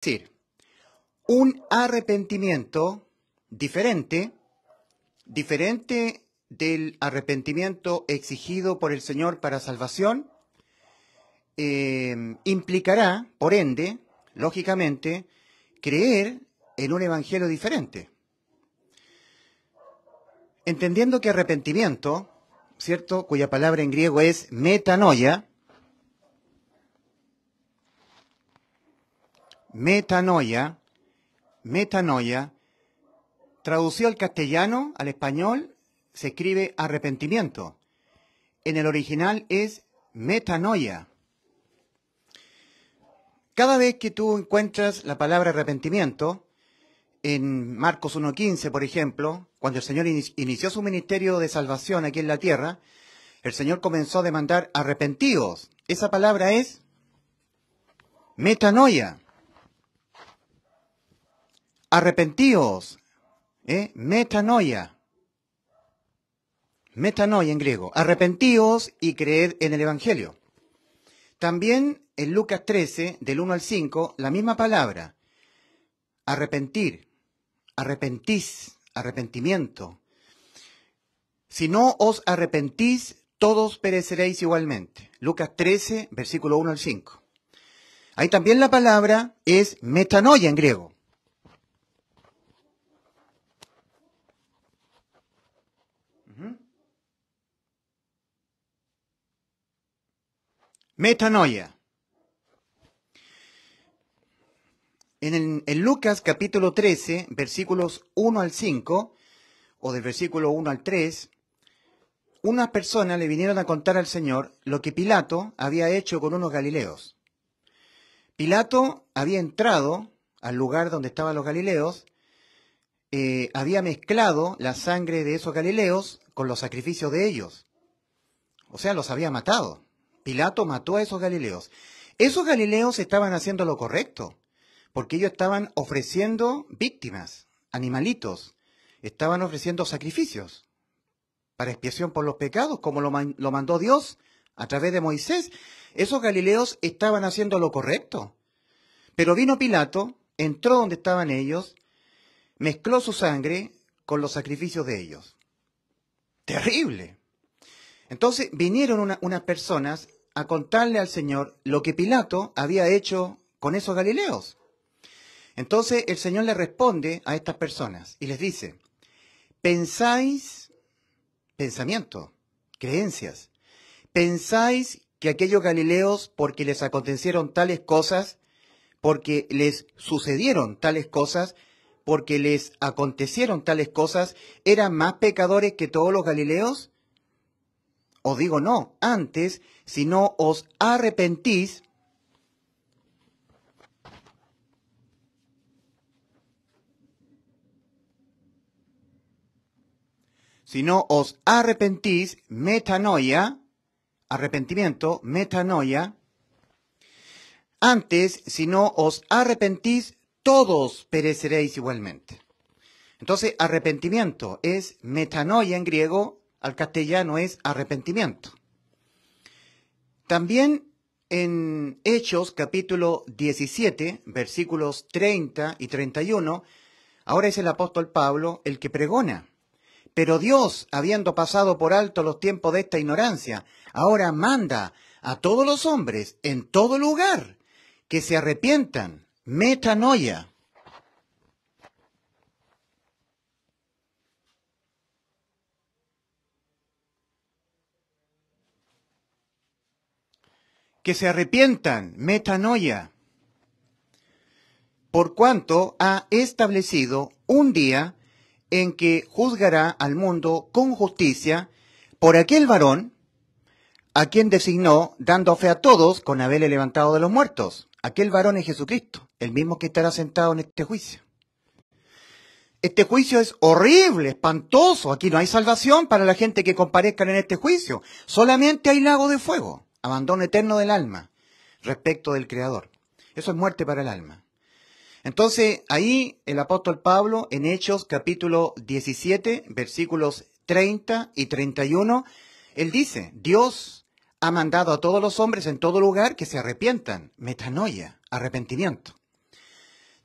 decir, un arrepentimiento diferente, diferente del arrepentimiento exigido por el Señor para salvación, em, implicará, por ende, lógicamente, creer en un evangelio diferente. Entendiendo que arrepentimiento, ¿cierto? Cuya palabra en griego es metanoia, metanoia, metanoia, traducido al castellano, al español, se escribe arrepentimiento. En el original es metanoia. Cada vez que tú encuentras la palabra arrepentimiento, en Marcos 1.15, por ejemplo, cuando el Señor inició su ministerio de salvación aquí en la tierra, el Señor comenzó a demandar arrepentidos. Esa palabra es metanoia arrepentíos, ¿eh? metanoia, metanoia en griego, arrepentíos y creed en el Evangelio. También en Lucas 13, del 1 al 5, la misma palabra, arrepentir, arrepentís, arrepentimiento. Si no os arrepentís, todos pereceréis igualmente. Lucas 13, versículo 1 al 5. Ahí también la palabra es metanoia en griego Metanoia. En, el, Lucas capítulo 13, versículos 1 al 5, o del versículo 1 al 3, unas personas le vinieron a contar al Señor lo que Pilato había hecho con unos galileos. Pilato había entrado al lugar donde estaban los galileos, eh, había mezclado la sangre de esos galileos con los sacrificios de ellos. O sea, los había matado. Pilato mató a esos Galileos. Esos Galileos estaban haciendo lo correcto, porque ellos estaban ofreciendo víctimas, animalitos, estaban ofreciendo sacrificios para expiación por los pecados, como lo, mandó Dios a través de Moisés. Esos Galileos estaban haciendo lo correcto. Pero vino Pilato, entró donde estaban ellos, mezcló su sangre con los sacrificios de ellos. Terrible. Entonces vinieron unas personas a contarle al Señor lo que Pilato había hecho con esos Galileos. Entonces el Señor le responde a estas personas y les dice, pensáis, pensamiento, creencias, pensáis que aquellos Galileos, porque les acontecieron tales cosas, porque les sucedieron tales cosas, porque les acontecieron tales cosas, eran más pecadores que todos los Galileos o digo no, antes, si no os arrepentís, si no os arrepentís, metanoia, arrepentimiento, metanoia, antes, si no os arrepentís, todos pereceréis igualmente. Entonces, arrepentimiento es metanoia en griego, al castellano es arrepentimiento. También en Hechos capítulo 17, versículos 30 y 31, ahora es el apóstol Pablo el que pregona. Pero Dios, habiendo pasado por alto los tiempos de esta ignorancia, ahora manda a todos los hombres en todo lugar que se arrepientan, metanoia, que se arrepientan, metanoia, por cuanto ha establecido un día en que juzgará al mundo con justicia por aquel varón a quien designó dando fe a todos con haberle levantado de los muertos. Aquel varón es Jesucristo, el mismo que estará sentado en este juicio. Este juicio es horrible, espantoso. Aquí no hay salvación para la gente que comparezca en este juicio. Solamente hay lago de fuego abandono eterno del alma respecto del Creador. Eso es muerte para el alma. Entonces, ahí el apóstol Pablo, en Hechos capítulo 17, versículos 30 y 31, él dice, Dios ha mandado a todos los hombres en todo lugar que se arrepientan, metanoia, arrepentimiento.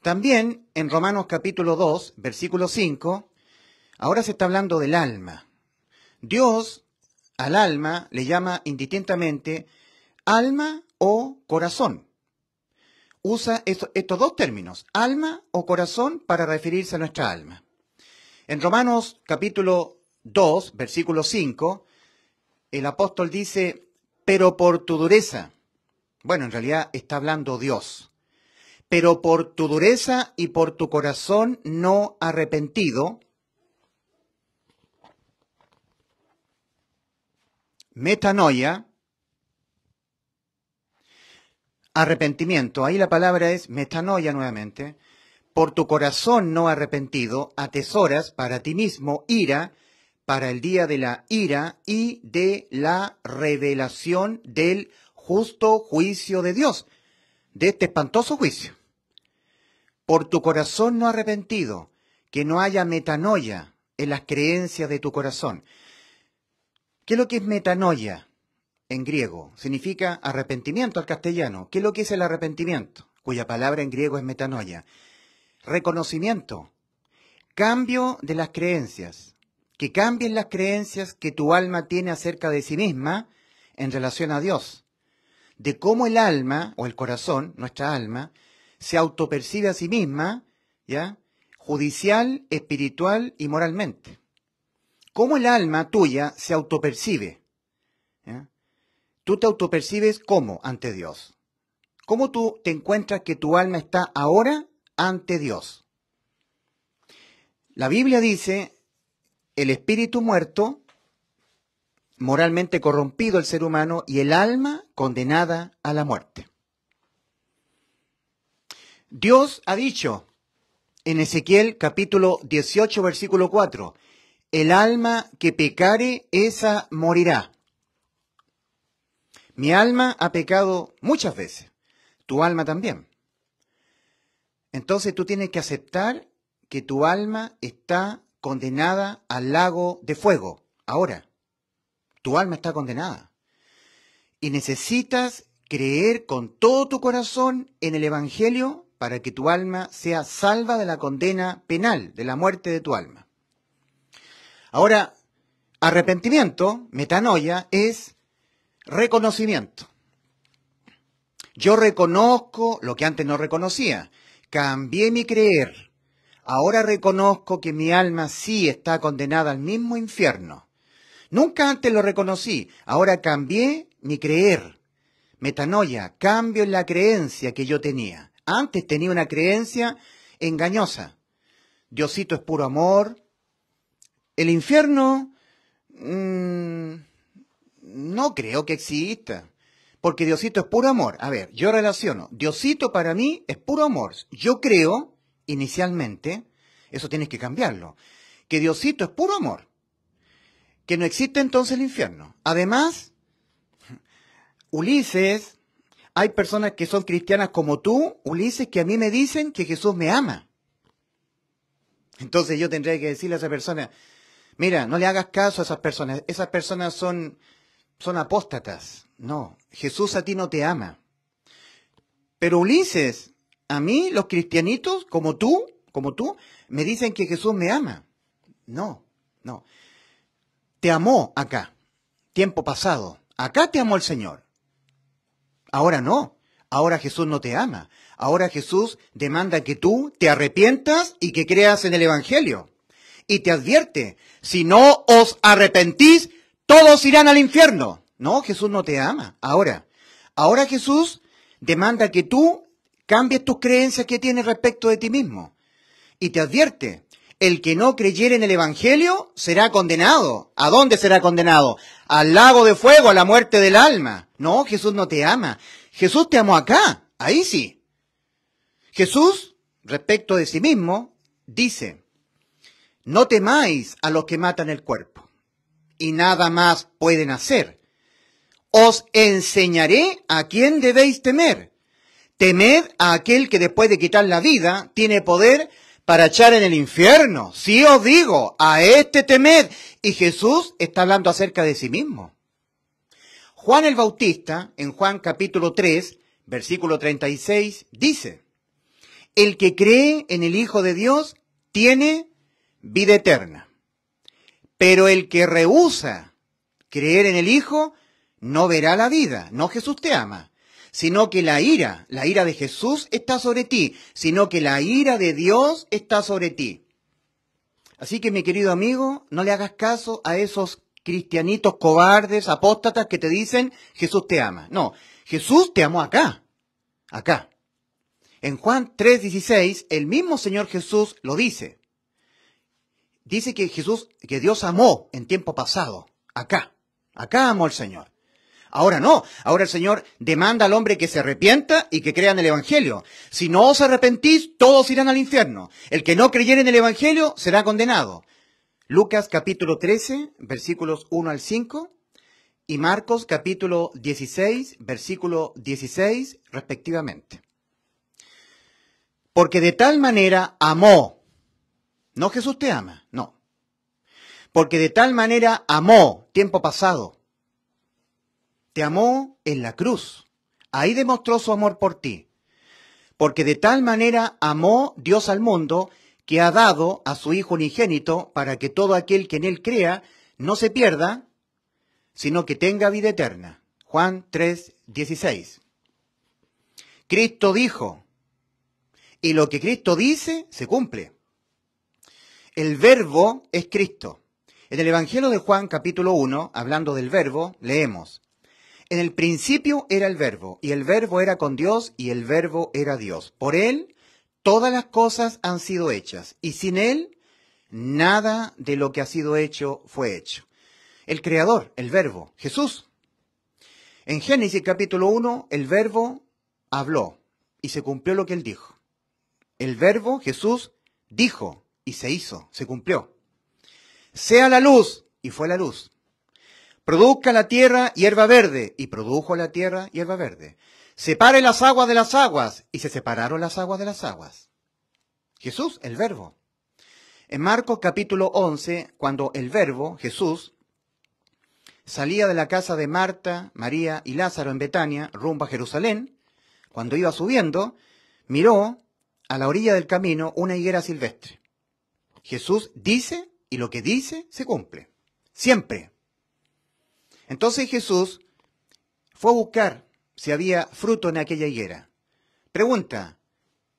También en Romanos capítulo 2, versículo 5, ahora se está hablando del alma. Dios al alma le llama indistintamente alma o corazón. Usa estos dos términos, alma o corazón, para referirse a nuestra alma. En Romanos capítulo 2, versículo 5, el apóstol dice, pero por tu dureza, bueno, en realidad está hablando Dios, pero por tu dureza y por tu corazón no arrepentido, metanoia, arrepentimiento. Ahí la palabra es metanoia nuevamente. Por tu corazón no arrepentido, atesoras para ti mismo ira para el día de la ira y de la revelación del justo juicio de Dios, de este espantoso juicio. Por tu corazón no arrepentido, que no haya metanoia en las creencias de tu corazón. ¿Qué es lo que es metanoia en griego? Significa arrepentimiento al castellano. ¿Qué es lo que es el arrepentimiento? Cuya palabra en griego es metanoia. Reconocimiento. Cambio de las creencias. Que cambien las creencias que tu alma tiene acerca de sí misma en relación a Dios. De cómo el alma o el corazón, nuestra alma, se autopercibe a sí misma, ¿ya? Judicial, espiritual y moralmente cómo el alma tuya se autopercibe. Tú te autopercibes ¿Cómo? ante Dios. ¿Cómo tú te encuentras que tu alma está ahora ante Dios? La Biblia dice, el espíritu muerto, moralmente corrompido el ser humano, y el alma condenada a la muerte. Dios ha dicho en Ezequiel capítulo 18, versículo 4, el alma que pecare, esa morirá. Mi alma ha pecado muchas veces, tu alma también. Entonces tú tienes que aceptar que tu alma está condenada al lago de fuego. Ahora, tu alma está condenada. Y necesitas creer con todo tu corazón en el Evangelio para que tu alma sea salva de la condena penal, de la muerte de tu alma. Ahora, arrepentimiento, metanoia, es reconocimiento. Yo reconozco lo que antes no reconocía. Cambié mi creer. Ahora reconozco que mi alma sí está condenada al mismo infierno. Nunca antes lo reconocí. Ahora cambié mi creer. Metanoia, cambio en la creencia que yo tenía. Antes tenía una creencia engañosa. Diosito es puro amor, el infierno mm, no creo que exista. Porque Diosito es puro amor. A ver, yo relaciono. Diosito para mí es puro amor. Yo creo, inicialmente, eso tienes que cambiarlo, que Diosito es puro amor. Que no existe entonces el infierno. Además, Ulises, hay personas que son cristianas como tú, Ulises, que a mí me dicen que Jesús me ama. Entonces yo tendría que decirle a esa persona, Mira, no le hagas caso a esas personas. Esas personas son, son apóstatas. No, Jesús a ti no te ama. Pero Ulises, a mí los cristianitos, como tú, como tú, me dicen que Jesús me ama. No, no. Te amó acá, tiempo pasado. Acá te amó el Señor. Ahora no. Ahora Jesús no te ama. Ahora Jesús demanda que tú te arrepientas y que creas en el Evangelio y te advierte, si no os arrepentís, todos irán al infierno. No, Jesús no te ama. Ahora, ahora Jesús demanda que tú cambies tus creencias que tienes respecto de ti mismo. Y te advierte, el que no creyere en el Evangelio será condenado. ¿A dónde será condenado? Al lago de fuego, a la muerte del alma. No, Jesús no te ama. Jesús te amó acá. Ahí sí. Jesús, respecto de sí mismo, dice, no temáis a los que matan el cuerpo, y nada más pueden hacer. Os enseñaré a quién debéis temer. Temed a aquel que después de quitar la vida tiene poder para echar en el infierno. Si os digo, a este temed. Y Jesús está hablando acerca de sí mismo. Juan el Bautista, en Juan capítulo 3, versículo 36, dice, El que cree en el Hijo de Dios tiene vida eterna. Pero el que rehúsa creer en el Hijo no verá la vida, no Jesús te ama, sino que la ira, la ira de Jesús está sobre ti, sino que la ira de Dios está sobre ti. Así que mi querido amigo, no le hagas caso a esos cristianitos cobardes, apóstatas que te dicen Jesús te ama. No, Jesús te amó acá, acá. En Juan 3:16, el mismo Señor Jesús lo dice dice que Jesús, que Dios amó en tiempo pasado, acá, acá amó el Señor. Ahora no, ahora el Señor demanda al hombre que se arrepienta y que crea en el Evangelio. Si no os arrepentís, todos irán al infierno. El que no creyere en el Evangelio será condenado. Lucas capítulo 13, versículos 1 al 5 y Marcos capítulo 16, versículo 16, respectivamente. Porque de tal manera amó no Jesús te ama, no. Porque de tal manera amó, tiempo pasado. Te amó en la cruz. Ahí demostró su amor por ti. Porque de tal manera amó Dios al mundo que ha dado a su Hijo unigénito para que todo aquel que en él crea no se pierda, sino que tenga vida eterna. Juan 3, 16. Cristo dijo, y lo que Cristo dice se cumple el verbo es Cristo. En el Evangelio de Juan capítulo 1, hablando del verbo, leemos, En el principio era el verbo, y el verbo era con Dios, y el verbo era Dios. Por él todas las cosas han sido hechas, y sin él nada de lo que ha sido hecho fue hecho. El Creador, el verbo, Jesús. En Génesis capítulo 1, el verbo habló, y se cumplió lo que él dijo. El verbo, Jesús, dijo, y se hizo, se cumplió. Sea la luz y fue la luz. Produzca la tierra hierba verde y produjo la tierra hierba verde. Separe las aguas de las aguas y se separaron las aguas de las aguas. Jesús, el verbo. En Marcos capítulo 11, cuando el verbo, Jesús, salía de la casa de Marta, María y Lázaro en Betania, rumbo a Jerusalén, cuando iba subiendo, miró a la orilla del camino una higuera silvestre. Jesús dice y lo que dice se cumple. Siempre. Entonces Jesús fue a buscar si había fruto en aquella higuera. Pregunta,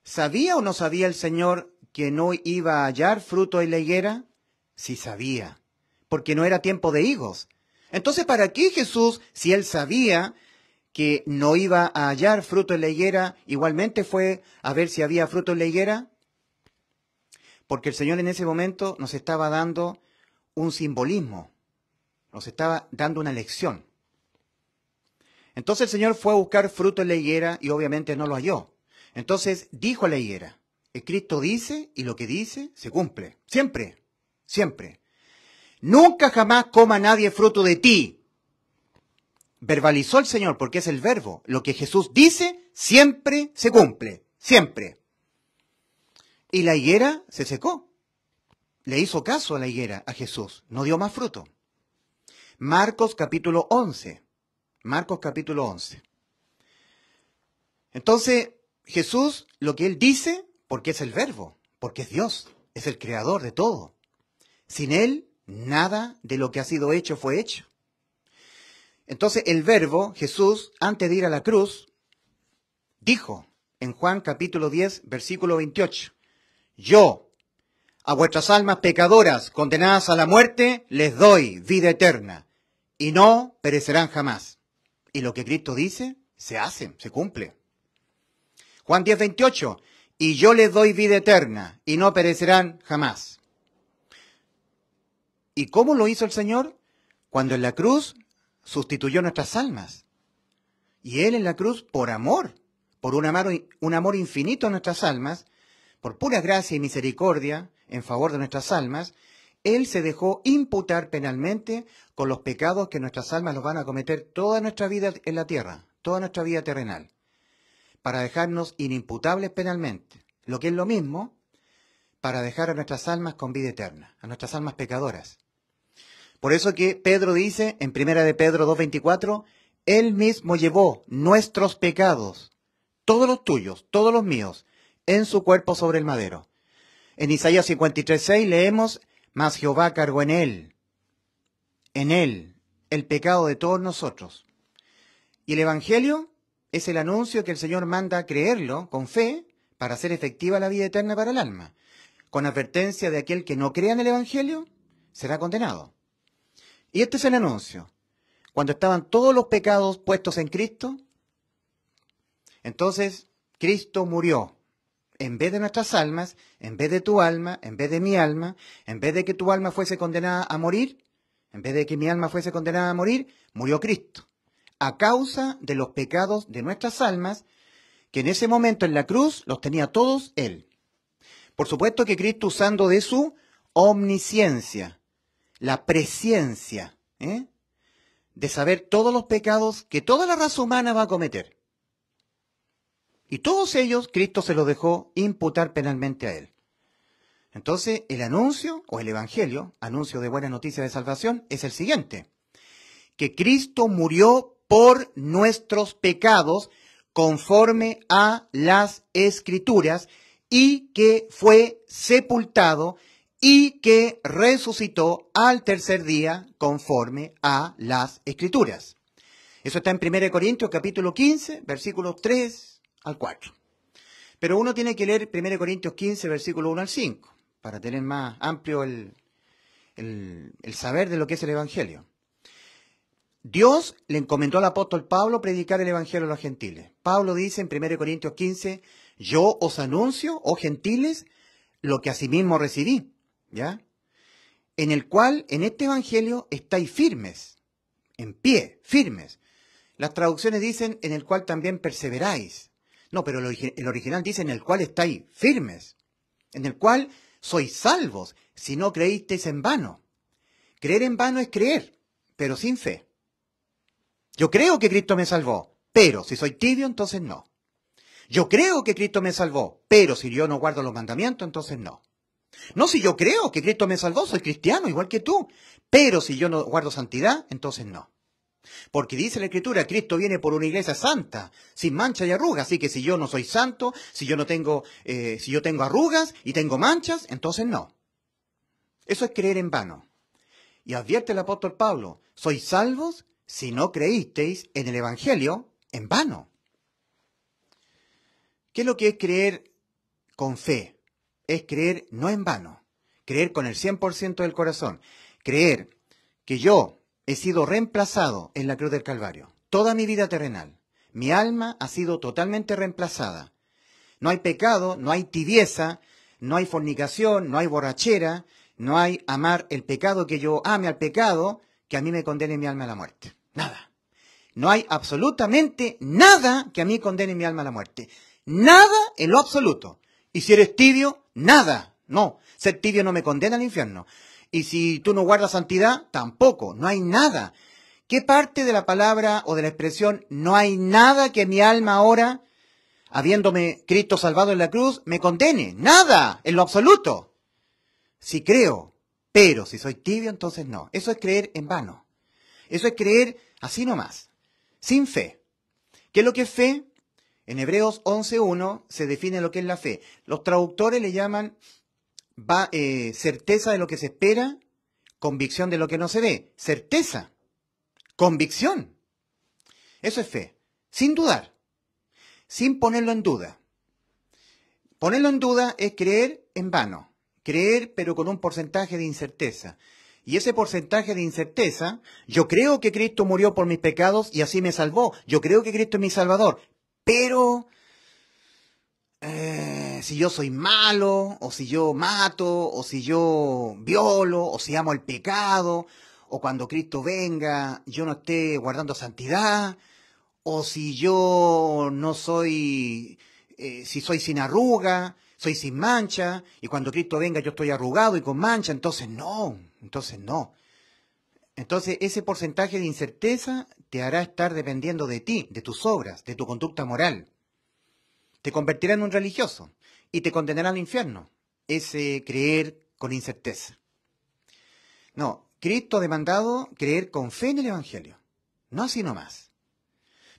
¿sabía o no sabía el Señor que no iba a hallar fruto en la higuera? Sí sabía, porque no era tiempo de higos. Entonces, ¿para qué Jesús, si él sabía que no iba a hallar fruto en la higuera, igualmente fue a ver si había fruto en la higuera? porque el Señor en ese momento nos estaba dando un simbolismo, nos estaba dando una lección. Entonces el Señor fue a buscar fruto en la higuera y obviamente no lo halló. Entonces dijo a la higuera, el Cristo dice y lo que dice se cumple, siempre, siempre. Nunca jamás coma nadie fruto de ti. Verbalizó el Señor porque es el verbo. Lo que Jesús dice siempre se cumple, siempre. Y la higuera se secó. Le hizo caso a la higuera, a Jesús. No dio más fruto. Marcos capítulo 11. Marcos capítulo 11. Entonces, Jesús, lo que él dice, porque es el verbo, porque es Dios, es el creador de todo. Sin él, nada de lo que ha sido hecho fue hecho. Entonces, el verbo, Jesús, antes de ir a la cruz, dijo en Juan capítulo 10, versículo 28, yo, a vuestras almas pecadoras condenadas a la muerte, les doy vida eterna, y no perecerán jamás. Y lo que Cristo dice, se hace, se cumple. Juan 10, 28, y yo les doy vida eterna, y no perecerán jamás. ¿Y cómo lo hizo el Señor? Cuando en la cruz sustituyó nuestras almas. Y Él en la cruz, por amor, por un amor, un amor infinito a nuestras almas, por pura gracia y misericordia en favor de nuestras almas, Él se dejó imputar penalmente con los pecados que nuestras almas los van a cometer toda nuestra vida en la tierra, toda nuestra vida terrenal, para dejarnos inimputables penalmente, lo que es lo mismo para dejar a nuestras almas con vida eterna, a nuestras almas pecadoras. Por eso que Pedro dice en primera de Pedro 2:24, él mismo llevó nuestros pecados, todos los tuyos, todos los míos, en su cuerpo sobre el madero. En Isaías 53.6 leemos, Mas Jehová cargó en él, en él, el pecado de todos nosotros. Y el Evangelio es el anuncio que el Señor manda a creerlo con fe para hacer efectiva la vida eterna para el alma, con advertencia de aquel que no crea en el Evangelio será condenado. Y este es el anuncio. Cuando estaban todos los pecados puestos en Cristo, entonces Cristo murió en vez de nuestras almas, en vez de tu alma, en vez de mi alma, en vez de que tu alma fuese condenada a morir, en vez de que mi alma fuese condenada a morir, murió Cristo. A causa de los pecados de nuestras almas, que en ese momento en la cruz los tenía todos Él. Por supuesto que Cristo usando de su omnisciencia, la presciencia, ¿eh? de saber todos los pecados que toda la raza humana va a cometer. Y todos ellos Cristo se los dejó imputar penalmente a él. Entonces, el anuncio o el evangelio, anuncio de buena noticia de salvación, es el siguiente: que Cristo murió por nuestros pecados conforme a las escrituras y que fue sepultado y que resucitó al tercer día conforme a las escrituras. Eso está en 1 Corintios capítulo 15, versículo 3, al 4. Pero uno tiene que leer 1 Corintios 15, versículo 1 al 5, para tener más amplio el, saber de lo que es el Evangelio. Dios le encomendó al apóstol Pablo predicar el Evangelio a los gentiles. Pablo dice en 1 Corintios 15, yo os anuncio, oh gentiles, lo que asimismo recibí, ¿ya? En el cual, en este Evangelio, estáis firmes, en pie, firmes. Las traducciones dicen, en el cual también perseveráis. No, pero el, original dice en el cual estáis firmes, en el cual sois salvos, si no creísteis en vano. Creer en vano es creer, pero sin fe. Yo creo que Cristo me salvó, pero si soy tibio, entonces no. Yo creo que Cristo me salvó, pero si yo no guardo los mandamientos, entonces no. No, si yo creo que Cristo me salvó, soy cristiano igual que tú, pero si yo no guardo santidad, entonces no. Porque dice la Escritura, Cristo viene por una iglesia santa, sin mancha y arrugas. Así que si yo no soy santo, si yo no tengo, eh, si yo tengo arrugas y tengo manchas, entonces no. Eso es creer en vano. Y advierte el apóstol Pablo, sois salvos si no creísteis en el Evangelio en vano. ¿Qué es lo que es creer con fe? Es creer no en vano, creer con el 100% del corazón, creer que yo he sido reemplazado en la cruz del Calvario. Toda mi vida terrenal, mi alma ha sido totalmente reemplazada. No hay pecado, no hay tibieza, no hay fornicación, no hay borrachera, no hay amar el pecado que yo ame al pecado, que a mí me condene mi alma a la muerte. Nada. No hay absolutamente nada que a mí condene mi alma a la muerte. Nada en lo absoluto. Y si eres tibio, nada. No, ser tibio no me condena al infierno. Y si tú no guardas santidad, tampoco, no hay nada. ¿Qué parte de la palabra o de la expresión no hay nada que mi alma ahora, habiéndome Cristo salvado en la cruz, me condene? Nada, en lo absoluto. Si creo, pero si soy tibio, entonces no. Eso es creer en vano. Eso es creer así nomás, sin fe. ¿Qué es lo que es fe? En Hebreos 11.1 se define lo que es la fe. Los traductores le llaman va, eh, certeza de lo que se espera, convicción de lo que no se ve. Certeza, convicción. Eso es fe, sin dudar, sin ponerlo en duda. Ponerlo en duda es creer en vano, creer pero con un porcentaje de incerteza. Y ese porcentaje de incerteza, yo creo que Cristo murió por mis pecados y así me salvó. Yo creo que Cristo es mi Salvador. Pero eh, si yo soy malo, o si yo mato, o si yo violo, o si amo el pecado, o cuando Cristo venga yo no esté guardando santidad, o si yo no soy, eh, si soy sin arruga, soy sin mancha, y cuando Cristo venga yo estoy arrugado y con mancha, entonces no, entonces no. Entonces ese porcentaje de incerteza te hará estar dependiendo de ti, de tus obras, de tu conducta moral te convertirá en un religioso y te condenará al infierno. Ese creer con incerteza. No, Cristo ha demandado creer con fe en el Evangelio, no así nomás.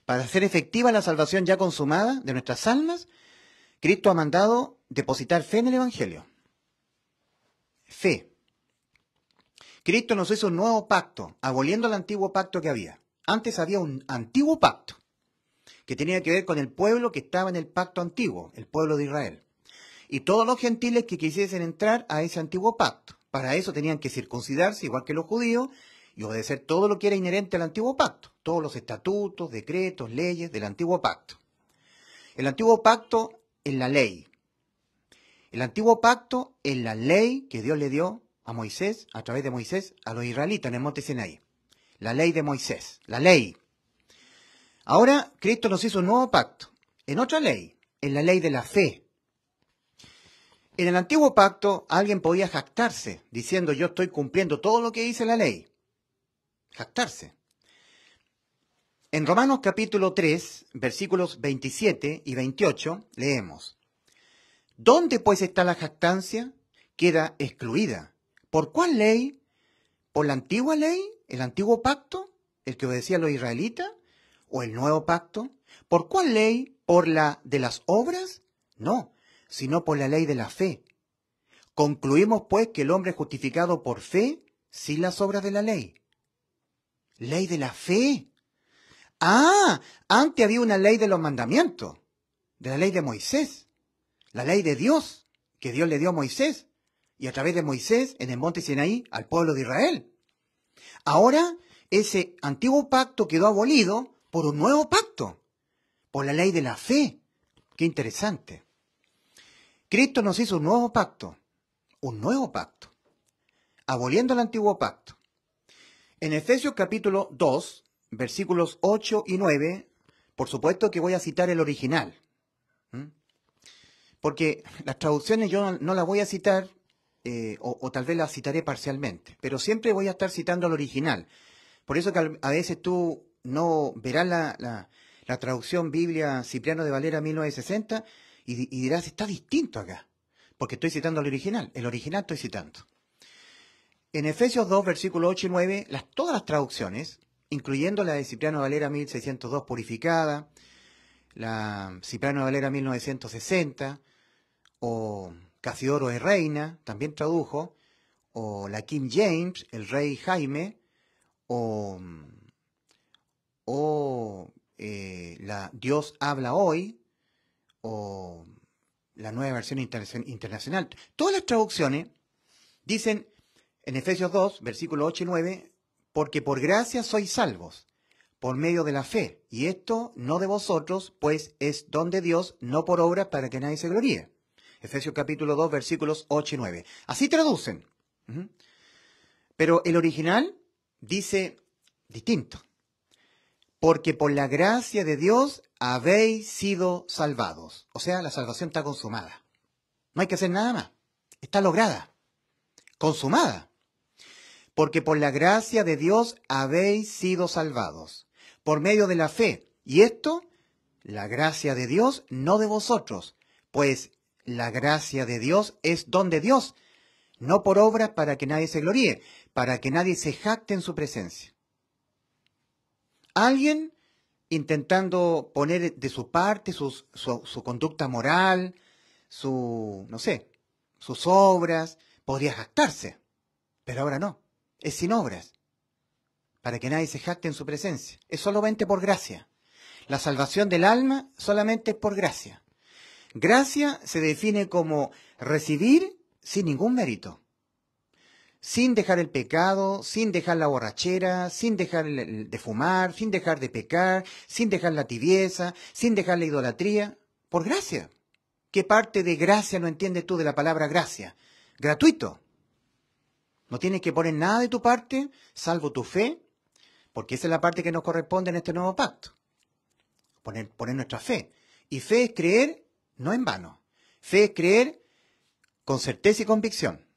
Para hacer efectiva la salvación ya consumada de nuestras almas, Cristo ha mandado depositar fe en el Evangelio. Fe. Cristo nos hizo un nuevo pacto, aboliendo el antiguo pacto que había. Antes había un antiguo pacto que tenía que ver con el pueblo que estaba en el pacto antiguo, el pueblo de Israel. Y todos los gentiles que quisiesen entrar a ese antiguo pacto. Para eso tenían que circuncidarse, igual que los judíos, y obedecer todo lo que era inherente al antiguo pacto, todos los estatutos, decretos, leyes del antiguo pacto. El antiguo pacto es la ley. El antiguo pacto es la ley que Dios le dio a Moisés, a través de Moisés, a los israelitas en el monte Sinaí. La ley de Moisés, la ley. Ahora Cristo nos hizo un nuevo pacto, en otra ley, en la ley de la fe. En el antiguo pacto alguien podía jactarse diciendo yo estoy cumpliendo todo lo que dice la ley. Jactarse. En Romanos capítulo 3, versículos 27 y 28 leemos, ¿Dónde pues está la jactancia? Queda excluida. ¿Por cuál ley? ¿Por la antigua ley? ¿El antiguo pacto? ¿El que obedecía a los israelitas? o el nuevo pacto? ¿Por cuál ley? ¿Por la de las obras? No, sino por la ley de la fe. Concluimos pues que el hombre es justificado por fe sin las obras de la ley. Ley de la fe. Ah, antes había una ley de los mandamientos, de la ley de Moisés, la ley de Dios que Dios le dio a Moisés y a través de Moisés en el monte Sinaí al pueblo de Israel. Ahora ese antiguo pacto quedó abolido por un nuevo pacto, por la ley de la fe. Qué interesante. Cristo nos hizo un nuevo pacto, un nuevo pacto, aboliendo el antiguo pacto. En Efesios capítulo 2, versículos 8 y 9, por supuesto que voy a citar el original, porque las traducciones yo no, las voy a citar, eh, o, o, tal vez las citaré parcialmente, pero siempre voy a estar citando el original. Por eso que a veces tú no verás la, traducción Biblia Cipriano de Valera 1960 y, y dirás, está distinto acá, porque estoy citando el original, el original estoy citando. En Efesios 2, versículos 8 y 9, las, todas las traducciones, incluyendo la de Cipriano de Valera 1602 purificada, la Cipriano de Valera 1960, o Casiodoro de Reina, también tradujo, o la King James, el rey Jaime, o o eh, la Dios habla hoy, o la nueva versión internacional. Todas las traducciones dicen en Efesios 2, versículos 8 y 9, porque por gracia sois salvos, por medio de la fe, y esto no de vosotros, pues es don de Dios, no por obra para que nadie se gloríe. Efesios capítulo 2, versículos 8 y 9. Así traducen. Pero el original dice distinto porque por la gracia de Dios habéis sido salvados. O sea, la salvación está consumada. No hay que hacer nada más. Está lograda. Consumada. Porque por la gracia de Dios habéis sido salvados. Por medio de la fe. Y esto, la gracia de Dios, no de vosotros. Pues la gracia de Dios es don de Dios. No por obras para que nadie se gloríe, para que nadie se jacte en su presencia alguien intentando poner de su parte su, su, conducta moral, su, no sé, sus obras, podría jactarse, pero ahora no, es sin obras, para que nadie se jacte en su presencia, es solamente por gracia. La salvación del alma solamente es por gracia. Gracia se define como recibir sin ningún mérito sin dejar el pecado, sin dejar la borrachera, sin dejar de fumar, sin dejar de pecar, sin dejar la tibieza, sin dejar la idolatría, por gracia. ¿Qué parte de gracia no entiendes tú de la palabra gracia? Gratuito. No tienes que poner nada de tu parte, salvo tu fe, porque esa es la parte que nos corresponde en este nuevo pacto. Poner, poner nuestra fe. Y fe es creer no en vano. Fe es creer con certeza y convicción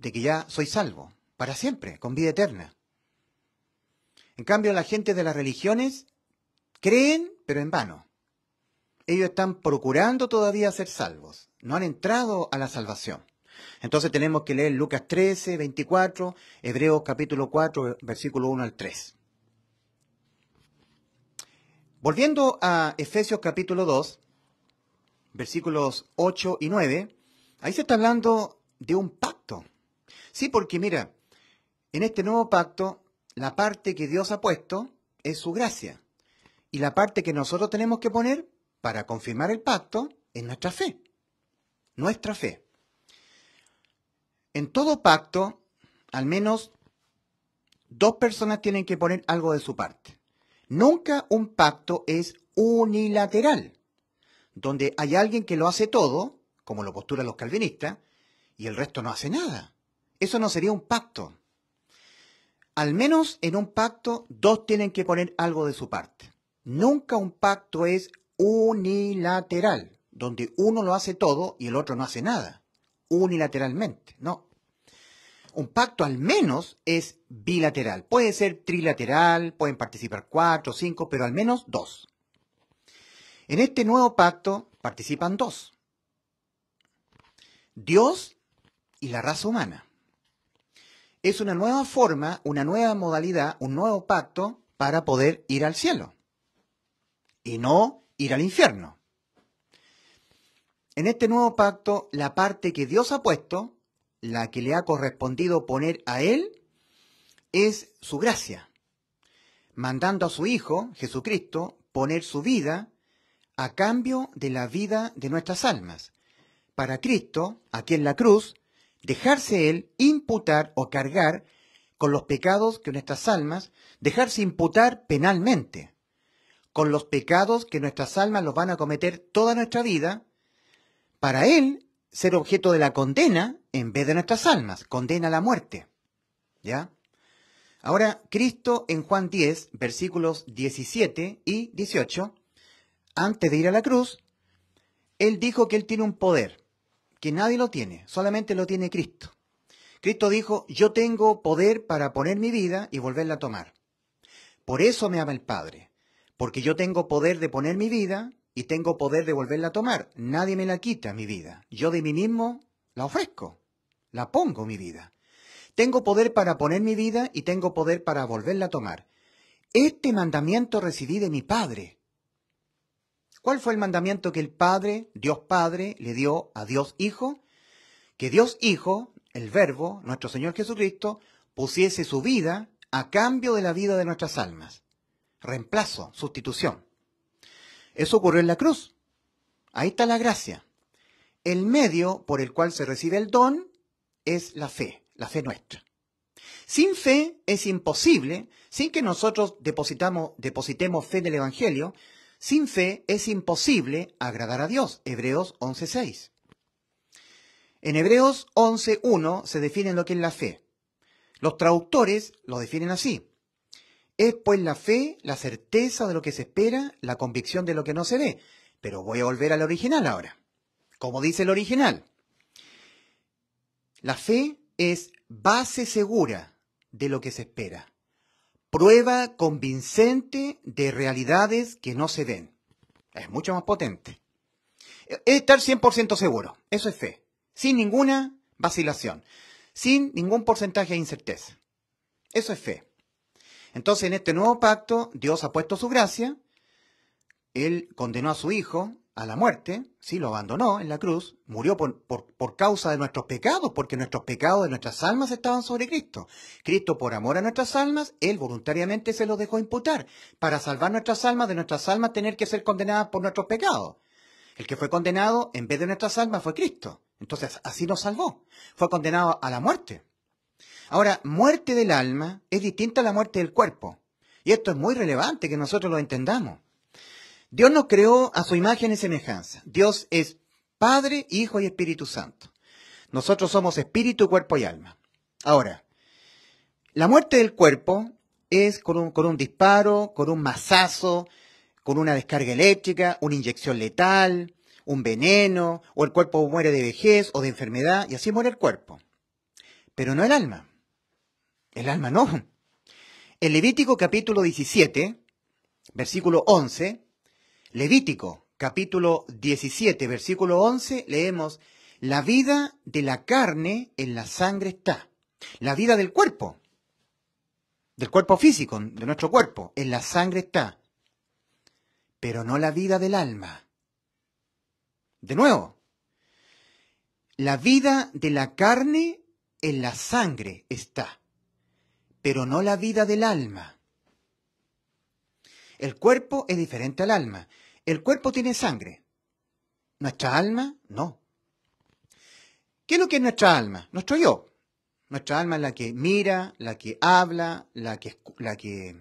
de que ya soy salvo, para siempre, con vida eterna. En cambio, la gente de las religiones creen, pero en vano. Ellos están procurando todavía ser salvos, no han entrado a la salvación. Entonces tenemos que leer Lucas 13, 24, Hebreos capítulo 4, versículo 1 al 3. Volviendo a Efesios capítulo 2, versículos 8 y 9, ahí se está hablando de un pacto. Sí, porque mira, en este nuevo pacto, la parte que Dios ha puesto es su gracia. Y la parte que nosotros tenemos que poner para confirmar el pacto es nuestra fe. Nuestra fe. En todo pacto, al menos dos personas tienen que poner algo de su parte. Nunca un pacto es unilateral, donde hay alguien que lo hace todo, como lo postulan los calvinistas, y el resto no hace nada. Eso no sería un pacto. Al menos en un pacto dos tienen que poner algo de su parte. Nunca un pacto es unilateral, donde uno lo hace todo y el otro no hace nada, unilateralmente, no. Un pacto al menos es bilateral. Puede ser trilateral, pueden participar cuatro, cinco, pero al menos dos. En este nuevo pacto participan dos. Dios y la raza humana es una nueva forma, una nueva modalidad, un nuevo pacto para poder ir al cielo y no ir al infierno. En este nuevo pacto, la parte que Dios ha puesto, la que le ha correspondido poner a Él, es su gracia, mandando a su Hijo, Jesucristo, poner su vida a cambio de la vida de nuestras almas. Para Cristo, aquí en la cruz, dejarse él imputar o cargar con los pecados que nuestras almas, dejarse imputar penalmente, con los pecados que nuestras almas los van a cometer toda nuestra vida, para él ser objeto de la condena en vez de nuestras almas, condena a la muerte. ¿Ya? Ahora, Cristo en Juan 10, versículos 17 y 18, antes de ir a la cruz, él dijo que él tiene un poder que nadie lo tiene, solamente lo tiene Cristo. Cristo dijo, yo tengo poder para poner mi vida y volverla a tomar. Por eso me ama el Padre, porque yo tengo poder de poner mi vida y tengo poder de volverla a tomar. Nadie me la quita mi vida. Yo de mí mismo la ofrezco, la pongo mi vida. Tengo poder para poner mi vida y tengo poder para volverla a tomar. Este mandamiento recibí de mi Padre. ¿Cuál fue el mandamiento que el Padre, Dios Padre, le dio a Dios Hijo? Que Dios Hijo, el Verbo, nuestro Señor Jesucristo, pusiese su vida a cambio de la vida de nuestras almas. Reemplazo, sustitución. Eso ocurrió en la cruz. Ahí está la gracia. El medio por el cual se recibe el don es la fe, la fe nuestra. Sin fe es imposible, sin que nosotros depositamos, depositemos fe en el Evangelio, sin fe es imposible agradar a Dios. Hebreos 11.6. En Hebreos 11.1 se define lo que es la fe. Los traductores lo definen así. Es pues la fe, la certeza de lo que se espera, la convicción de lo que no se ve. Pero voy a volver al original ahora. Como dice el original. La fe es base segura de lo que se espera prueba convincente de realidades que no se den. Es mucho más potente. Es estar 100% seguro, eso es fe, sin ninguna vacilación, sin ningún porcentaje de incerteza. Eso es fe. Entonces en este nuevo pacto Dios ha puesto su gracia, Él condenó a su Hijo, a la muerte, ¿sí? lo abandonó en la cruz, murió por, por, causa de nuestros pecados, porque nuestros pecados de nuestras almas estaban sobre Cristo. Cristo, por amor a nuestras almas, Él voluntariamente se los dejó imputar, para salvar nuestras almas de nuestras almas tener que ser condenadas por nuestros pecados. El que fue condenado en vez de nuestras almas fue Cristo. Entonces, así nos salvó. Fue condenado a la muerte. Ahora, muerte del alma es distinta a la muerte del cuerpo. Y esto es muy relevante que nosotros lo entendamos. Dios nos creó a su imagen y semejanza. Dios es Padre, Hijo y Espíritu Santo. Nosotros somos espíritu, cuerpo y alma. Ahora, la muerte del cuerpo es con un, disparo, con un mazazo, con una descarga eléctrica, una inyección letal, un veneno, o el cuerpo muere de vejez o de enfermedad, y así muere el cuerpo. Pero no el alma. El alma no. El Levítico capítulo 17, versículo 11, Levítico, capítulo 17, versículo 11, leemos, la vida de la carne en la sangre está, la vida del cuerpo, del cuerpo físico, de nuestro cuerpo, en la sangre está, pero no la vida del alma. De nuevo, la vida de la carne en la sangre está, pero no la vida del alma. El cuerpo es diferente al alma. El cuerpo tiene sangre. Nuestra alma, no. ¿Qué es lo que es nuestra alma? Nuestro yo. Nuestra alma es la que mira, la que habla, la que, la que,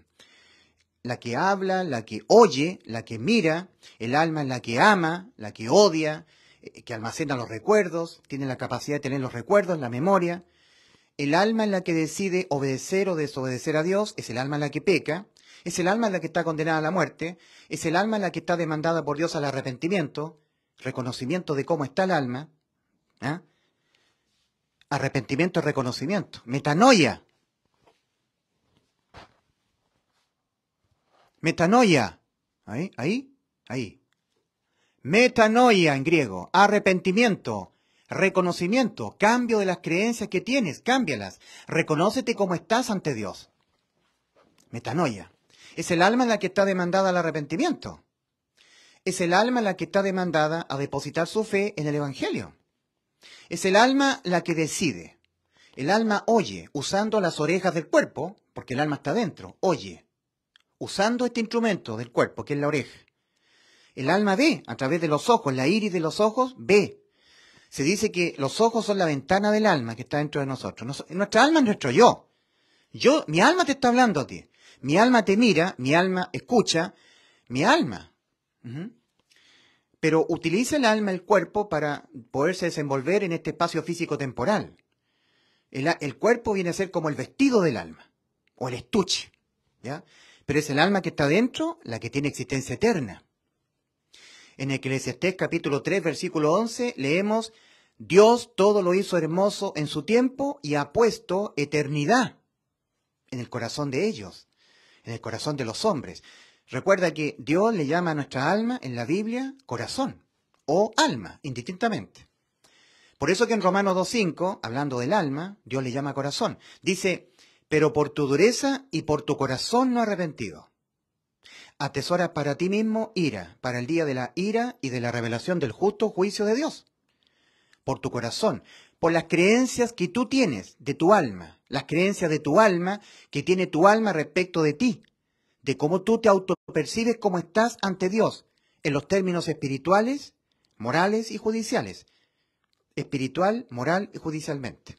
la que habla, la que oye, la que mira. El alma es la que ama, la que odia, que almacena los recuerdos, tiene la capacidad de tener los recuerdos, la memoria. El alma es la que decide obedecer o desobedecer a Dios, es el alma la que peca. Es el alma la que está condenada a la muerte, es el alma la que está demandada por Dios al arrepentimiento, reconocimiento de cómo está el alma. Arrepentimiento ¿ah? Arrepentimiento, reconocimiento. Metanoia. Metanoia. Ahí, ahí, ahí. Metanoia en griego. Arrepentimiento. Reconocimiento. Cambio de las creencias que tienes. Cámbialas. Reconócete cómo estás ante Dios. Metanoia. Es el alma la que está demandada al arrepentimiento. Es el alma la que está demandada a depositar su fe en el Evangelio. Es el alma la que decide. El alma oye, usando las orejas del cuerpo, porque el alma está dentro, oye, usando este instrumento del cuerpo, que es la oreja. El alma ve a través de los ojos, la iris de los ojos ve. Se dice que los ojos son la ventana del alma que está dentro de nosotros. nuestra alma es nuestro yo. Yo, mi alma te está hablando a ti. Mi alma te mira, mi alma escucha, mi alma. Pero utiliza el alma, el cuerpo, para poderse desenvolver en este espacio físico temporal. El, cuerpo viene a ser como el vestido del alma, o el estuche, ¿ya? Pero es el alma que está dentro la que tiene existencia eterna. En Eclesiastés capítulo 3, versículo 11, leemos, Dios todo lo hizo hermoso en su tiempo y ha puesto eternidad en el corazón de ellos en el corazón de los hombres. Recuerda que Dios le llama a nuestra alma en la Biblia corazón o alma, indistintamente. Por eso que en Romanos 2.5, hablando del alma, Dios le llama corazón. Dice, pero por tu dureza y por tu corazón no arrepentido. atesora para ti mismo ira, para el día de la ira y de la revelación del justo juicio de Dios. Por tu corazón, por las creencias que tú tienes de tu alma, las creencias de tu alma que tiene tu alma respecto de ti, de cómo tú te autopercibes como estás ante Dios, en los términos espirituales, morales y judiciales, espiritual, moral y judicialmente.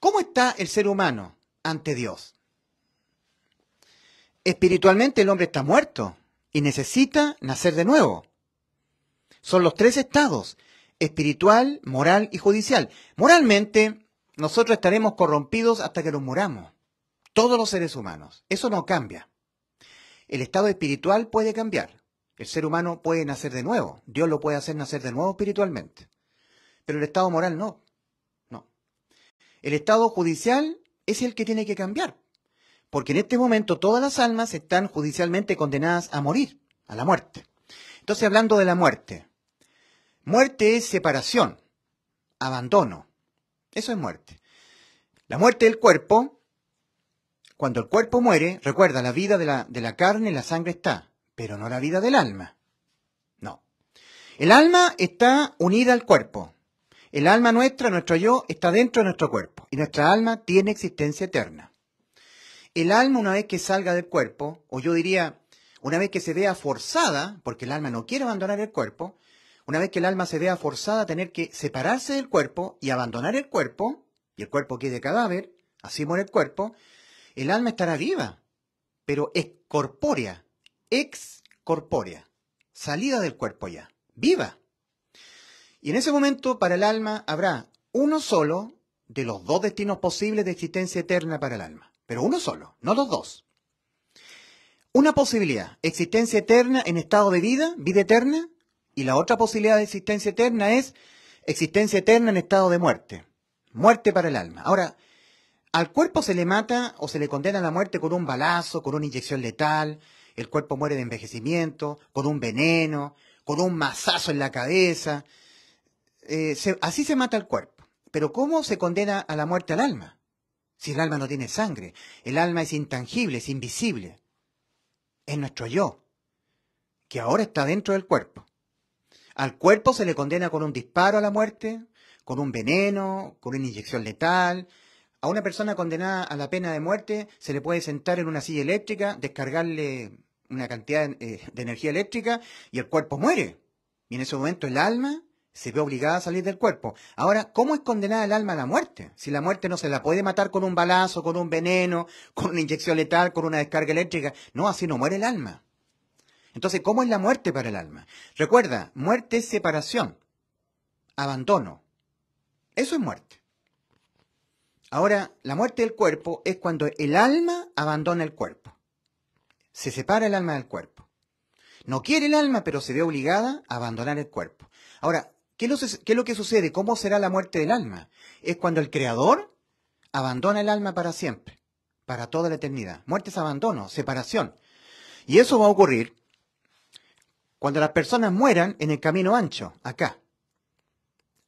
¿Cómo está el ser humano ante Dios? Espiritualmente el hombre está muerto y necesita nacer de nuevo. Son los tres estados espiritual, moral y judicial. Moralmente, nosotros estaremos corrompidos hasta que nos muramos Todos los seres humanos. Eso no cambia. El estado espiritual puede cambiar. El ser humano puede nacer de nuevo. Dios lo puede hacer nacer de nuevo espiritualmente. Pero el estado moral no. No. El estado judicial es el que tiene que cambiar. Porque en este momento todas las almas están judicialmente condenadas a morir, a la muerte. Entonces, hablando de la muerte, Muerte es separación, abandono. Eso es muerte. La muerte del cuerpo, cuando el cuerpo muere, recuerda, la vida de la, de la carne, la sangre está, pero no la vida del alma. No. El alma está unida al cuerpo. El alma nuestra, nuestro yo, está dentro de nuestro cuerpo y nuestra alma tiene existencia eterna. El alma una vez que salga del cuerpo, o yo diría, una vez que se vea forzada, porque el alma no quiere abandonar el cuerpo, una vez que el alma se vea forzada a tener que separarse del cuerpo y abandonar el cuerpo, y el cuerpo quede cadáver, así muere el cuerpo, el alma estará viva, pero ex excorpórea, salida del cuerpo ya, viva. Y en ese momento para el alma habrá uno solo de los dos destinos posibles de existencia eterna para el alma, pero uno solo, no los dos. Una posibilidad, existencia eterna en estado de vida, vida eterna, y la otra posibilidad de existencia eterna es existencia eterna en estado de muerte. Muerte para el alma. Ahora, al cuerpo se le mata o se le condena a la muerte con un balazo, con una inyección letal, el cuerpo muere de envejecimiento, con un veneno, con un mazazo en la cabeza. Eh, así se mata el cuerpo. Pero ¿cómo se condena a la muerte al alma? Si el alma no tiene sangre, el alma es intangible, es invisible. Es nuestro yo, que ahora está dentro del cuerpo. Al cuerpo se le condena con un disparo a la muerte, con un veneno, con una inyección letal. A una persona condenada a la pena de muerte se le puede sentar en una silla eléctrica, descargarle una cantidad eh, de, energía eléctrica y el cuerpo muere. Y en ese momento el alma se ve obligada a salir del cuerpo. Ahora, ¿cómo es condenada el alma a la muerte? Si la muerte no se la puede matar con un balazo, con un veneno, con una inyección letal, con una descarga eléctrica. No, así no muere el alma. Entonces, ¿cómo es la muerte para el alma? Recuerda, muerte es separación, abandono. Eso es muerte. Ahora, la muerte del cuerpo es cuando el alma abandona el cuerpo. Se separa el alma del cuerpo. No quiere el alma, pero se ve obligada a abandonar el cuerpo. Ahora, ¿qué es lo que sucede? ¿Cómo será la muerte del alma? Es cuando el creador abandona el alma para siempre, para toda la eternidad. Muerte es abandono, separación. Y eso va a ocurrir cuando las personas mueran en el camino ancho, acá.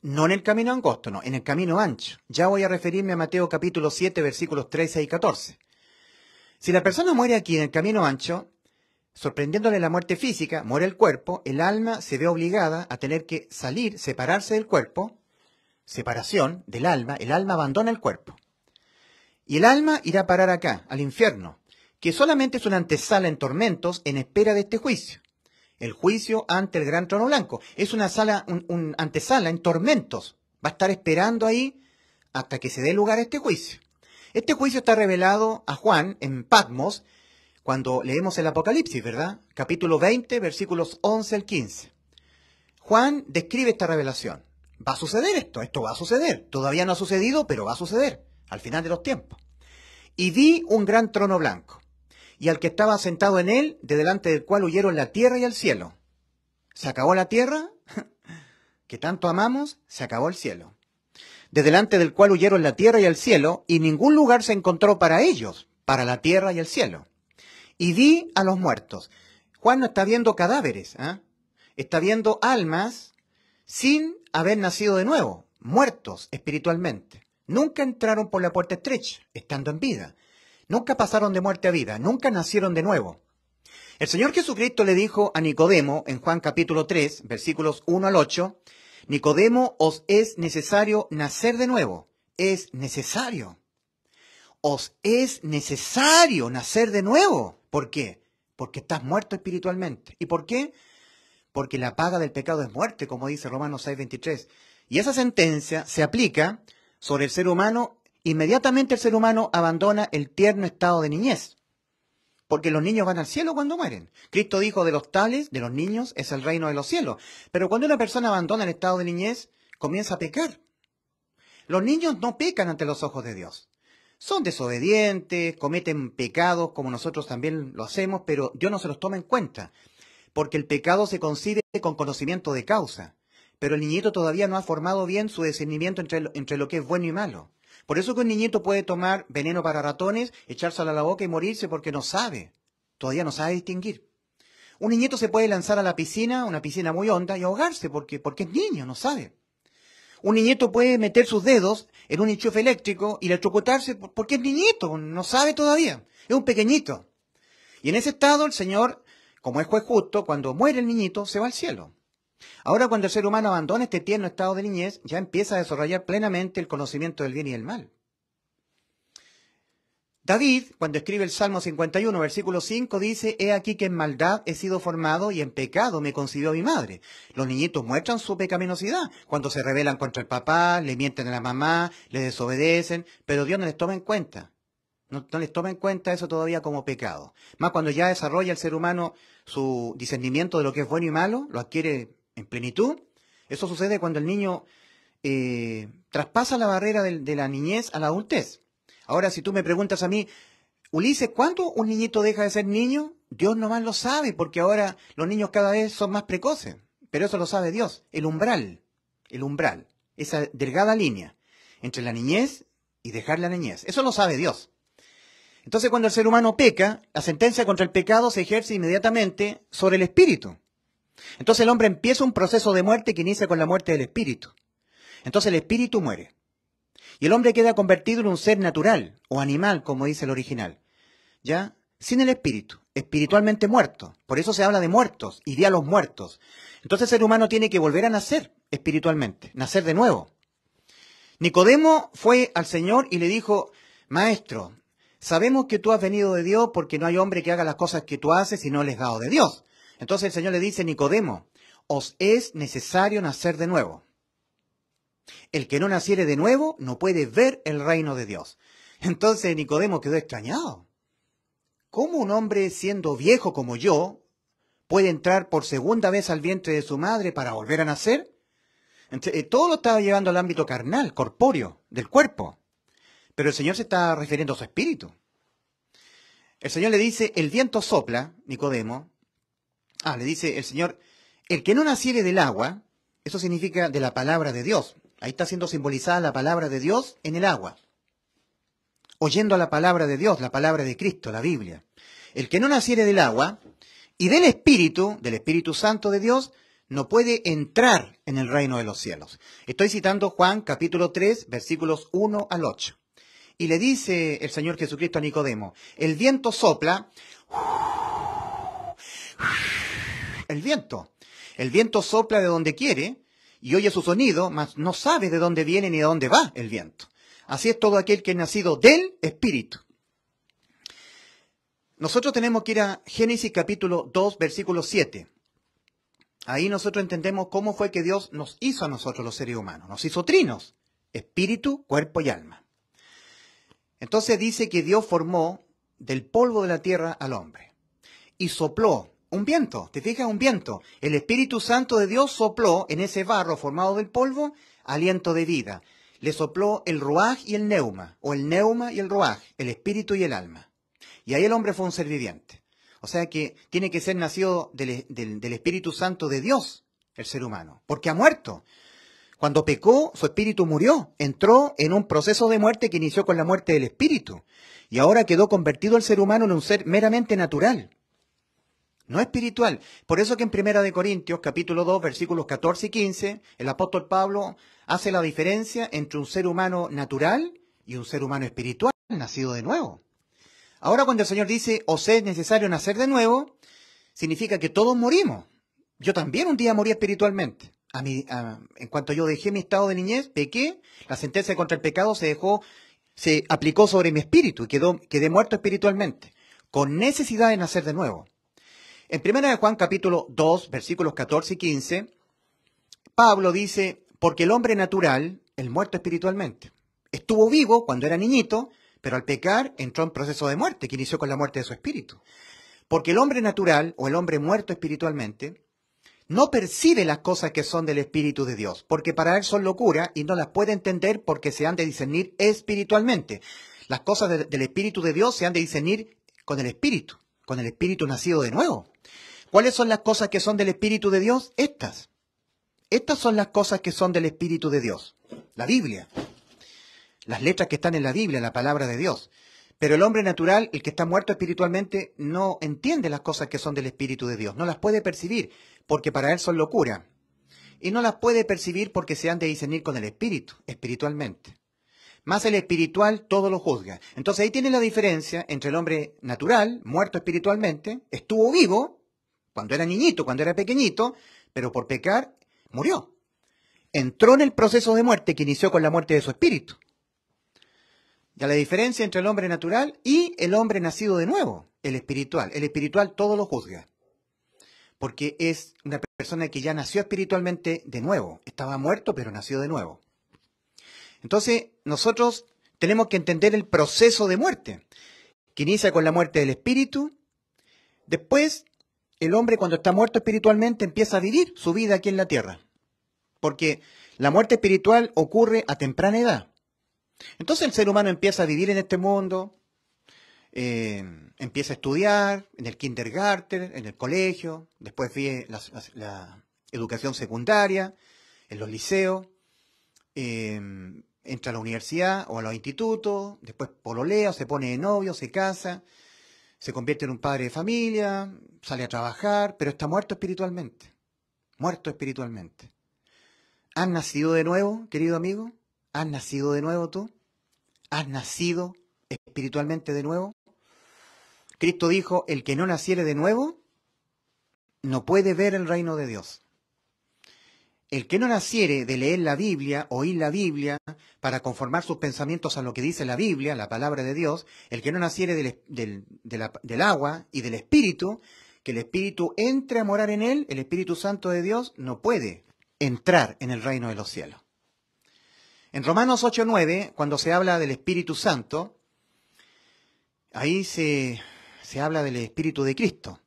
No en el camino angosto, no, en el camino ancho. Ya voy a referirme a Mateo capítulo 7, versículos 13 y 14. Si la persona muere aquí en el camino ancho, sorprendiéndole la muerte física, muere el cuerpo, el alma se ve obligada a tener que salir, separarse del cuerpo, separación del alma, el alma abandona el cuerpo. Y el alma irá a parar acá, al infierno, que solamente es una antesala en tormentos en espera de este juicio el juicio ante el gran trono blanco. Es una sala, un, antesala en tormentos. Va a estar esperando ahí hasta que se dé lugar a este juicio. Este juicio está revelado a Juan en Patmos cuando leemos el Apocalipsis, ¿verdad? Capítulo 20, versículos 11 al 15. Juan describe esta revelación. Va a suceder esto, esto va a suceder. Todavía no ha sucedido, pero va a suceder al final de los tiempos. Y vi un gran trono blanco y al que estaba sentado en él, de delante del cual huyeron la tierra y el cielo. Se acabó la tierra, que tanto amamos, se acabó el cielo. De delante del cual huyeron la tierra y el cielo, y ningún lugar se encontró para ellos, para la tierra y el cielo. Y di a los muertos. Juan no está viendo cadáveres, ¿ah? está viendo almas sin haber nacido de nuevo, muertos espiritualmente. Nunca entraron por la puerta estrecha, estando en vida. Nunca pasaron de muerte a vida, nunca nacieron de nuevo. El Señor Jesucristo le dijo a Nicodemo en Juan capítulo 3, versículos 1 al 8, Nicodemo, os es necesario nacer de nuevo. Es necesario. Os es necesario nacer de nuevo. ¿Por qué? Porque estás muerto espiritualmente. ¿Y por qué? Porque la paga del pecado es muerte, como dice Romanos 23. Y esa sentencia se aplica sobre el ser humano inmediatamente el ser humano abandona el tierno estado de niñez. Porque los niños van al cielo cuando mueren. Cristo dijo, de los tales, de los niños, es el reino de los cielos. Pero cuando una persona abandona el estado de niñez, comienza a pecar. Los niños no pecan ante los ojos de Dios. Son desobedientes, cometen pecados como nosotros también lo hacemos, pero Dios no se los toma en cuenta. Porque el pecado se concibe con conocimiento de causa. Pero el niñito todavía no ha formado bien su discernimiento entre, entre lo que es bueno y malo. Por eso que un niñito puede tomar veneno para ratones, echárselo a la boca y morirse porque no sabe, todavía no sabe distinguir. Un niñito se puede lanzar a la piscina, una piscina muy honda, y ahogarse porque, porque es niño, no sabe. Un niñito puede meter sus dedos en un enchufe eléctrico y electrocutarse porque es niñito, no sabe todavía, es un pequeñito. Y en ese estado el Señor, como es juez justo, cuando muere el niñito, se va al cielo. Ahora cuando el ser humano abandona este tierno estado de niñez, ya empieza a desarrollar plenamente el conocimiento del bien y del mal. David, cuando escribe el Salmo 51, versículo 5, dice, He aquí que en maldad he sido formado y en pecado me concibió mi madre. Los niñitos muestran su pecaminosidad cuando se rebelan contra el papá, le mienten a la mamá, le desobedecen, pero Dios no les toma en cuenta. No, les toma en cuenta eso todavía como pecado. Más cuando ya desarrolla el ser humano su discernimiento de lo que es bueno y malo, lo adquiere en plenitud. Eso sucede cuando el niño eh, traspasa la barrera de, de la niñez a la adultez. Ahora, si tú me preguntas a mí, Ulises, ¿cuándo un niñito deja de ser niño? Dios nomás lo sabe, porque ahora los niños cada vez son más precoces. Pero eso lo sabe Dios. El umbral, el umbral, esa delgada línea entre la niñez y dejar la niñez. Eso lo sabe Dios. Entonces, cuando el ser humano peca, la sentencia contra el pecado se ejerce inmediatamente sobre el espíritu. Entonces el hombre empieza un proceso de muerte que inicia con la muerte del espíritu. Entonces el espíritu muere. Y el hombre queda convertido en un ser natural o animal, como dice el original. ¿Ya? Sin el espíritu, espiritualmente muerto. Por eso se habla de muertos, de a los muertos. Entonces el ser humano tiene que volver a nacer espiritualmente, nacer de nuevo. Nicodemo fue al Señor y le dijo, Maestro, sabemos que tú has venido de Dios porque no hay hombre que haga las cosas que tú haces si no les dado de Dios. Entonces el Señor le dice, Nicodemo, os es necesario nacer de nuevo. El que no naciere de nuevo no puede ver el reino de Dios. Entonces Nicodemo quedó extrañado. ¿Cómo un hombre siendo viejo como yo puede entrar por segunda vez al vientre de su madre para volver a nacer? Entonces, eh, todo lo estaba llevando al ámbito carnal, corpóreo, del cuerpo. Pero el Señor se está refiriendo a su espíritu. El Señor le dice, el viento sopla, Nicodemo, Ah, le dice el Señor, el que no naciere del agua, eso significa de la palabra de Dios. Ahí está siendo simbolizada la palabra de Dios en el agua. Oyendo a la palabra de Dios, la palabra de Cristo, la Biblia. El que no naciere del agua y del Espíritu, del Espíritu Santo de Dios, no puede entrar en el reino de los cielos. Estoy citando Juan capítulo 3, versículos 1 al 8. Y le dice el Señor Jesucristo a Nicodemo, el viento sopla el viento. El viento sopla de donde quiere y oye su sonido, mas no sabe de dónde viene ni de dónde va el viento. Así es todo aquel que ha nacido del Espíritu. Nosotros tenemos que ir a Génesis capítulo 2, versículo 7. Ahí nosotros entendemos cómo fue que Dios nos hizo a nosotros los seres humanos. Nos hizo trinos, espíritu, cuerpo y alma. Entonces dice que Dios formó del polvo de la tierra al hombre y sopló un viento, te fijas, un viento. El Espíritu Santo de Dios sopló en ese barro formado del polvo aliento de vida. Le sopló el ruaj y el neuma, o el neuma y el ruaj, el espíritu y el alma. Y ahí el hombre fue un ser viviente. O sea que tiene que ser nacido del, del Espíritu Santo de Dios, el ser humano, porque ha muerto. Cuando pecó, su espíritu murió, entró en un proceso de muerte que inició con la muerte del espíritu, y ahora quedó convertido el ser humano en un ser meramente natural, no espiritual. Por eso que en Primera de Corintios, capítulo 2, versículos 14 y 15, el apóstol Pablo hace la diferencia entre un ser humano natural y un ser humano espiritual, nacido de nuevo. Ahora cuando el Señor dice, os es necesario nacer de nuevo, significa que todos morimos. Yo también un día morí espiritualmente. A mí, en cuanto yo dejé mi estado de niñez, pequé, la sentencia contra el pecado se dejó, se aplicó sobre mi espíritu y quedó, quedé muerto espiritualmente, con necesidad de nacer de nuevo. En de Juan capítulo 2, versículos 14 y 15, Pablo dice, porque el hombre natural, el muerto espiritualmente, estuvo vivo cuando era niñito, pero al pecar entró en proceso de muerte, que inició con la muerte de su espíritu. Porque el hombre natural o el hombre muerto espiritualmente no percibe las cosas que son del Espíritu de Dios, porque para él son locura y no las puede entender porque se han de discernir espiritualmente. Las cosas del Espíritu de Dios se han de discernir con el Espíritu, con el Espíritu nacido de nuevo. ¿Cuáles son las cosas que son del Espíritu de Dios? Estas. Estas son las cosas que son del Espíritu de Dios. La Biblia. Las letras que están en la Biblia, la palabra de Dios. Pero el hombre natural, el que está muerto espiritualmente, no entiende las cosas que son del Espíritu de Dios. No las puede percibir, porque para él son locura. Y no las puede percibir porque se han de discernir con el Espíritu, espiritualmente. Más el espiritual todo lo juzga. Entonces ahí tiene la diferencia entre el hombre natural, muerto espiritualmente, estuvo vivo, cuando era niñito, cuando era pequeñito, pero por pecar murió. Entró en el proceso de muerte que inició con la muerte de su espíritu. Ya la diferencia entre el hombre natural y el hombre nacido de nuevo, el espiritual. El espiritual todo lo juzga, porque es una persona que ya nació espiritualmente de nuevo. Estaba muerto, pero nació de nuevo. Entonces, nosotros tenemos que entender el proceso de muerte, que inicia con la muerte del espíritu, después el hombre cuando está muerto espiritualmente empieza a vivir su vida aquí en la tierra. Porque la muerte espiritual ocurre a temprana edad. Entonces el ser humano empieza a vivir en este mundo, eh, empieza a estudiar en el kindergarten, en el colegio, después viene la, educación secundaria, en los liceos, eh, entra a la universidad o a los institutos, después pololea, se pone de novio, se casa, se convierte en un padre de familia, sale a trabajar, pero está muerto espiritualmente. Muerto espiritualmente. ¿Has nacido de nuevo, querido amigo? ¿Has nacido de nuevo tú? ¿Has nacido espiritualmente de nuevo? Cristo dijo, el que no naciere de nuevo, no puede ver el reino de Dios. El que no naciere de leer la Biblia, oír la Biblia, para conformar sus pensamientos a lo que dice la Biblia, la palabra de Dios, el que no naciere del, agua y del Espíritu, que el Espíritu entre a morar en él, el Espíritu Santo de Dios no puede entrar en el reino de los cielos. En Romanos 8.9, cuando se habla del Espíritu Santo, ahí se habla del Espíritu de Cristo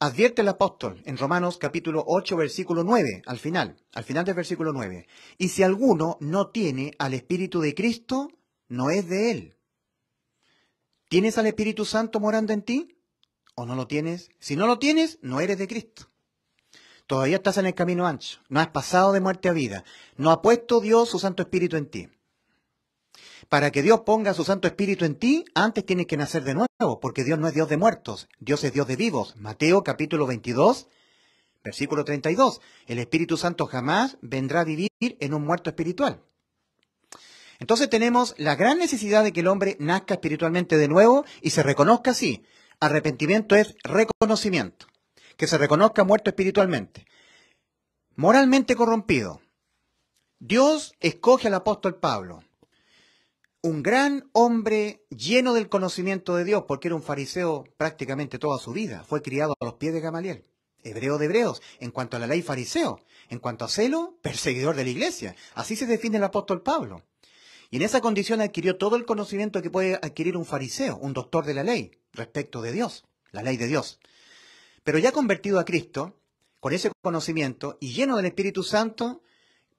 advierte el apóstol en Romanos capítulo 8, versículo 9, al final, al final del versículo 9. Y si alguno no tiene al Espíritu de Cristo, no es de él. ¿Tienes al Espíritu Santo morando en ti? ¿O no lo tienes? Si no lo tienes, no eres de Cristo. Todavía estás en el camino ancho, no has pasado de muerte a vida, no ha puesto Dios su Santo Espíritu en ti. Para que Dios ponga su Santo Espíritu en ti, antes tienes que nacer de nuevo, porque Dios no es Dios de muertos, Dios es Dios de vivos. Mateo capítulo 22, versículo 32. El Espíritu Santo jamás vendrá a vivir en un muerto espiritual. Entonces tenemos la gran necesidad de que el hombre nazca espiritualmente de nuevo y se reconozca así. Arrepentimiento es reconocimiento. Que se reconozca muerto espiritualmente. Moralmente corrompido. Dios escoge al apóstol Pablo un gran hombre lleno del conocimiento de Dios, porque era un fariseo prácticamente toda su vida, fue criado a los pies de Gamaliel, hebreo de hebreos, en cuanto a la ley fariseo, en cuanto a celo, perseguidor de la iglesia. Así se define el apóstol Pablo. Y en esa condición adquirió todo el conocimiento que puede adquirir un fariseo, un doctor de la ley, respecto de Dios, la ley de Dios. Pero ya convertido a Cristo, con ese conocimiento y lleno del Espíritu Santo,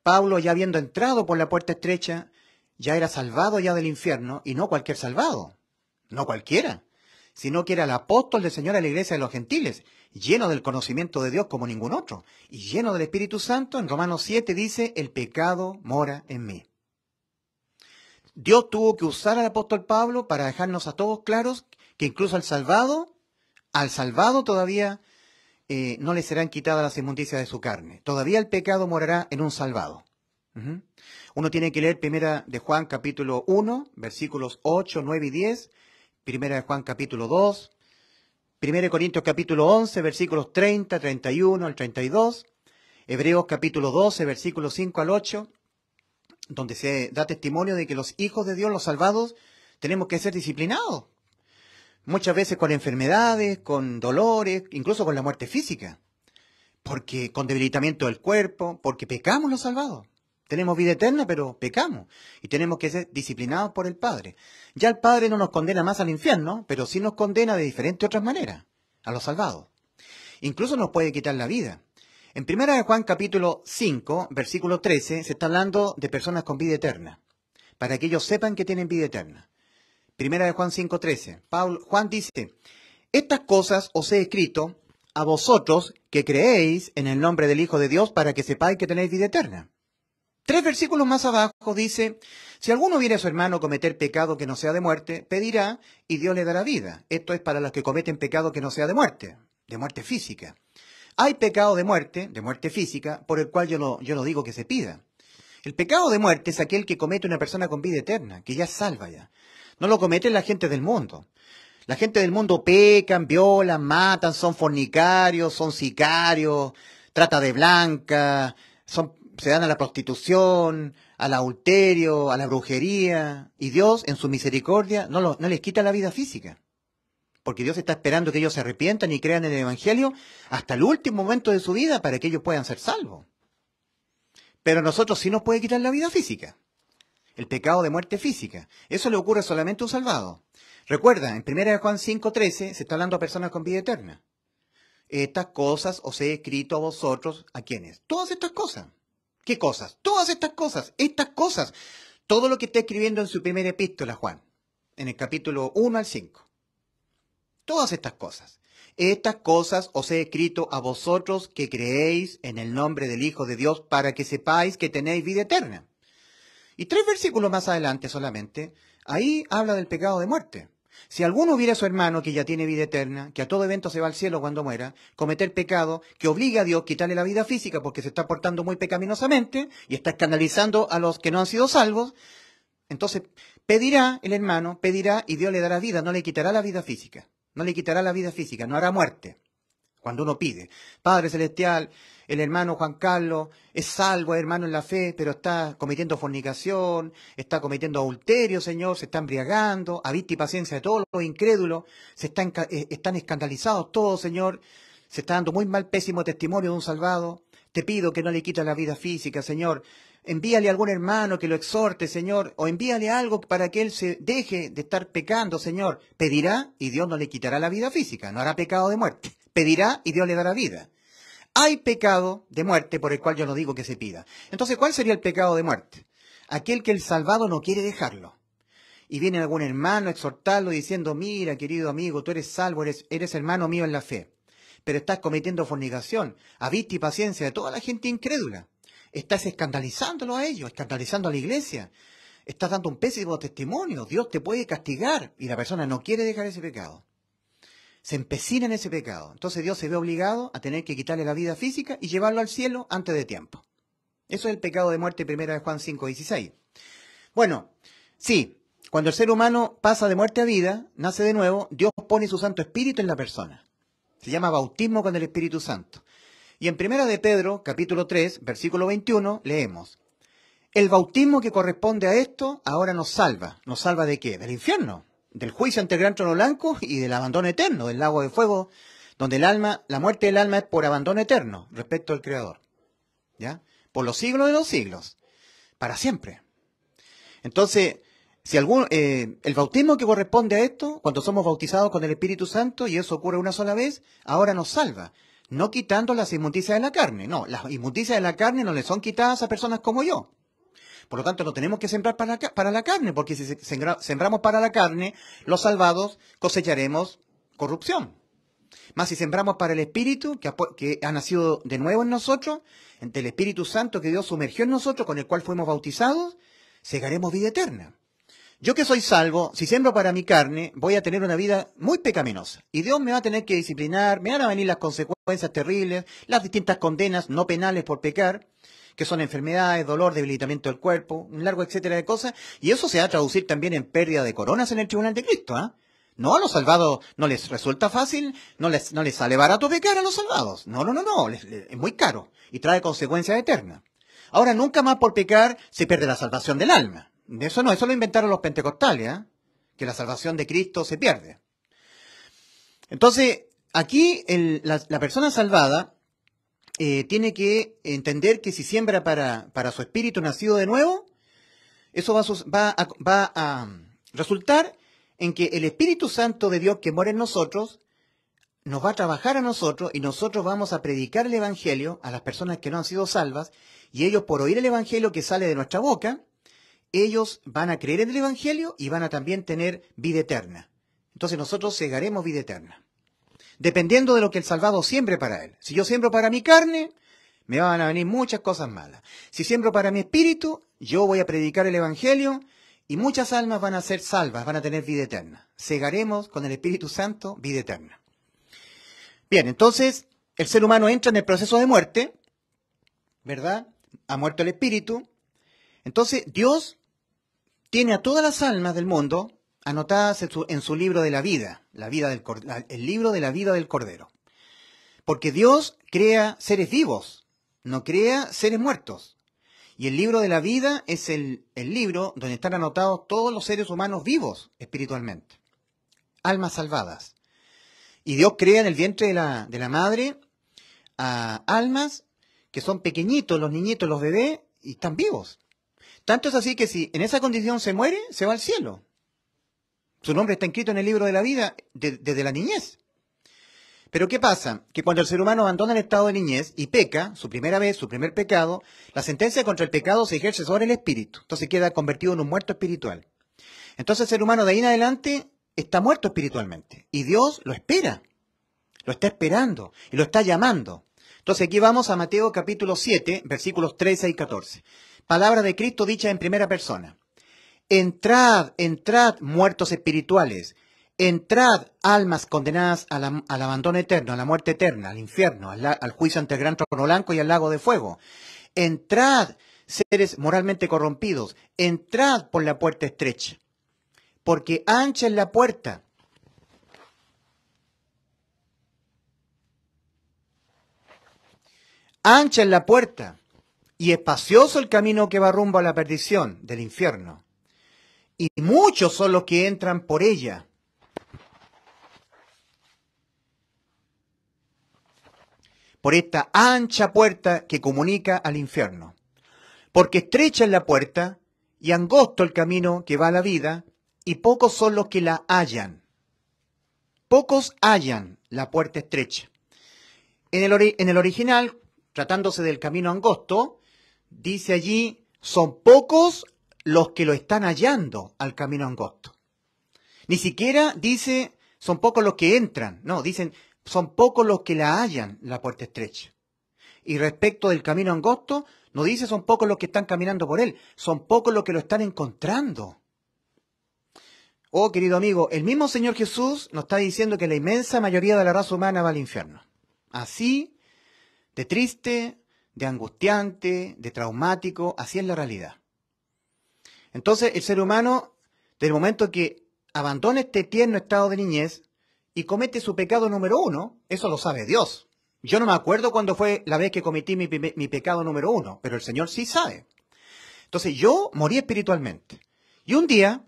Pablo, ya habiendo entrado por la puerta estrecha, ya era salvado ya del infierno, y no cualquier salvado, no cualquiera, sino que era el apóstol del Señor a la iglesia de los gentiles, lleno del conocimiento de Dios como ningún otro, y lleno del Espíritu Santo, en Romanos 7 dice, el pecado mora en mí. Dios tuvo que usar al apóstol Pablo para dejarnos a todos claros que incluso al salvado, al salvado todavía eh, no le serán quitadas las inmundicias de su carne, todavía el pecado morará en un salvado. Uno tiene que leer Primera de Juan capítulo 1, versículos 8, 9 y 10, Primera de Juan capítulo 2, Primera Corintios capítulo 11, versículos 30, 31 al 32, Hebreos capítulo 12, versículos 5 al 8, donde se da testimonio de que los hijos de Dios, los salvados, tenemos que ser disciplinados. Muchas veces con enfermedades, con dolores, incluso con la muerte física. Porque con debilitamiento del cuerpo, porque pecamos los salvados. Tenemos vida eterna, pero pecamos y tenemos que ser disciplinados por el Padre. Ya el Padre no nos condena más al infierno, pero sí nos condena de diferentes otras maneras, a los salvados. Incluso nos puede quitar la vida. En 1 Juan capítulo 5, versículo 13, se está hablando de personas con vida eterna, para que ellos sepan que tienen vida eterna. 1 Juan 5, 13, Juan dice, estas cosas os he escrito a vosotros que creéis en el nombre del Hijo de Dios para que sepáis que tenéis vida eterna. Tres versículos más abajo dice, si alguno viene a su hermano cometer pecado que no sea de muerte, pedirá y Dios le dará vida. Esto es para los que cometen pecado que no sea de muerte, de muerte física. Hay pecado de muerte, de muerte física, por el cual yo no, yo no digo que se pida. El pecado de muerte es aquel que comete una persona con vida eterna, que ya salva ya. No lo cometen la gente del mundo. La gente del mundo pecan, violan, matan, son fornicarios, son sicarios, trata de blanca, son se dan a la prostitución, al adulterio, a la brujería, y Dios en su misericordia no, les quita la vida física. Porque Dios está esperando que ellos se arrepientan y crean en el Evangelio hasta el último momento de su vida para que ellos puedan ser salvos. Pero a nosotros sí nos puede quitar la vida física. El pecado de muerte física. Eso le ocurre solamente a un salvado. Recuerda, en 1 Juan 5.13 se está hablando a personas con vida eterna. Estas cosas os he escrito a vosotros, ¿a quienes? Todas estas cosas. ¿Qué cosas? Todas estas cosas, estas cosas. Todo lo que está escribiendo en su primera epístola, Juan, en el capítulo 1 al 5. Todas estas cosas. Estas cosas os he escrito a vosotros que creéis en el nombre del Hijo de Dios para que sepáis que tenéis vida eterna. Y tres versículos más adelante solamente, ahí habla del pecado de muerte. Si alguno hubiera a su hermano que ya tiene vida eterna, que a todo evento se va al cielo cuando muera, cometer pecado que obliga a Dios a quitarle la vida física porque se está portando muy pecaminosamente y está escandalizando a los que no han sido salvos, entonces pedirá el hermano, pedirá y Dios le dará vida, no le quitará la vida física, no le quitará la vida física, no hará muerte. Cuando uno pide, Padre Celestial, el hermano Juan Carlos es salvo, hermano en la fe, pero está cometiendo fornicación, está cometiendo adulterio, Señor, se está embriagando, a y paciencia de todos los incrédulos, se están, eh, están escandalizados todos, Señor, se está dando muy mal pésimo testimonio de un salvado. Te pido que no le quites la vida física, Señor. Envíale a algún hermano que lo exhorte, Señor, o envíale algo para que él se deje de estar pecando, Señor. Pedirá y Dios no le quitará la vida física, no hará pecado de muerte pedirá y Dios le dará vida. Hay pecado de muerte por el cual yo no digo que se pida. Entonces, ¿cuál sería el pecado de muerte? Aquel que el salvado no quiere dejarlo. Y viene algún hermano a exhortarlo diciendo, mira, querido amigo, tú eres salvo, eres, eres hermano mío en la fe, pero estás cometiendo fornicación a vista y paciencia de toda la gente incrédula. Estás escandalizándolo a ellos, escandalizando a la iglesia. Estás dando un pésimo testimonio. Dios te puede castigar y la persona no quiere dejar ese pecado se empecina en ese pecado. Entonces Dios se ve obligado a tener que quitarle la vida física y llevarlo al cielo antes de tiempo. Eso es el pecado de muerte primera de Juan 16 Bueno, sí, cuando el ser humano pasa de muerte a vida, nace de nuevo, Dios pone su Santo Espíritu en la persona. Se llama bautismo con el Espíritu Santo. Y en primera de Pedro, capítulo 3, versículo 21, leemos, el bautismo que corresponde a esto ahora nos salva. ¿Nos salva de qué? Del infierno del juicio ante el gran trono blanco y del abandono eterno, del lago de fuego, donde el alma, la muerte del alma es por abandono eterno respecto al Creador. ¿Ya? Por los siglos de los siglos. Para siempre. Entonces, si algún, eh, el bautismo que corresponde a esto, cuando somos bautizados con el Espíritu Santo, y eso ocurre una sola vez, ahora nos salva. No quitando las inmundicias de la carne. No, las inmundicias de la carne no le son quitadas a personas como yo. Por lo tanto, no tenemos que sembrar para, la, carne, porque si sembramos para la carne, los salvados cosecharemos corrupción. Más si sembramos para el Espíritu, que ha, nacido de nuevo en nosotros, del Espíritu Santo que Dios sumergió en nosotros, con el cual fuimos bautizados, segaremos vida eterna. Yo que soy salvo, si siembro para mi carne, voy a tener una vida muy pecaminosa. Y Dios me va a tener que disciplinar, me van a venir las consecuencias terribles, las distintas condenas no penales por pecar que son enfermedades, dolor, debilitamiento del cuerpo, un largo etcétera de cosas, y eso se va a traducir también en pérdida de coronas en el Tribunal de Cristo, ¿ah? No, a los salvados no les resulta fácil, no les, no les sale barato pecar a los salvados. No, no, no, no, es muy caro y trae consecuencias eternas. Ahora, nunca más por pecar se pierde la salvación del alma. Eso no, eso lo inventaron los pentecostales, ¿ah? que la salvación de Cristo se pierde. Entonces, aquí la persona salvada eh, tiene que entender que si siembra para, su espíritu nacido de nuevo, eso va, va, a, va a mm, resultar en que el Espíritu Santo de Dios que mora en nosotros nos va a trabajar a nosotros y nosotros vamos a predicar el Evangelio a las personas que no han sido salvas y ellos por oír el Evangelio que sale de nuestra boca, ellos van a creer en el Evangelio y van a también tener vida eterna. Entonces nosotros cegaremos vida eterna dependiendo de lo que el salvado siembre para él. Si yo siembro para mi carne, me van a venir muchas cosas malas. Si siembro para mi espíritu, yo voy a predicar el Evangelio y muchas almas van a ser salvas, van a tener vida eterna. Segaremos con el Espíritu Santo vida eterna. Bien, entonces el ser humano entra en el proceso de muerte, ¿verdad? Ha muerto el espíritu. Entonces Dios tiene a todas las almas del mundo anotadas en su, libro de la vida, la vida del, el libro de la vida del Cordero. Porque Dios crea seres vivos, no crea seres muertos. Y el libro de la vida es el, el, libro donde están anotados todos los seres humanos vivos espiritualmente, almas salvadas. Y Dios crea en el vientre de la, de la madre a almas que son pequeñitos, los niñitos, los bebés, y están vivos. Tanto es así que si en esa condición se muere, se va al cielo. Su nombre está inscrito en el libro de la vida desde la niñez. Pero ¿qué pasa? Que cuando el ser humano abandona el estado de niñez y peca, su primera vez, su primer pecado, la sentencia contra el pecado se ejerce sobre el espíritu. Entonces queda convertido en un muerto espiritual. Entonces el ser humano de ahí en adelante está muerto espiritualmente. Y Dios lo espera. Lo está esperando y lo está llamando. Entonces aquí vamos a Mateo capítulo 7, versículos 13 y 14. Palabra de Cristo dicha en primera persona. Entrad, entrad, muertos espirituales, entrad, almas condenadas al, abandono eterno, a la muerte eterna, al infierno, al, al, juicio ante el gran trono blanco y al lago de fuego. Entrad, seres moralmente corrompidos, entrad por la puerta estrecha, porque ancha es la puerta. Ancha es la puerta y espacioso el camino que va rumbo a la perdición del infierno y muchos son los que entran por ella. Por esta ancha puerta que comunica al infierno. Porque estrecha es la puerta y angosto el camino que va a la vida, y pocos son los que la hallan. Pocos hallan la puerta estrecha. En el, original, tratándose del camino angosto, dice allí, son pocos los que lo están hallando al camino angosto. Ni siquiera dice, son pocos los que entran, no, dicen, son pocos los que la hallan la puerta estrecha. Y respecto del camino angosto, no dice son pocos los que están caminando por él, son pocos los que lo están encontrando. Oh, querido amigo, el mismo Señor Jesús nos está diciendo que la inmensa mayoría de la raza humana va al infierno. Así, de triste, de angustiante, de traumático, así es la realidad. Entonces, el ser humano, del momento que abandona este tierno estado de niñez y comete su pecado número uno, eso lo sabe Dios. Yo no me acuerdo cuándo fue la vez que cometí mi, mi, pecado número uno, pero el Señor sí sabe. Entonces yo morí espiritualmente. Y un día,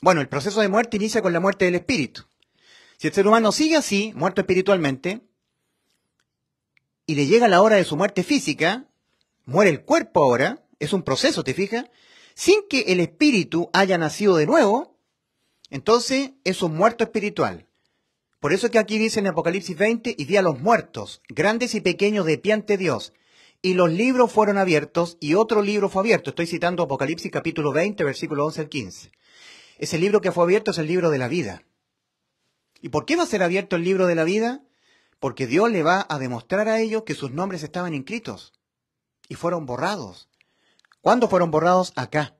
bueno, el proceso de muerte inicia con la muerte del espíritu. Si el ser humano sigue así, muerto espiritualmente, y le llega la hora de su muerte física, muere el cuerpo ahora, es un proceso, ¿te fijas? sin que el espíritu haya nacido de nuevo, entonces es un muerto espiritual. Por eso es que aquí dice en Apocalipsis 20, y vi a los muertos, grandes y pequeños de pie ante Dios, y los libros fueron abiertos, y otro libro fue abierto. Estoy citando Apocalipsis capítulo 20, versículo 11 al 15. Ese libro que fue abierto es el libro de la vida. ¿Y por qué va a ser abierto el libro de la vida? Porque Dios le va a demostrar a ellos que sus nombres estaban inscritos y fueron borrados. ¿Cuándo fueron borrados? Acá.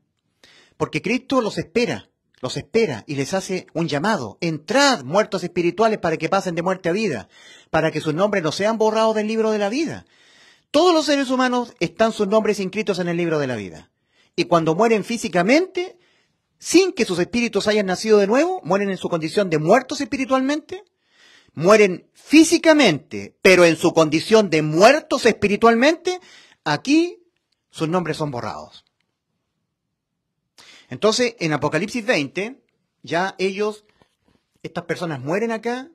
Porque Cristo los espera, los espera y les hace un llamado. Entrad, muertos espirituales, para que pasen de muerte a vida, para que sus nombres no sean borrados del libro de la vida. Todos los seres humanos están sus nombres inscritos en el libro de la vida. Y cuando mueren físicamente, sin que sus espíritus hayan nacido de nuevo, mueren en su condición de muertos espiritualmente, mueren físicamente, pero en su condición de muertos espiritualmente, aquí sus nombres son borrados. Entonces, en Apocalipsis 20, ya ellos, estas personas mueren acá,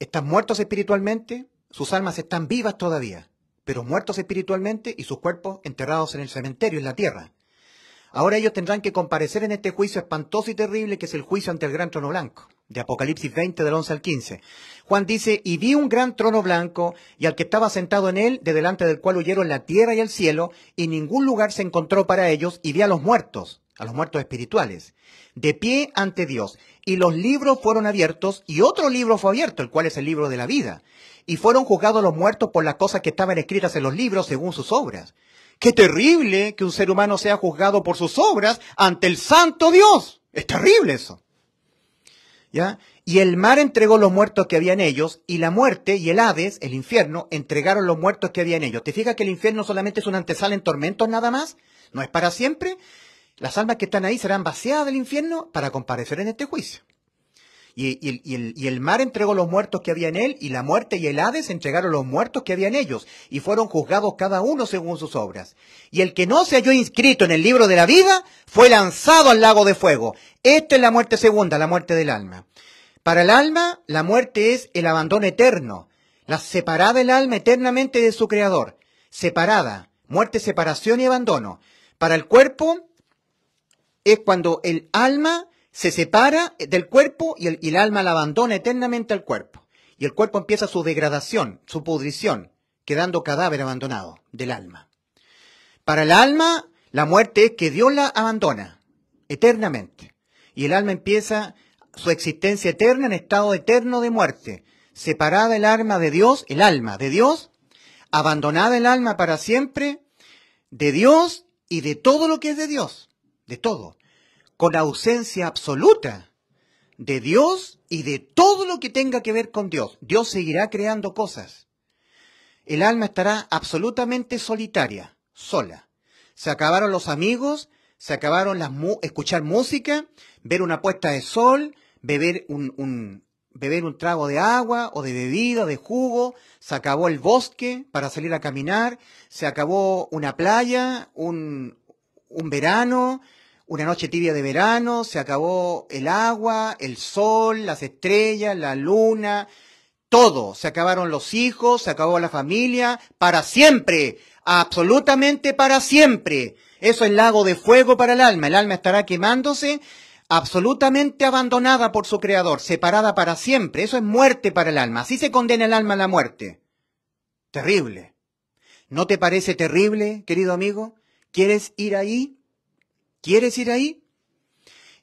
están muertos espiritualmente, sus almas están vivas todavía, pero muertos espiritualmente y sus cuerpos enterrados en el cementerio, en la tierra. Ahora ellos tendrán que comparecer en este juicio espantoso y terrible que es el juicio ante el gran trono blanco de Apocalipsis 20 del 11 al 15. Juan dice, y vi un gran trono blanco y al que estaba sentado en él, de delante del cual huyeron la tierra y el cielo, y ningún lugar se encontró para ellos, y vi a los muertos, a los muertos espirituales, de pie ante Dios. Y los libros fueron abiertos, y otro libro fue abierto, el cual es el libro de la vida. Y fueron juzgados los muertos por las cosas que estaban escritas en los libros según sus obras. Qué terrible que un ser humano sea juzgado por sus obras ante el santo Dios. Es terrible eso. Y el mar entregó los muertos que había en ellos, y la muerte y el Hades, el infierno, entregaron los muertos que había en ellos. ¿Te fijas que el infierno solamente es un antesal en tormentos nada más? ¿No es para siempre? Las almas que están ahí serán vaciadas del infierno para comparecer en este juicio. Y, el, mar entregó los muertos que había en él, y la muerte y el Hades entregaron los muertos que había en ellos, y fueron juzgados cada uno según sus obras. Y el que no se halló inscrito en el libro de la vida fue lanzado al lago de fuego. Esta es la muerte segunda, la muerte del alma. Para el alma, la muerte es el abandono eterno, la separada del alma eternamente de su creador, separada, muerte, separación y abandono. Para el cuerpo, es cuando el alma se separa del cuerpo y el, alma la abandona eternamente al cuerpo. Y el cuerpo empieza su degradación, su pudrición, quedando cadáver abandonado del alma. Para el alma, la muerte es que Dios la abandona eternamente. Y el alma empieza su existencia eterna en estado eterno de muerte. Separada el alma de Dios, el alma de Dios, abandonada el alma para siempre de Dios y de todo lo que es de Dios, de todo con ausencia absoluta de Dios y de todo lo que tenga que ver con Dios. Dios seguirá creando cosas. El alma estará absolutamente solitaria, sola. Se acabaron los amigos, se acabaron las escuchar música, ver una puesta de sol, beber un, beber un trago de agua o de bebida, de jugo, se acabó el bosque para salir a caminar, se acabó una playa, un verano, una noche tibia de verano, se acabó el agua, el sol, las estrellas, la luna, todo. Se acabaron los hijos, se acabó la familia, para siempre, absolutamente para siempre. Eso es lago de fuego para el alma. El alma estará quemándose, absolutamente abandonada por su creador, separada para siempre. Eso es muerte para el alma. Así se condena el alma a la muerte. Terrible. ¿No te parece terrible, querido amigo? ¿Quieres ir ahí? ¿Quieres ir ahí?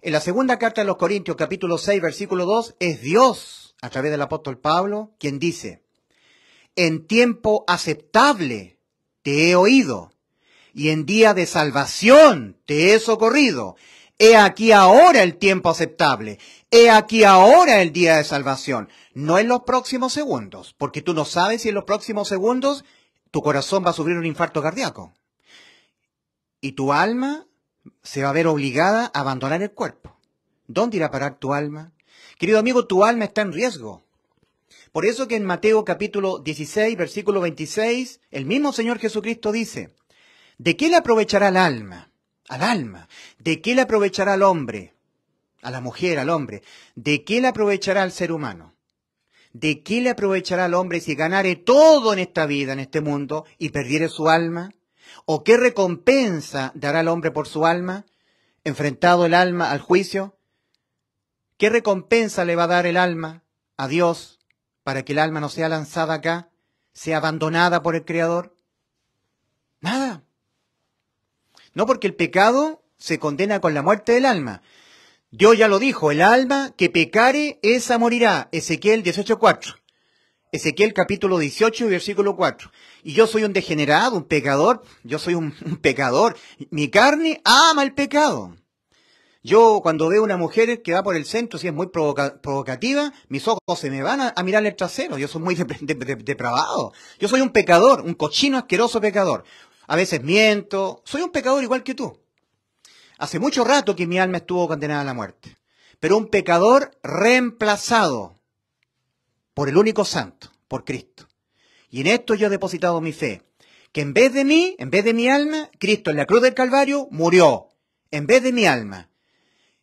En la segunda carta de los Corintios, capítulo 6, versículo 2, es Dios, a través del apóstol Pablo, quien dice, en tiempo aceptable te he oído, y en día de salvación te he socorrido. He aquí ahora el tiempo aceptable, he aquí ahora el día de salvación, no en los próximos segundos, porque tú no sabes si en los próximos segundos tu corazón va a sufrir un infarto cardíaco y tu alma se va a ver obligada a abandonar el cuerpo. ¿Dónde irá a parar tu alma? Querido amigo, tu alma está en riesgo. Por eso que en Mateo capítulo 16, versículo 26, el mismo Señor Jesucristo dice, ¿de qué le aprovechará el alma? Al alma. ¿De qué le aprovechará al hombre? A la mujer, al hombre. ¿De qué le aprovechará al ser humano? ¿De qué le aprovechará al hombre si ganare todo en esta vida, en este mundo, y perdiere su alma? ¿O qué recompensa dará el hombre por su alma? Enfrentado el alma al juicio. ¿Qué recompensa le va a dar el alma a Dios para que el alma no sea lanzada acá, sea abandonada por el Creador? Nada. No porque el pecado se condena con la muerte del alma. Dios ya lo dijo, el alma que pecare, esa morirá. Ezequiel 18.4. Ezequiel capítulo 18, versículo 4. Y yo soy un degenerado, un pecador, yo soy un, pecador. Mi carne ama el pecado. Yo cuando veo una mujer que va por el centro, si es muy provocativa, mis ojos se me van a, mirar el trasero. Yo soy muy depravado. Yo soy un pecador, un cochino asqueroso pecador. A veces miento. Soy un pecador igual que tú. Hace mucho rato que mi alma estuvo condenada a la muerte. Pero un pecador reemplazado por el único santo, por Cristo. Y en esto yo he depositado mi fe, que en vez de mí, en vez de mi alma, Cristo en la cruz del Calvario murió, en vez de mi alma.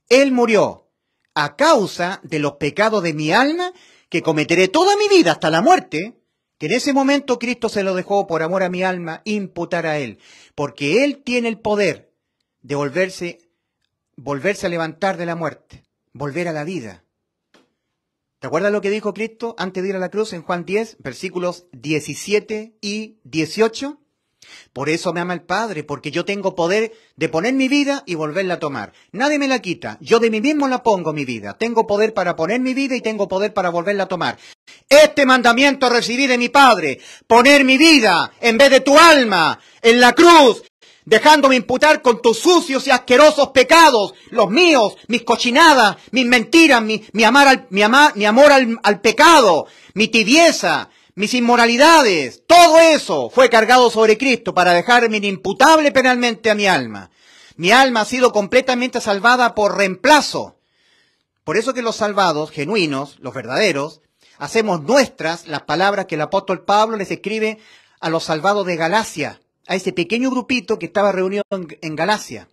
Él murió a causa de los pecados de mi alma que cometeré toda mi vida hasta la muerte, que en ese momento Cristo se lo dejó por amor a mi alma imputar a Él, porque Él tiene el poder de volverse, volverse a levantar de la muerte, volver a la vida. ¿Te acuerdas lo que dijo Cristo antes de ir a la cruz en Juan 10, versículos 17 y 18? Por eso me ama el Padre, porque yo tengo poder de poner mi vida y volverla a tomar. Nadie me la quita, yo de mí mismo la pongo mi vida. Tengo poder para poner mi vida y tengo poder para volverla a tomar. Este mandamiento recibí de mi Padre, poner mi vida en vez de tu alma en la cruz dejándome imputar con tus sucios y asquerosos pecados, los míos, mis cochinadas, mis mentiras, mi, amor al, al pecado, mi tibieza, mis inmoralidades, todo eso fue cargado sobre Cristo para dejarme inimputable penalmente a mi alma. Mi alma ha sido completamente salvada por reemplazo. Por eso que los salvados, genuinos, los verdaderos, hacemos nuestras las palabras que el apóstol Pablo les escribe a los salvados de Galacia a ese pequeño grupito que estaba reunido en, Galacia.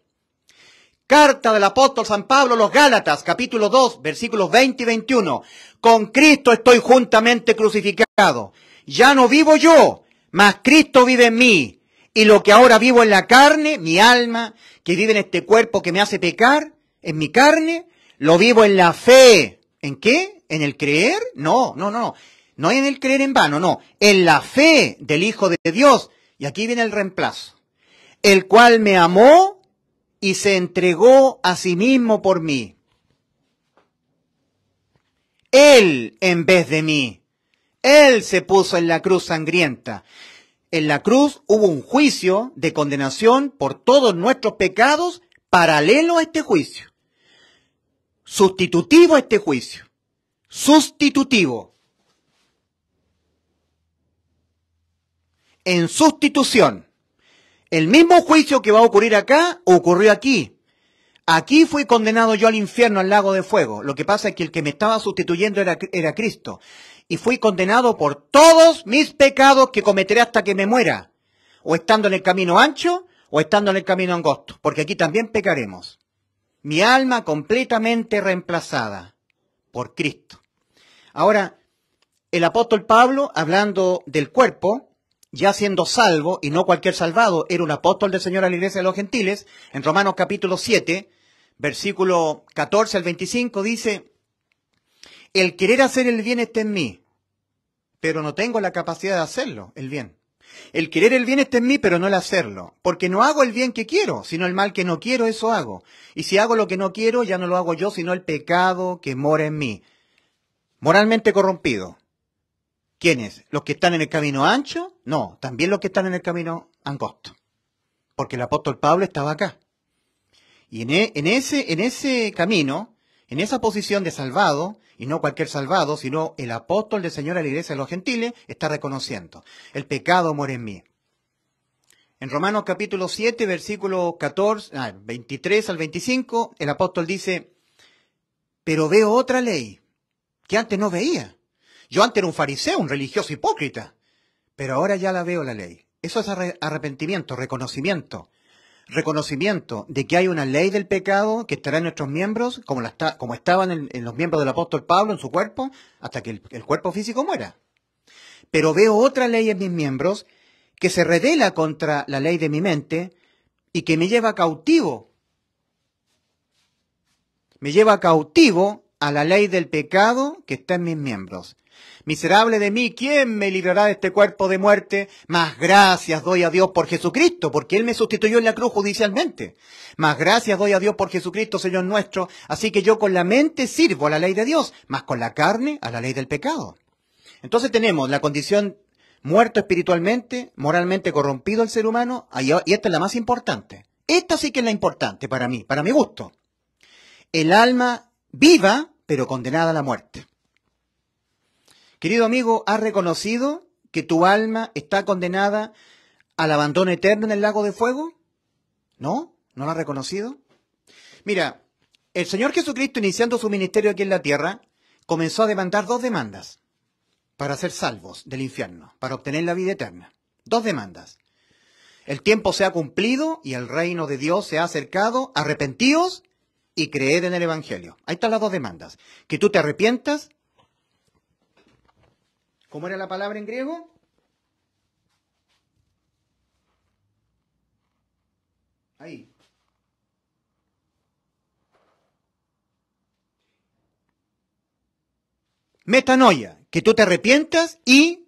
Carta del apóstol San Pablo los Gálatas, capítulo 2, versículos 20 y 21. Con Cristo estoy juntamente crucificado. Ya no vivo yo, mas Cristo vive en mí. Y lo que ahora vivo en la carne, mi alma, que vive en este cuerpo que me hace pecar, en mi carne, lo vivo en la fe. ¿En qué? ¿En el creer? No, no, no. No en el creer en vano, no. En la fe del Hijo de Dios, y aquí viene el reemplazo. El cual me amó y se entregó a sí mismo por mí. Él en vez de mí. Él se puso en la cruz sangrienta. En la cruz hubo un juicio de condenación por todos nuestros pecados paralelo a este juicio. Sustitutivo a este juicio. Sustitutivo. en sustitución. El mismo juicio que va a ocurrir acá ocurrió aquí. Aquí fui condenado yo al infierno, al lago de fuego. Lo que pasa es que el que me estaba sustituyendo era, Cristo. Y fui condenado por todos mis pecados que cometeré hasta que me muera. O estando en el camino ancho o estando en el camino angosto. Porque aquí también pecaremos. Mi alma completamente reemplazada por Cristo. Ahora, el apóstol Pablo, hablando del cuerpo, ya siendo salvo, y no cualquier salvado, era un apóstol del Señor a la iglesia de los gentiles, en Romanos capítulo 7, versículo 14 al 25, dice, el querer hacer el bien está en mí, pero no tengo la capacidad de hacerlo, el bien. El querer el bien está en mí, pero no el hacerlo, porque no hago el bien que quiero, sino el mal que no quiero, eso hago. Y si hago lo que no quiero, ya no lo hago yo, sino el pecado que mora en mí. Moralmente corrompido. ¿Quiénes? ¿Los que están en el camino ancho? No, también los que están en el camino angosto. Porque el apóstol Pablo estaba acá. Y e, en, ese, en ese camino, en esa posición de salvado, y no cualquier salvado, sino el apóstol del Señor a la iglesia de los gentiles, está reconociendo, el pecado muere en mí. En Romanos capítulo 7, versículo 14, 23 ah, al 25, el apóstol dice, pero veo otra ley que antes no veía yo antes era un fariseo, un religioso hipócrita, pero ahora ya la veo la ley. Eso es arrepentimiento, reconocimiento. Reconocimiento de que hay una ley del pecado que estará en nuestros miembros, como, la está, como estaban en, los miembros del apóstol Pablo, en su cuerpo, hasta que el, el cuerpo físico muera. Pero veo otra ley en mis miembros que se revela contra la ley de mi mente y que me lleva cautivo. Me lleva cautivo a la ley del pecado que está en mis miembros. Miserable de mí, ¿quién me librará de este cuerpo de muerte? Más gracias doy a Dios por Jesucristo, porque Él me sustituyó en la cruz judicialmente. Más gracias doy a Dios por Jesucristo, Señor nuestro. Así que yo con la mente sirvo a la ley de Dios, más con la carne a la ley del pecado. Entonces tenemos la condición muerto espiritualmente, moralmente corrompido el ser humano, y esta es la más importante. Esta sí que es la importante para mí, para mi gusto. El alma viva, pero condenada a la muerte. Querido amigo, ¿has reconocido que tu alma está condenada al abandono eterno en el lago de fuego? ¿No? ¿No lo has reconocido? Mira, el Señor Jesucristo, iniciando su ministerio aquí en la tierra, comenzó a demandar dos demandas para ser salvos del infierno, para obtener la vida eterna. Dos demandas. El tiempo se ha cumplido y el reino de Dios se ha acercado. Arrepentíos y creed en el Evangelio. Ahí están las dos demandas. Que tú te arrepientas ¿Cómo era la palabra en griego? Ahí. Metanoia, que tú te arrepientas y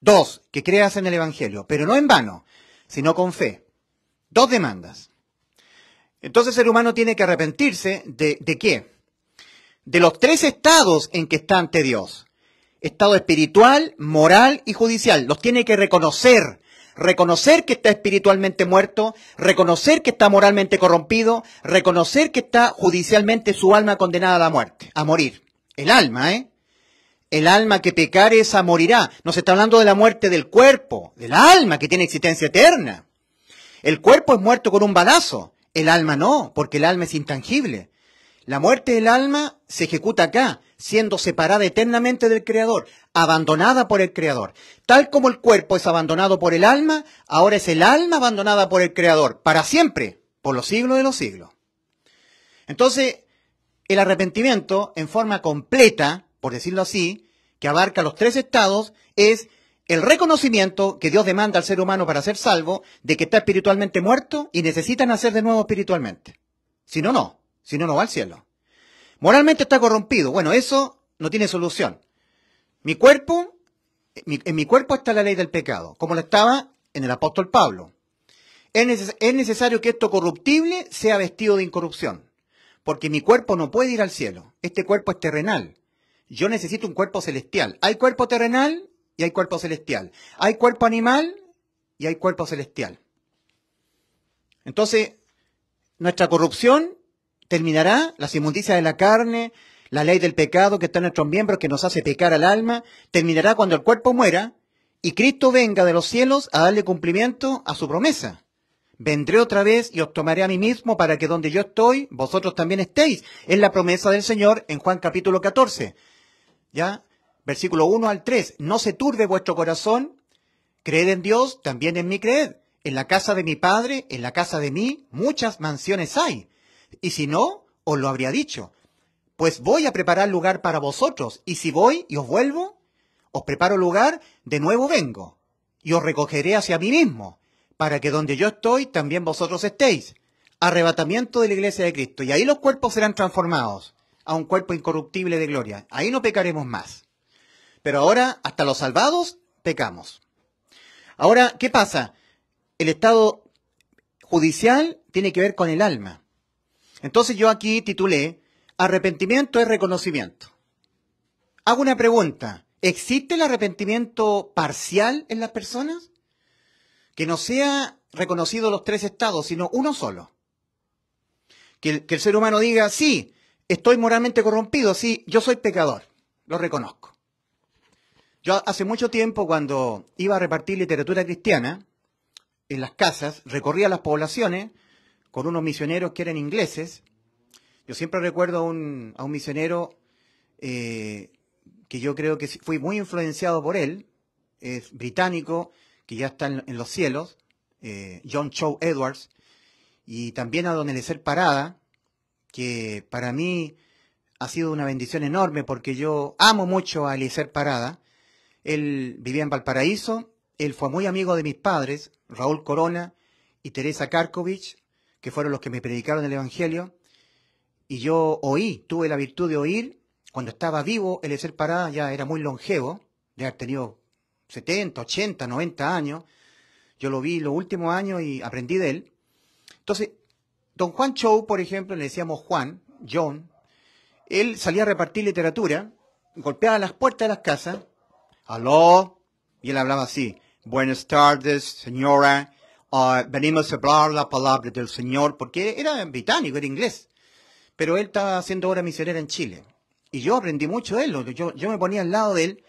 dos, que creas en el Evangelio, pero no en vano, sino con fe. Dos demandas. Entonces el humano tiene que arrepentirse de, de qué? De los tres estados en que está ante Dios estado espiritual, moral y judicial. Los tiene que reconocer. Reconocer que está espiritualmente muerto, reconocer que está moralmente corrompido, reconocer que está judicialmente su alma condenada a la muerte, a morir. El alma, ¿eh? El alma que pecare esa morirá. No se está hablando de la muerte del cuerpo, del alma que tiene existencia eterna. El cuerpo es muerto con un balazo, el alma no, porque el alma es intangible. La muerte del alma se ejecuta acá, siendo separada eternamente del Creador, abandonada por el Creador. Tal como el cuerpo es abandonado por el alma, ahora es el alma abandonada por el Creador, para siempre, por los siglos de los siglos. Entonces, el arrepentimiento, en forma completa, por decirlo así, que abarca los tres estados, es el reconocimiento que Dios demanda al ser humano para ser salvo de que está espiritualmente muerto y necesita nacer de nuevo espiritualmente. Si no, no. Si no, no va al cielo. Moralmente está corrompido. Bueno, eso no tiene solución. Mi cuerpo, en mi cuerpo está la ley del pecado, como lo estaba en el apóstol Pablo. es necesario que esto corruptible sea vestido de incorrupción, porque mi cuerpo no puede ir al cielo. Este cuerpo es terrenal. Yo necesito un cuerpo celestial. Hay cuerpo terrenal y hay cuerpo celestial. Hay cuerpo animal y hay cuerpo celestial. Entonces, nuestra corrupción terminará las inmundicias de la carne, la ley del pecado que está en nuestros miembros que nos hace pecar al alma, terminará cuando el cuerpo muera y Cristo venga de los cielos a darle cumplimiento a su promesa. Vendré otra vez y os tomaré a mí mismo para que donde yo estoy, vosotros también estéis. Es la promesa del Señor en Juan capítulo 14. ¿Ya? Versículo 1 al 3. No se turbe vuestro corazón. Creed en Dios, también en mí creed. En la casa de mi Padre, en la casa de mí, muchas mansiones hay y si no, os lo habría dicho. Pues voy a preparar lugar para vosotros, y si voy y os vuelvo, os preparo lugar, de nuevo vengo, y os recogeré hacia mí mismo, para que donde yo estoy, también vosotros estéis. Arrebatamiento de la iglesia de Cristo, y ahí los cuerpos serán transformados a un cuerpo incorruptible de gloria. Ahí no pecaremos más. Pero ahora, hasta los salvados, pecamos. Ahora, ¿qué pasa? El estado judicial tiene que ver con el alma. Entonces yo aquí titulé Arrepentimiento es reconocimiento. Hago una pregunta. ¿Existe el arrepentimiento parcial en las personas? Que no sea reconocido los tres estados, sino uno solo. Que el, que el ser humano diga, sí, estoy moralmente corrompido, sí, yo soy pecador, lo reconozco. Yo hace mucho tiempo cuando iba a repartir literatura cristiana en las casas, recorría las poblaciones con unos misioneros que eran ingleses. Yo siempre recuerdo a un, misionero eh, que yo creo que fui muy influenciado por él, es británico, que ya está en, los cielos, eh, John Cho Edwards, y también a don Elecer Parada, que para mí ha sido una bendición enorme porque yo amo mucho a Eliezer Parada. Él vivía en Valparaíso, él fue muy amigo de mis padres, Raúl Corona y Teresa Karkovich, que fueron los que me predicaron el Evangelio, y yo oí, tuve la virtud de oír, cuando estaba vivo, el ser parada ya era muy longevo, de haber tenido 70, 80, 90 años, yo lo vi los últimos años y aprendí de él. Entonces, don Juan Chou, por ejemplo, le decíamos Juan, John, él salía a repartir literatura, golpeaba las puertas de las casas, aló, y él hablaba así, buenas tardes, señora, Ah, venimos a hablar la palabra del Señor, porque era británico, era inglés. Pero él estaba haciendo obra misionera en Chile. Y yo aprendí mucho de él. Yo, me ponía al lado de él.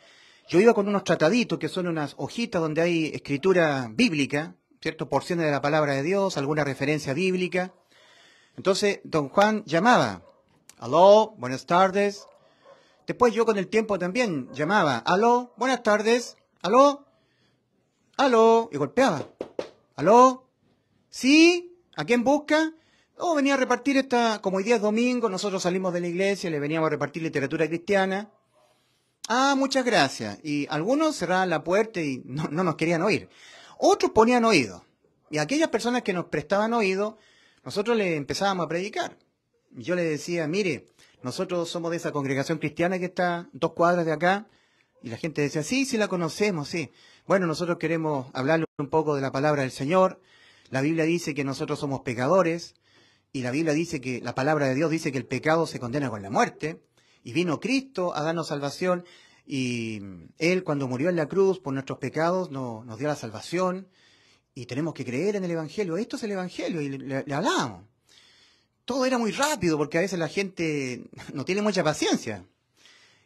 Yo iba con unos trataditos, que son unas hojitas donde hay escritura bíblica, ¿cierto? Porciones de la palabra de Dios, alguna referencia bíblica. Entonces, don Juan llamaba. Aló, buenas tardes. Después yo con el tiempo también llamaba. Aló, buenas tardes. Aló, aló. Y golpeaba. ¿Aló? ¿Sí? ¿A quién busca? oh, venía a repartir esta, como hoy día es domingo, nosotros salimos de la iglesia, le veníamos a repartir literatura cristiana. Ah, muchas gracias. Y algunos cerraban la puerta y no, nos querían oír. Otros ponían oído. Y aquellas personas que nos prestaban oído, nosotros le empezábamos a predicar. yo le decía, mire, nosotros somos de esa congregación cristiana que está dos cuadras de acá. Y la gente decía, sí, sí la conocemos, sí. Bueno, nosotros queremos hablar un poco de la palabra del Señor. La Biblia dice que nosotros somos pecadores y la Biblia dice que la palabra de Dios dice que el pecado se condena con la muerte y vino Cristo a darnos salvación y Él cuando murió en la cruz por nuestros pecados nos dio la salvación y tenemos que creer en el Evangelio. Esto es el Evangelio y le, hablábamos. Todo era muy rápido porque a veces la gente no tiene mucha paciencia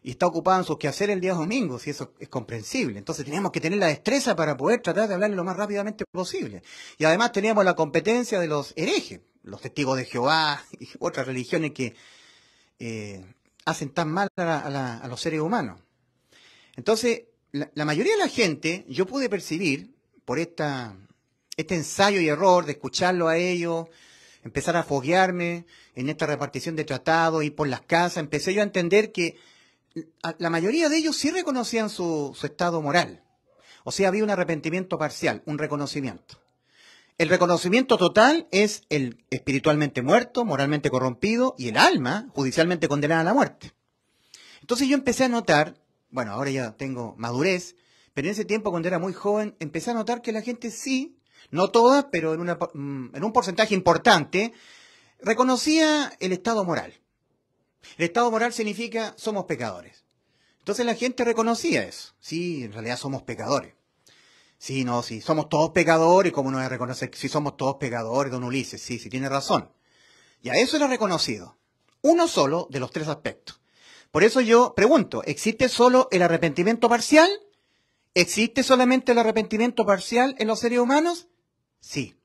y está ocupado en sus quehaceres el día domingo, si eso es comprensible. Entonces teníamos que tener la destreza para poder tratar de hablarle lo más rápidamente posible. Y además teníamos la competencia de los herejes, los testigos de Jehová y otras religiones que eh, hacen tan mal a, los seres humanos. Entonces, la, mayoría de la gente, yo pude percibir por esta, este ensayo y error de escucharlo a ellos, empezar a foguearme en esta repartición de tratados, ir por las casas, empecé yo a entender que la mayoría de ellos sí reconocían su, estado moral. O sea, había un arrepentimiento parcial, un reconocimiento. El reconocimiento total es el espiritualmente muerto, moralmente corrompido y el alma judicialmente condenada a la muerte. Entonces yo empecé a notar, bueno, ahora ya tengo madurez, pero en ese tiempo cuando era muy joven empecé a notar que la gente sí, no todas, pero en, mm, en un porcentaje importante, reconocía el estado moral. El estado moral significa somos pecadores. Entonces la gente reconocía eso. Sí, en realidad somos pecadores. Sí, no, sí, somos todos pecadores, como no es reconocer si sí, somos todos pecadores, don Ulises? Sí, sí, tiene razón. Y a eso era reconocido. Uno solo de los tres aspectos. Por eso yo pregunto, ¿existe solo el arrepentimiento parcial? ¿Existe solamente el arrepentimiento parcial en los seres humanos? Sí,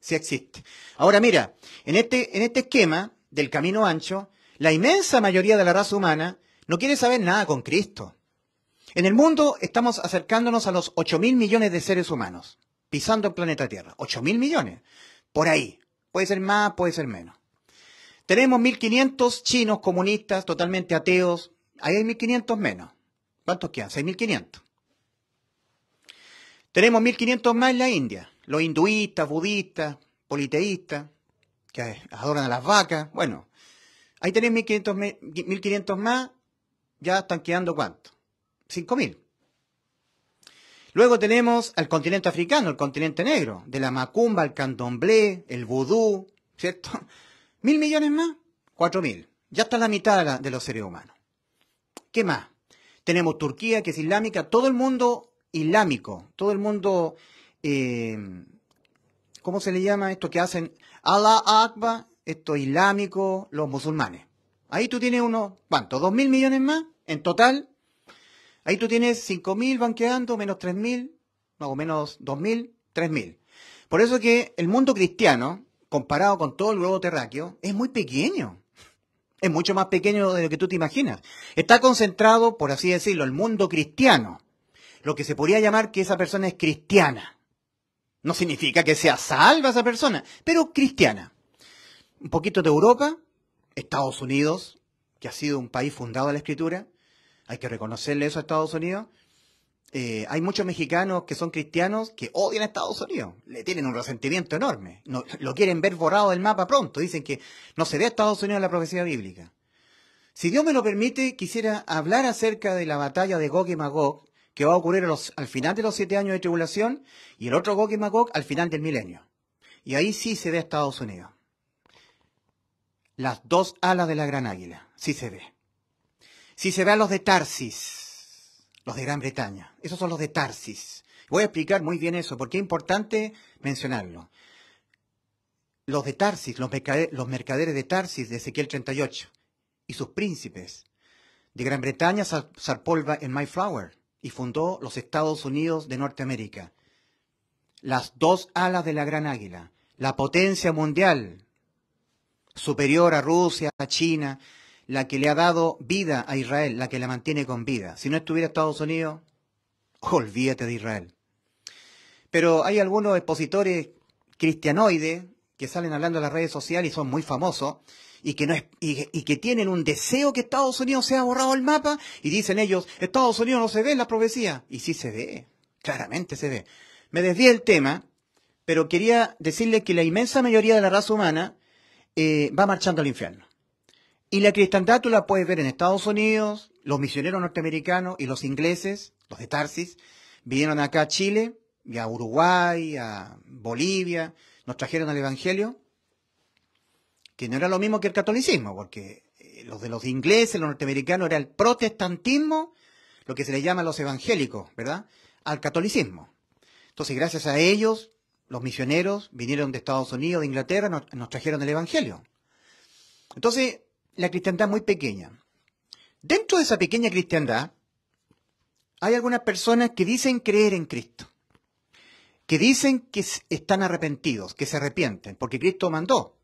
sí existe. Ahora mira, en este, en este esquema del camino ancho, la inmensa mayoría de la raza humana no quiere saber nada con Cristo. En el mundo estamos acercándonos a los ocho mil millones de seres humanos, pisando el planeta Tierra. Ocho mil millones, por ahí. Puede ser más, puede ser menos. Tenemos 1.500 chinos comunistas, totalmente ateos. Ahí hay 1.500 menos. ¿Cuántos quedan? 6.500. Tenemos 1.500 más en la India. Los hinduistas, budistas, politeístas, que adoran a las vacas. Bueno, Ahí tenéis 1.500, más, ya están quedando cuánto? 5.000. Luego tenemos al continente africano, el continente negro, de la macumba, el candomblé, el vudú, ¿cierto? ¿Mil millones más? 4.000. Ya está la mitad de, los seres humanos. ¿Qué más? Tenemos Turquía, que es islámica, todo el mundo islámico, todo el mundo, eh, ¿cómo se le llama esto que hacen? Allah Akbar, esto islámico, los musulmanes. Ahí tú tienes unos, ¿cuántos? ¿Dos mil millones más en total? Ahí tú tienes cinco mil van menos tres mil, más menos dos mil, tres mil. Por eso que el mundo cristiano, comparado con todo el globo terráqueo, es muy pequeño. Es mucho más pequeño de lo que tú te imaginas. Está concentrado, por así decirlo, el mundo cristiano. Lo que se podría llamar que esa persona es cristiana. No significa que sea salva esa persona, pero cristiana. Un poquito de Europa, Estados Unidos, que ha sido un país fundado a la escritura, hay que reconocerle eso a Estados Unidos. Eh, hay muchos mexicanos que son cristianos que odian a Estados Unidos, le tienen un resentimiento enorme, lo quieren ver borrado del mapa pronto, dicen que no se ve a Estados Unidos en la profecía bíblica. Si Dios me lo permite, quisiera hablar acerca de la batalla de Gog y Magog, que va a ocurrir al final de los siete años de tribulación, y el otro Gog y Magog al final del milenio. Y ahí sí se ve a Estados Unidos las dos alas de la gran águila. Sí se ve. si se ve a los de Tarsis, los de Gran Bretaña. Esos son los de Tarsis. Voy a explicar muy bien eso, porque es importante mencionarlo. Los de Tarsis, los, mercaderes de Tarsis de Ezequiel 38 y sus príncipes. De Gran Bretaña zarpó en Flower y fundó los Estados Unidos de Norteamérica. Las dos alas de la gran águila, la potencia mundial, superior a Rusia, a China, la que le ha dado vida a Israel, la que la mantiene con vida. Si no estuviera Estados Unidos, olvídate de Israel. Pero hay algunos expositores cristianoides que salen hablando en las redes sociales y son muy famosos y que, no y, que tienen un deseo que Estados Unidos sea borrado del mapa y dicen ellos, Estados Unidos no se ve en la profecía. Y sí se ve, claramente se ve. Me desvié el tema, pero quería decirles que la inmensa mayoría de la raza humana eh, va marchando al infierno. Y la cristandad la puedes ver en Estados Unidos, los misioneros norteamericanos y los ingleses, los de Tarsis, vinieron acá a Chile y a Uruguay, a Bolivia, nos trajeron al Evangelio, que no era lo mismo que el catolicismo, porque eh, los de los ingleses, los norteamericanos, era el protestantismo, lo que se le llama a los evangélicos, ¿verdad? Al catolicismo. Entonces, gracias a ellos, los misioneros vinieron de Estados Unidos, de Inglaterra, nos, trajeron el Evangelio. Entonces, la cristiandad es muy pequeña. Dentro de esa pequeña cristiandad, hay algunas personas que dicen creer en Cristo, que dicen que están arrepentidos, que se arrepienten, porque Cristo mandó,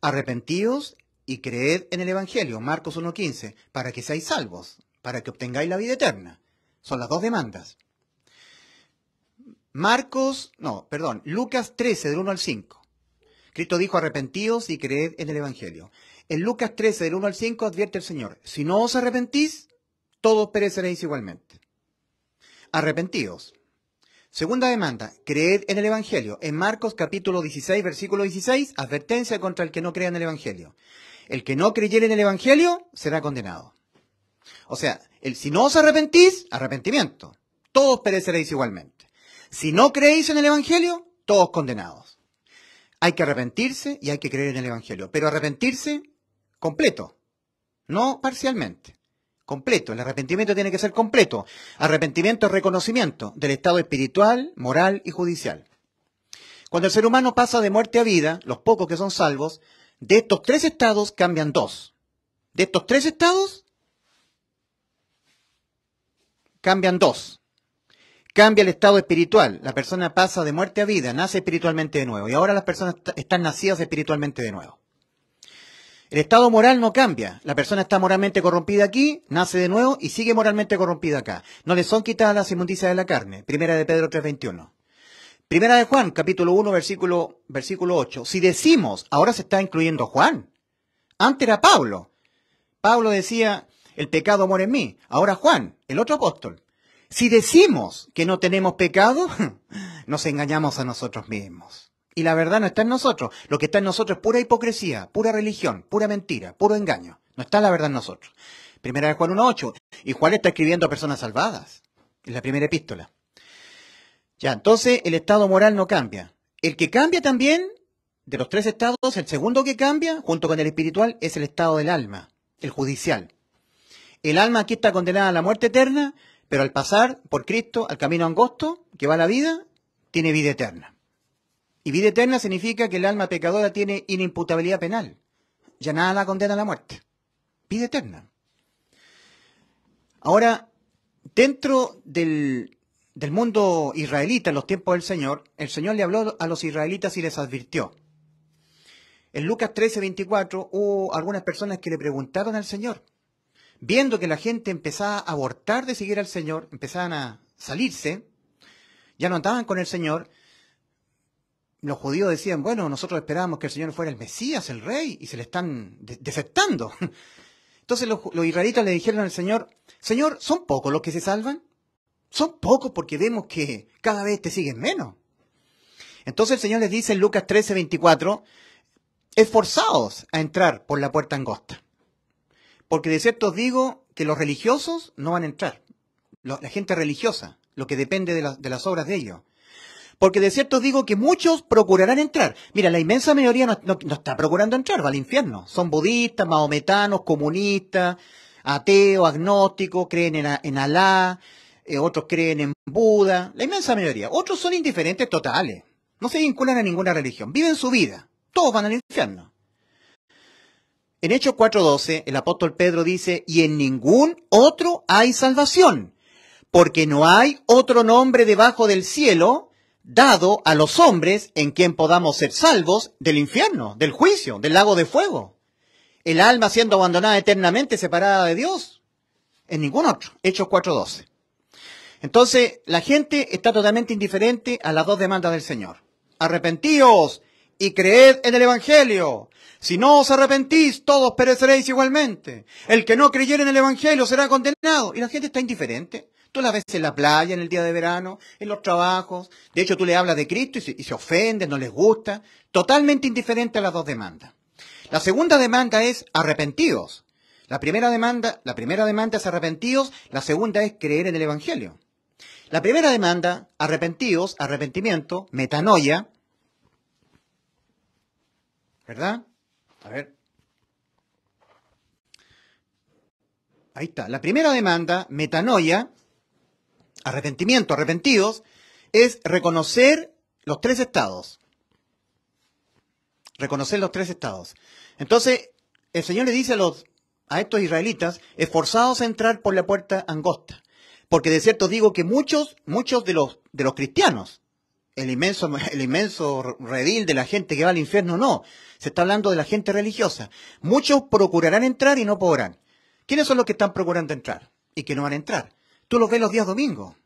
arrepentidos y creed en el Evangelio, Marcos 1.15, para que seáis salvos, para que obtengáis la vida eterna. Son las dos demandas. Marcos, no, perdón, Lucas 13, del 1 al 5. Cristo dijo, arrepentidos y creed en el Evangelio. En Lucas 13, del 1 al 5, advierte el Señor, si no os arrepentís, todos pereceréis igualmente. Arrepentidos. Segunda demanda, creed en el Evangelio. En Marcos capítulo 16, versículo 16, advertencia contra el que no crea en el Evangelio. El que no creyere en el Evangelio será condenado. O sea, el, si no os arrepentís, arrepentimiento. Todos pereceréis igualmente. Si no creéis en el Evangelio, todos condenados. Hay que arrepentirse y hay que creer en el Evangelio, pero arrepentirse completo, no parcialmente. Completo, el arrepentimiento tiene que ser completo. Arrepentimiento es reconocimiento del estado espiritual, moral y judicial. Cuando el ser humano pasa de muerte a vida, los pocos que son salvos, de estos tres estados cambian dos. De estos tres estados cambian dos cambia el estado espiritual. La persona pasa de muerte a vida, nace espiritualmente de nuevo. Y ahora las personas están nacidas espiritualmente de nuevo. El estado moral no cambia. La persona está moralmente corrompida aquí, nace de nuevo y sigue moralmente corrompida acá. No le son quitadas las inmundicias de la carne. Primera de Pedro 3.21. Primera de Juan, capítulo 1, versículo, versículo 8. Si decimos, ahora se está incluyendo Juan. Antes era Pablo. Pablo decía, el pecado mora en mí. Ahora Juan, el otro apóstol. Si decimos que no tenemos pecado, nos engañamos a nosotros mismos. Y la verdad no está en nosotros. Lo que está en nosotros es pura hipocresía, pura religión, pura mentira, puro engaño. No está la verdad en nosotros. Primera de Juan 1.8. Y Juan está escribiendo a personas salvadas. Es la primera epístola. Ya, entonces el estado moral no cambia. El que cambia también, de los tres estados, el segundo que cambia, junto con el espiritual, es el estado del alma, el judicial. El alma aquí está condenada a la muerte eterna, pero al pasar por Cristo al camino angosto que va a la vida, tiene vida eterna. Y vida eterna significa que el alma pecadora tiene inimputabilidad penal. Ya nada la condena a la muerte. Vida eterna. Ahora, dentro del, mundo israelita, en los tiempos del Señor, el Señor le habló a los israelitas y les advirtió. En Lucas 13, 24, hubo algunas personas que le preguntaron al Señor, viendo que la gente empezaba a abortar de seguir al Señor, empezaban a salirse, ya no andaban con el Señor, los judíos decían, bueno, nosotros esperábamos que el Señor fuera el Mesías, el Rey, y se le están desertando. Entonces los, israelitas le dijeron al Señor, Señor, ¿son pocos los que se salvan? Son pocos porque vemos que cada vez te siguen menos. Entonces el Señor les dice en Lucas 13, 24, esforzados a entrar por la puerta angosta. Porque de cierto digo que los religiosos no van a entrar. la gente religiosa, lo que depende de, las obras de ellos. Porque de cierto digo que muchos procurarán entrar. Mira, la inmensa mayoría no, está procurando entrar, va al infierno. Son budistas, mahometanos, comunistas, ateos, agnósticos, creen en, Alá, eh, otros creen en Buda, la inmensa mayoría. Otros son indiferentes totales, no se vinculan a ninguna religión, viven su vida, todos van al infierno. En Hechos 4:12, el apóstol Pedro dice, y en ningún otro hay salvación, porque no hay otro nombre debajo del cielo dado a los hombres en quien podamos ser salvos del infierno, del juicio, del lago de fuego. El alma siendo abandonada eternamente, separada de Dios. En ningún otro. Hechos 4:12. Entonces, la gente está totalmente indiferente a las dos demandas del Señor. Arrepentíos y creed en el Evangelio. Si no os arrepentís, todos pereceréis igualmente. El que no creyere en el Evangelio será condenado. Y la gente está indiferente. Tú la ves en la playa, en el día de verano, en los trabajos. De hecho, tú le hablas de Cristo y se, ofende, no les gusta. Totalmente indiferente a las dos demandas. La segunda demanda es arrepentidos. La primera demanda, la primera demanda es arrepentidos, la segunda es creer en el Evangelio. La primera demanda, arrepentidos, arrepentimiento, metanoia, ¿verdad? A ver. Ahí está. La primera demanda, metanoia, arrepentimiento, arrepentidos, es reconocer los tres estados. Reconocer los tres estados. Entonces, el Señor le dice a, los, a estos israelitas, esforzados a entrar por la puerta angosta. Porque de cierto digo que muchos, muchos de los, de los cristianos, el inmenso, el inmenso redil de la gente que va al infierno, no. Se está hablando de la gente religiosa. Muchos procurarán entrar y no podrán. ¿Quiénes son los que están procurando entrar y que no van a entrar? Tú los ves los días domingos,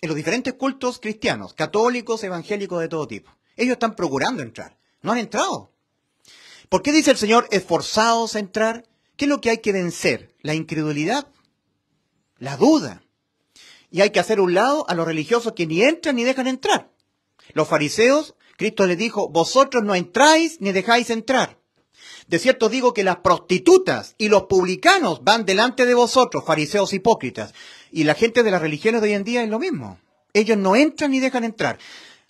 en los diferentes cultos cristianos, católicos, evangélicos de todo tipo. Ellos están procurando entrar. No han entrado. ¿Por qué dice el Señor esforzados a entrar? ¿Qué es lo que hay que vencer? La incredulidad, la duda. Y hay que hacer un lado a los religiosos que ni entran ni dejan entrar. Los fariseos, Cristo les dijo, vosotros no entráis ni dejáis entrar. De cierto digo que las prostitutas y los publicanos van delante de vosotros, fariseos hipócritas. Y la gente de las religiones de hoy en día es lo mismo. Ellos no entran ni dejan entrar.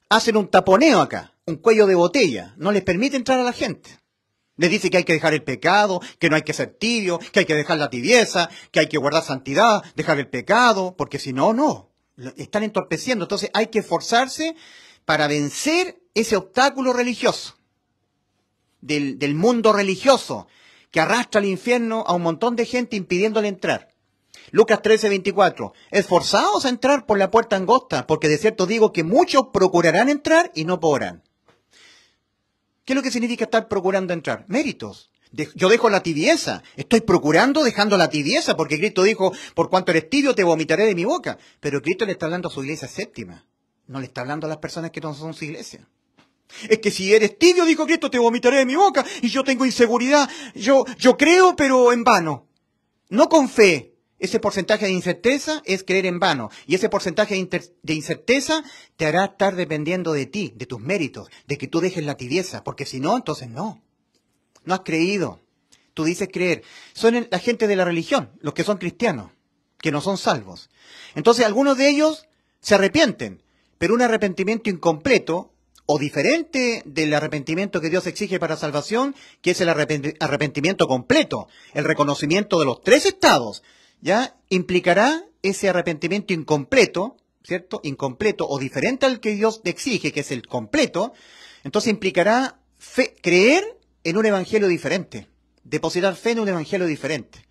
Hacen un taponeo acá, un cuello de botella. No les permite entrar a la gente. Les dice que hay que dejar el pecado, que no hay que ser tibio, que hay que dejar la tibieza, que hay que guardar santidad, dejar el pecado, porque si no, no. Están entorpeciendo. Entonces hay que esforzarse para vencer ese obstáculo religioso, del, mundo religioso, que arrastra al infierno a un montón de gente impidiéndole entrar. Lucas 13, 24. esforzados a entrar por la puerta angosta, porque de cierto digo que muchos procurarán entrar y no podrán. ¿Qué es lo que significa estar procurando entrar? Méritos. yo dejo la tibieza. Estoy procurando dejando la tibieza, porque Cristo dijo, por cuanto eres tibio te vomitaré de mi boca. Pero Cristo le está hablando a su iglesia séptima. No le está hablando a las personas que no son su iglesia. Es que si eres tibio, dijo Cristo, te vomitaré de mi boca y yo tengo inseguridad. Yo, yo creo, pero en vano. No con fe. Ese porcentaje de incerteza es creer en vano. Y ese porcentaje de, de incerteza te hará estar dependiendo de ti, de tus méritos, de que tú dejes la tibieza. Porque si no, entonces no. No has creído. Tú dices creer. Son la gente de la religión, los que son cristianos, que no son salvos. Entonces algunos de ellos se arrepienten pero un arrepentimiento incompleto o diferente del arrepentimiento que Dios exige para salvación, que es el arrepentimiento completo, el reconocimiento de los tres estados, ya implicará ese arrepentimiento incompleto, ¿cierto? Incompleto o diferente al que Dios exige, que es el completo, entonces implicará creer en un evangelio diferente, depositar fe en un evangelio diferente.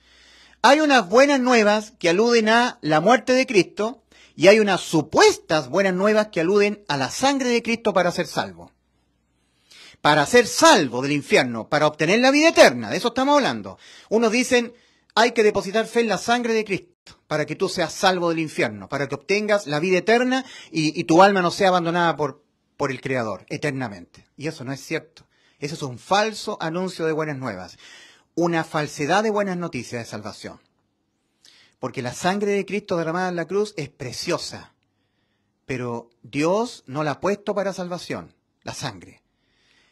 Hay unas buenas nuevas que aluden a la muerte de Cristo, y hay unas supuestas buenas nuevas que aluden a la sangre de Cristo para ser salvo. Para ser salvo del infierno, para obtener la vida eterna, de eso estamos hablando. Unos dicen, hay que depositar fe en la sangre de Cristo para que tú seas salvo del infierno, para que obtengas la vida eterna y, tu alma no sea abandonada por, por el Creador eternamente. Y eso no es cierto. Eso es un falso anuncio de buenas nuevas, una falsedad de buenas noticias de salvación. Porque la sangre de Cristo derramada en la cruz es preciosa, pero Dios no la ha puesto para salvación, la sangre.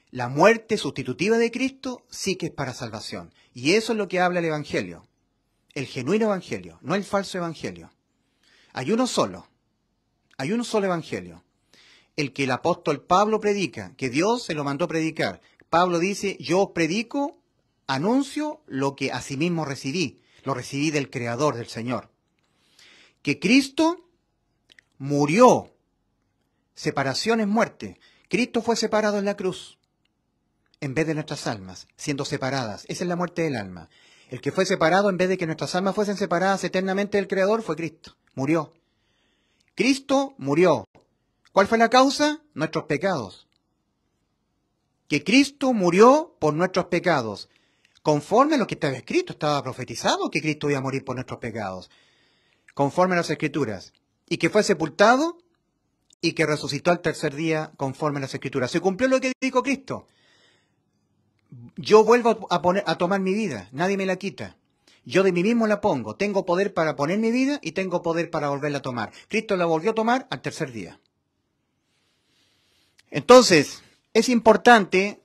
La muerte sustitutiva de Cristo sí que es para salvación. Y eso es lo que habla el Evangelio. El genuino Evangelio, no el falso Evangelio. Hay uno solo. Hay uno solo Evangelio. El que el apóstol Pablo predica, que Dios se lo mandó predicar. Pablo dice, yo predico, anuncio lo que asimismo recibí lo recibí del Creador, del Señor. Que Cristo murió. Separación es muerte. Cristo fue separado en la cruz en vez de nuestras almas, siendo separadas. Esa es la muerte del alma. El que fue separado en vez de que nuestras almas fuesen separadas eternamente del Creador fue Cristo. Murió. Cristo murió. ¿Cuál fue la causa? Nuestros pecados. Que Cristo murió por nuestros pecados conforme a lo que estaba escrito, estaba profetizado que Cristo iba a morir por nuestros pecados, conforme a las escrituras, y que fue sepultado y que resucitó al tercer día conforme a las escrituras. Se cumplió lo que dijo Cristo. Yo vuelvo a, poner, a tomar mi vida, nadie me la quita. Yo de mí mismo la pongo. Tengo poder para poner mi vida y tengo poder para volverla a tomar. Cristo la volvió a tomar al tercer día. Entonces, es importante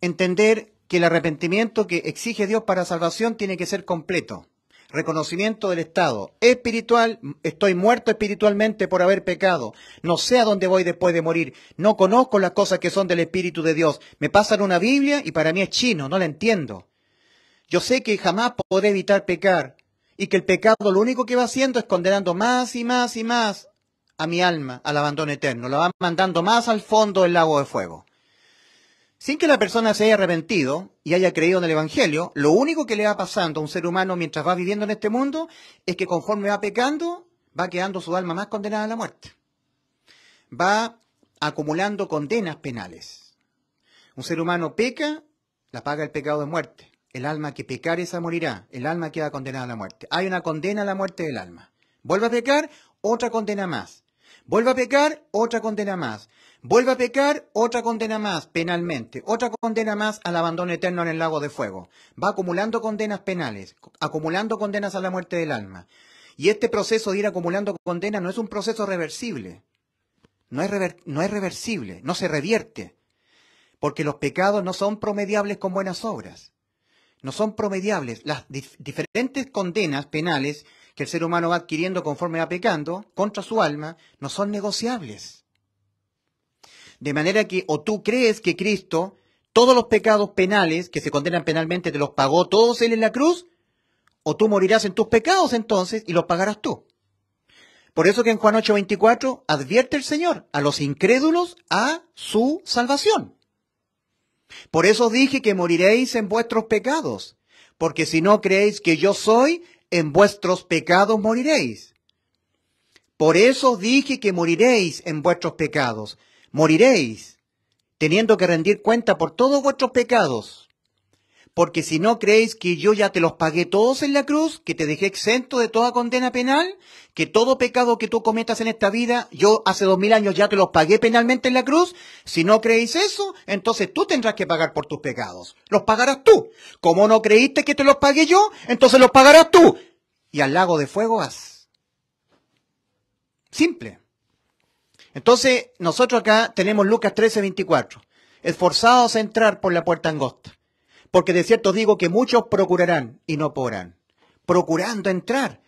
entender que el arrepentimiento que exige Dios para salvación tiene que ser completo. Reconocimiento del estado espiritual, estoy muerto espiritualmente por haber pecado, no sé a dónde voy después de morir, no conozco las cosas que son del Espíritu de Dios, me pasan una Biblia y para mí es chino, no la entiendo. Yo sé que jamás podré evitar pecar y que el pecado lo único que va haciendo es condenando más y más y más a mi alma al abandono eterno, la va mandando más al fondo del lago de fuego. Sin que la persona se haya arrepentido y haya creído en el Evangelio, lo único que le va pasando a un ser humano mientras va viviendo en este mundo es que conforme va pecando, va quedando su alma más condenada a la muerte. Va acumulando condenas penales. Un ser humano peca, la paga el pecado de muerte. El alma que pecar esa morirá. El alma queda condenada a la muerte. Hay una condena a la muerte del alma. Vuelve a pecar, otra condena más. Vuelve a pecar, otra condena más. Vuelve a pecar, otra condena más penalmente, otra condena más al abandono eterno en el lago de fuego. Va acumulando condenas penales, acumulando condenas a la muerte del alma. Y este proceso de ir acumulando condenas no es un proceso reversible. No es, reversible, no se revierte. Porque los pecados no son promediables con buenas obras. No son promediables. Las diferentes condenas penales que el ser humano va adquiriendo conforme va pecando contra su alma no son negociables. De manera que o tú crees que Cristo todos los pecados penales que se condenan penalmente te los pagó todos él en la cruz, o tú morirás en tus pecados entonces y los pagarás tú. Por eso que en Juan 8:24 advierte el Señor a los incrédulos a su salvación. Por eso dije que moriréis en vuestros pecados, porque si no creéis que yo soy, en vuestros pecados moriréis. Por eso dije que moriréis en vuestros pecados, moriréis, teniendo que rendir cuenta por todos vuestros pecados. Porque si no creéis que yo ya te los pagué todos en la cruz, que te dejé exento de toda condena penal, que todo pecado que tú cometas en esta vida, yo hace dos mil años ya te los pagué penalmente en la cruz, si no creéis eso, entonces tú tendrás que pagar por tus pecados. Los pagarás tú. Como no creíste que te los pagué yo, entonces los pagarás tú. Y al lago de fuego vas. Simple. Entonces, nosotros acá tenemos Lucas 13, 24. Esforzados a entrar por la puerta angosta. Porque de cierto digo que muchos procurarán y no podrán. Procurando entrar.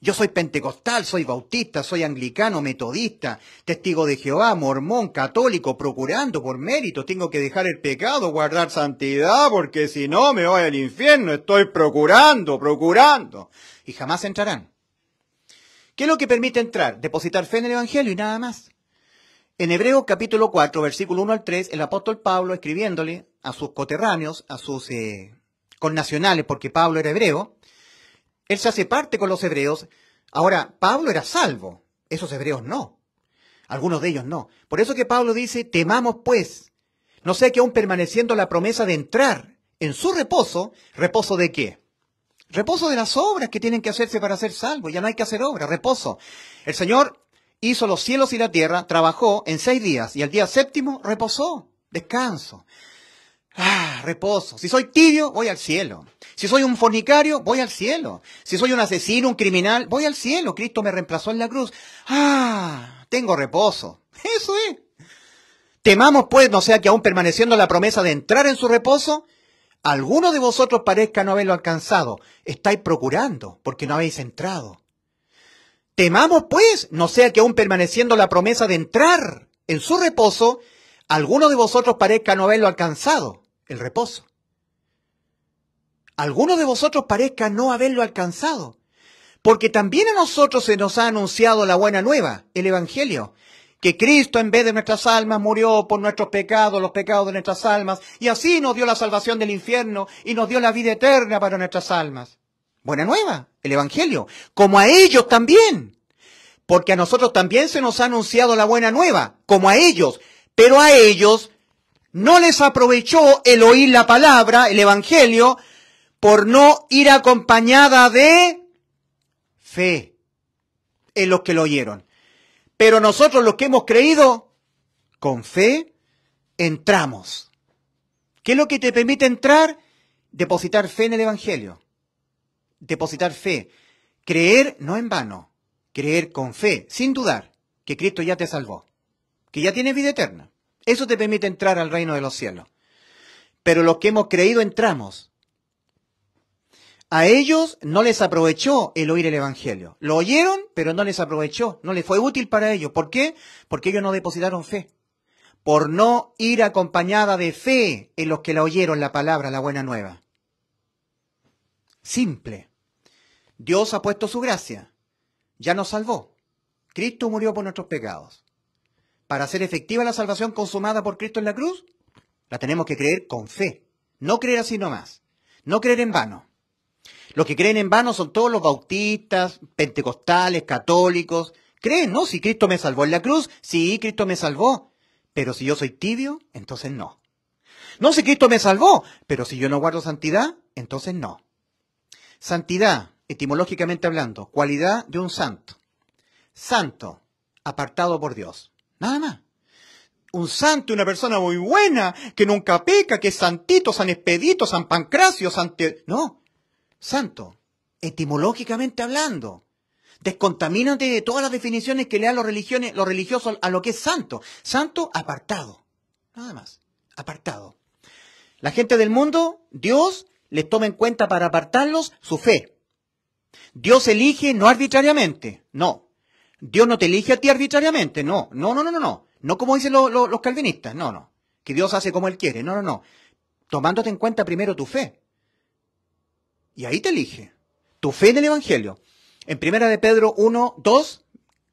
Yo soy pentecostal, soy bautista, soy anglicano, metodista, testigo de Jehová, mormón, católico, procurando por mérito. Tengo que dejar el pecado, guardar santidad, porque si no me voy al infierno. Estoy procurando, procurando. Y jamás entrarán. ¿Qué es lo que permite entrar? Depositar fe en el Evangelio y nada más. En Hebreo capítulo 4, versículo 1 al 3, el apóstol Pablo escribiéndole a sus coterráneos, a sus eh, connacionales, porque Pablo era hebreo, él se hace parte con los hebreos. Ahora, Pablo era salvo, esos hebreos no, algunos de ellos no. Por eso que Pablo dice, temamos pues, no sé que aún permaneciendo la promesa de entrar en su reposo, reposo de qué? Reposo de las obras que tienen que hacerse para ser salvo. Ya no hay que hacer obras, reposo. El Señor hizo los cielos y la tierra, trabajó en seis días y al día séptimo reposó, descanso. Ah, reposo. Si soy tibio, voy al cielo. Si soy un fornicario, voy al cielo. Si soy un asesino, un criminal, voy al cielo. Cristo me reemplazó en la cruz. Ah, tengo reposo. Eso es. Temamos pues, no sea que aún permaneciendo la promesa de entrar en su reposo, alguno de vosotros parezca no haberlo alcanzado. Estáis procurando porque no habéis entrado. Temamos pues, no sea que aún permaneciendo la promesa de entrar en su reposo, alguno de vosotros parezca no haberlo alcanzado, el reposo. Alguno de vosotros parezca no haberlo alcanzado, porque también a nosotros se nos ha anunciado la buena nueva, el Evangelio, que Cristo en vez de nuestras almas murió por nuestros pecados, los pecados de nuestras almas, y así nos dio la salvación del infierno y nos dio la vida eterna para nuestras almas buena nueva, el Evangelio, como a ellos también, porque a nosotros también se nos ha anunciado la buena nueva, como a ellos, pero a ellos no les aprovechó el oír la palabra, el Evangelio, por no ir acompañada de fe en los que lo oyeron. Pero nosotros los que hemos creído, con fe, entramos. ¿Qué es lo que te permite entrar? Depositar fe en el Evangelio depositar fe. Creer no en vano, creer con fe, sin dudar, que Cristo ya te salvó, que ya tienes vida eterna. Eso te permite entrar al reino de los cielos. Pero los que hemos creído entramos. A ellos no les aprovechó el oír el Evangelio. Lo oyeron, pero no les aprovechó, no les fue útil para ellos. ¿Por qué? Porque ellos no depositaron fe. Por no ir acompañada de fe en los que la oyeron la palabra, la buena nueva. Simple. Dios ha puesto su gracia, ya nos salvó. Cristo murió por nuestros pecados. Para hacer efectiva la salvación consumada por Cristo en la cruz, la tenemos que creer con fe, no creer así nomás, no creer en vano. Los que creen en vano son todos los bautistas, pentecostales, católicos. Creen, ¿no? Si Cristo me salvó en la cruz, sí, Cristo me salvó. Pero si yo soy tibio, entonces no. No, si Cristo me salvó, pero si yo no guardo santidad, entonces no. Santidad, etimológicamente hablando, cualidad de un santo. Santo, apartado por Dios. Nada más. Un santo, una persona muy buena, que nunca peca, que es santito, San Expedito, San Pancracio, San... No, santo, etimológicamente hablando. Descontamínate de todas las definiciones que le dan los, religiones, los religiosos a lo que es santo. Santo, apartado. Nada más, apartado. La gente del mundo, Dios les toma en cuenta para apartarlos su fe. Dios elige no arbitrariamente, no. Dios no te elige a ti arbitrariamente, no, no, no, no, no, no. No como dicen los calvinistas, no, no. Que Dios hace como Él quiere, no, no, no. Tomándote en cuenta primero tu fe. Y ahí te elige. Tu fe en el Evangelio. En primera de Pedro 1, 2,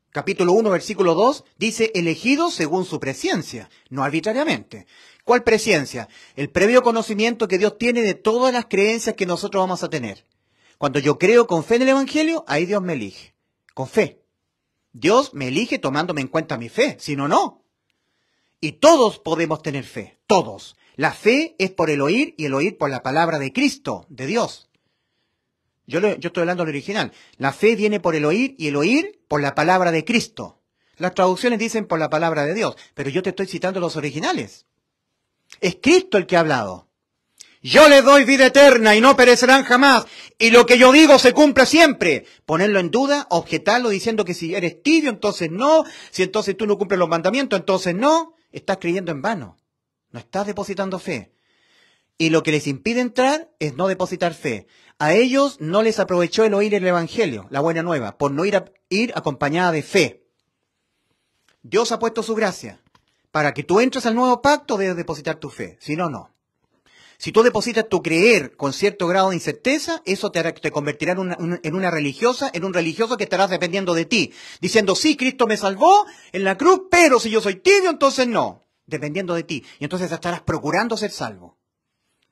capítulo 1, versículo 2, dice, elegido según su presencia, no arbitrariamente. ¿Cuál presencia? El previo conocimiento que Dios tiene de todas las creencias que nosotros vamos a tener. Cuando yo creo con fe en el Evangelio, ahí Dios me elige. Con fe. Dios me elige tomándome en cuenta mi fe, si no, no. Y todos podemos tener fe, todos. La fe es por el oír y el oír por la palabra de Cristo, de Dios. Yo, yo estoy hablando del original. La fe viene por el oír y el oír por la palabra de Cristo. Las traducciones dicen por la palabra de Dios, pero yo te estoy citando los originales. Es Cristo el que ha hablado. Yo les doy vida eterna y no perecerán jamás. Y lo que yo digo se cumple siempre. Ponerlo en duda, objetarlo diciendo que si eres tibio, entonces no. Si entonces tú no cumples los mandamientos, entonces no. Estás creyendo en vano. No estás depositando fe. Y lo que les impide entrar es no depositar fe. A ellos no les aprovechó el oír el Evangelio, la buena nueva, por no ir, ir acompañada de fe. Dios ha puesto su gracia para que tú entres al nuevo pacto debes depositar tu fe, si no, no. Si tú depositas tu creer con cierto grado de incerteza, eso te, te convertirá en una, en una religiosa, en un religioso que estarás dependiendo de ti, diciendo, sí, Cristo me salvó en la cruz, pero si yo soy tibio, entonces no, dependiendo de ti. Y entonces estarás procurando ser salvo,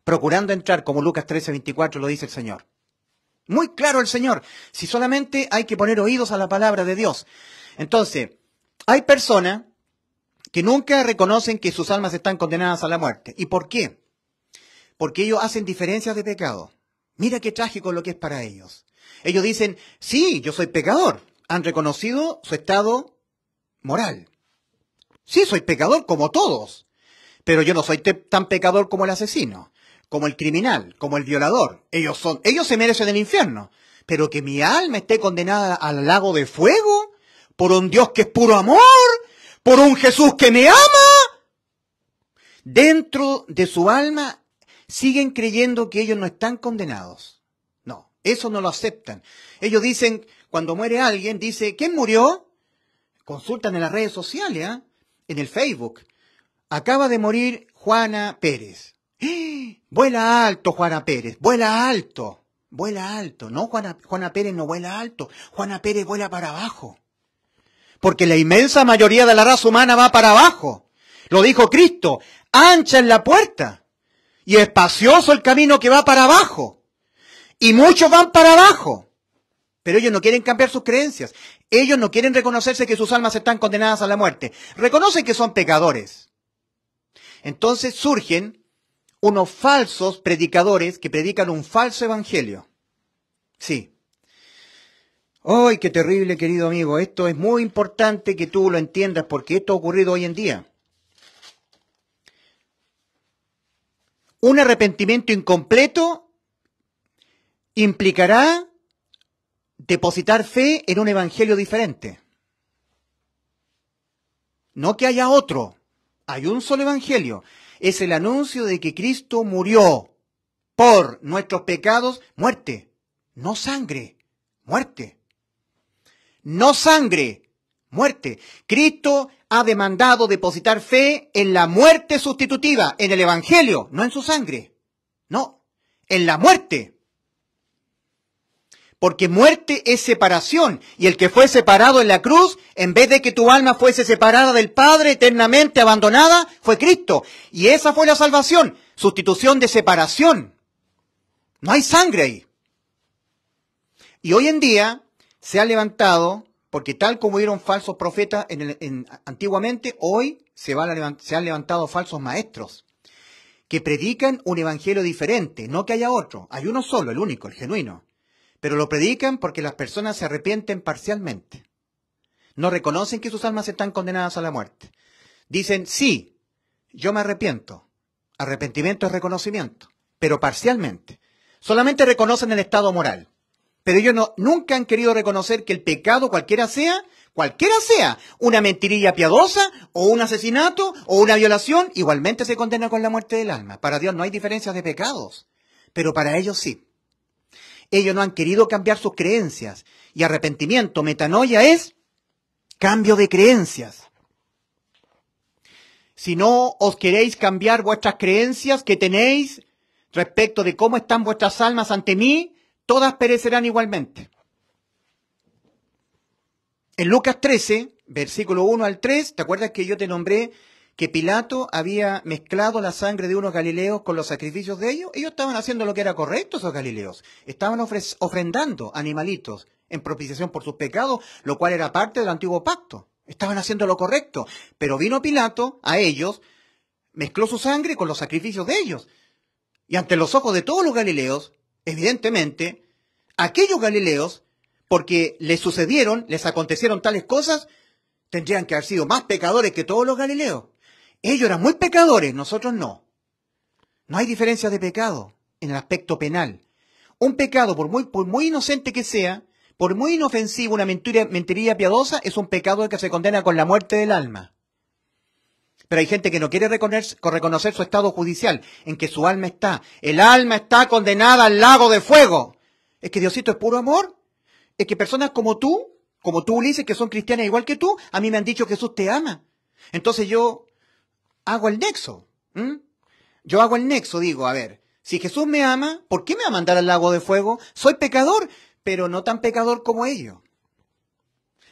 procurando entrar, como Lucas 13, 24 lo dice el Señor. Muy claro el Señor, si solamente hay que poner oídos a la palabra de Dios. Entonces, hay personas que nunca reconocen que sus almas están condenadas a la muerte. ¿Y por qué? porque ellos hacen diferencias de pecado. Mira qué trágico lo que es para ellos. Ellos dicen, sí, yo soy pecador. Han reconocido su estado moral. Sí, soy pecador como todos, pero yo no soy tan pecador como el asesino, como el criminal, como el violador. Ellos son, ellos se merecen el infierno, pero que mi alma esté condenada al lago de fuego por un Dios que es puro amor, por un Jesús que me ama. Dentro de su alma siguen creyendo que ellos no están condenados. No, eso no lo aceptan. Ellos dicen, cuando muere alguien, dice, ¿quién murió? Consultan en las redes sociales, ¿ah? en el Facebook. Acaba de morir Juana Pérez. ¡Ah! Vuela alto, Juana Pérez, vuela alto, vuela alto. No, Juana, Juana Pérez no vuela alto, Juana Pérez vuela para abajo. Porque la inmensa mayoría de la raza humana va para abajo. Lo dijo Cristo, ancha en la puerta y espacioso el camino que va para abajo. Y muchos van para abajo. Pero ellos no quieren cambiar sus creencias. Ellos no quieren reconocerse que sus almas están condenadas a la muerte. Reconocen que son pecadores. Entonces surgen unos falsos predicadores que predican un falso evangelio. Sí. ¡Ay, qué terrible, querido amigo! Esto es muy importante que tú lo entiendas porque esto ha ocurrido hoy en día. Un arrepentimiento incompleto implicará depositar fe en un evangelio diferente. No que haya otro, hay un solo evangelio. Es el anuncio de que Cristo murió por nuestros pecados, muerte, no sangre, muerte. No sangre, muerte. Cristo ha demandado depositar fe en la muerte sustitutiva, en el Evangelio, no en su sangre. No, en la muerte. Porque muerte es separación. Y el que fue separado en la cruz, en vez de que tu alma fuese separada del Padre, eternamente abandonada, fue Cristo. Y esa fue la salvación. Sustitución de separación. No hay sangre ahí. Y hoy en día se ha levantado porque tal como hubieron falsos profetas en el, antiguamente, hoy se, se han levantado falsos maestros que predican un evangelio diferente, no que haya otro. Hay uno solo, el único, el genuino. Pero lo predican porque las personas se arrepienten parcialmente. No reconocen que sus almas están condenadas a la muerte. Dicen, sí, yo me arrepiento. Arrepentimiento es reconocimiento, pero parcialmente. Solamente reconocen el estado moral. Pero ellos nunca han querido reconocer que el pecado, cualquiera sea, cualquiera sea, una mentirilla piadosa o un asesinato o una violación, igualmente se condena con la muerte del alma. Para Dios no hay diferencias de pecados, pero para ellos sí. Ellos no han querido cambiar sus creencias y arrepentimiento, metanoia es cambio de creencias. Si no os queréis cambiar vuestras creencias que tenéis respecto de cómo están vuestras almas ante mí, todas perecerán igualmente. En Lucas 13, versículo 1 al 3, ¿te acuerdas que yo te nombré que Pilato había mezclado la sangre de unos galileos con los sacrificios de ellos? Ellos estaban haciendo lo que era correcto esos galileos. Estaban ofrendando animalitos en propiciación por sus pecados, lo cual era parte del antiguo pacto. Estaban haciendo lo correcto. Pero vino Pilato a ellos, mezcló su sangre con los sacrificios de ellos. Y ante los ojos de todos los galileos, evidentemente, aquellos Galileos, porque les sucedieron, les acontecieron tales cosas, tendrían que haber sido más pecadores que todos los Galileos. Ellos eran muy pecadores, nosotros no. No hay diferencia de pecado en el aspecto penal. Un pecado, por muy, muy inocente que sea, por muy inofensivo, una mentira, mentiría piadosa, es un pecado que se condena con la muerte del alma. Pero hay gente que no quiere reconocer, reconocer su estado judicial, en que su alma está. El alma está condenada al lago de fuego. Es que Diosito es puro amor. Es que personas como tú, como tú Ulises, que son cristianas igual que tú, a mí me han dicho que Jesús te ama. Entonces yo hago el nexo. Yo hago el nexo, digo, a ver, si Jesús me ama, ¿por qué me va a mandar al lago de fuego? Soy pecador, pero no tan pecador como ellos.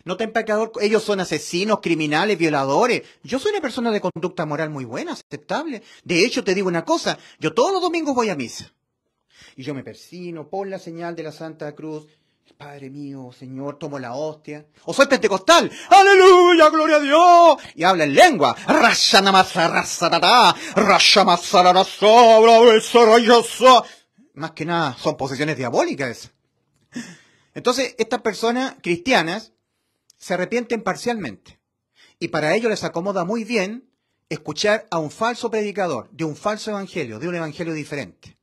No te pecador, ellos son asesinos, criminales, violadores. Yo soy una persona de conducta moral muy buena, aceptable. De hecho, te digo una cosa, yo todos los domingos voy a misa. Y yo me persino, pon la señal de la Santa Cruz. Padre mío, Señor, tomo la hostia. O soy pentecostal. Aleluya, gloria a Dios. Y habla en lengua. Más que nada, son posesiones diabólicas. Entonces, estas personas cristianas se arrepienten parcialmente. Y para ello les acomoda muy bien escuchar a un falso predicador, de un falso evangelio, de un evangelio diferente.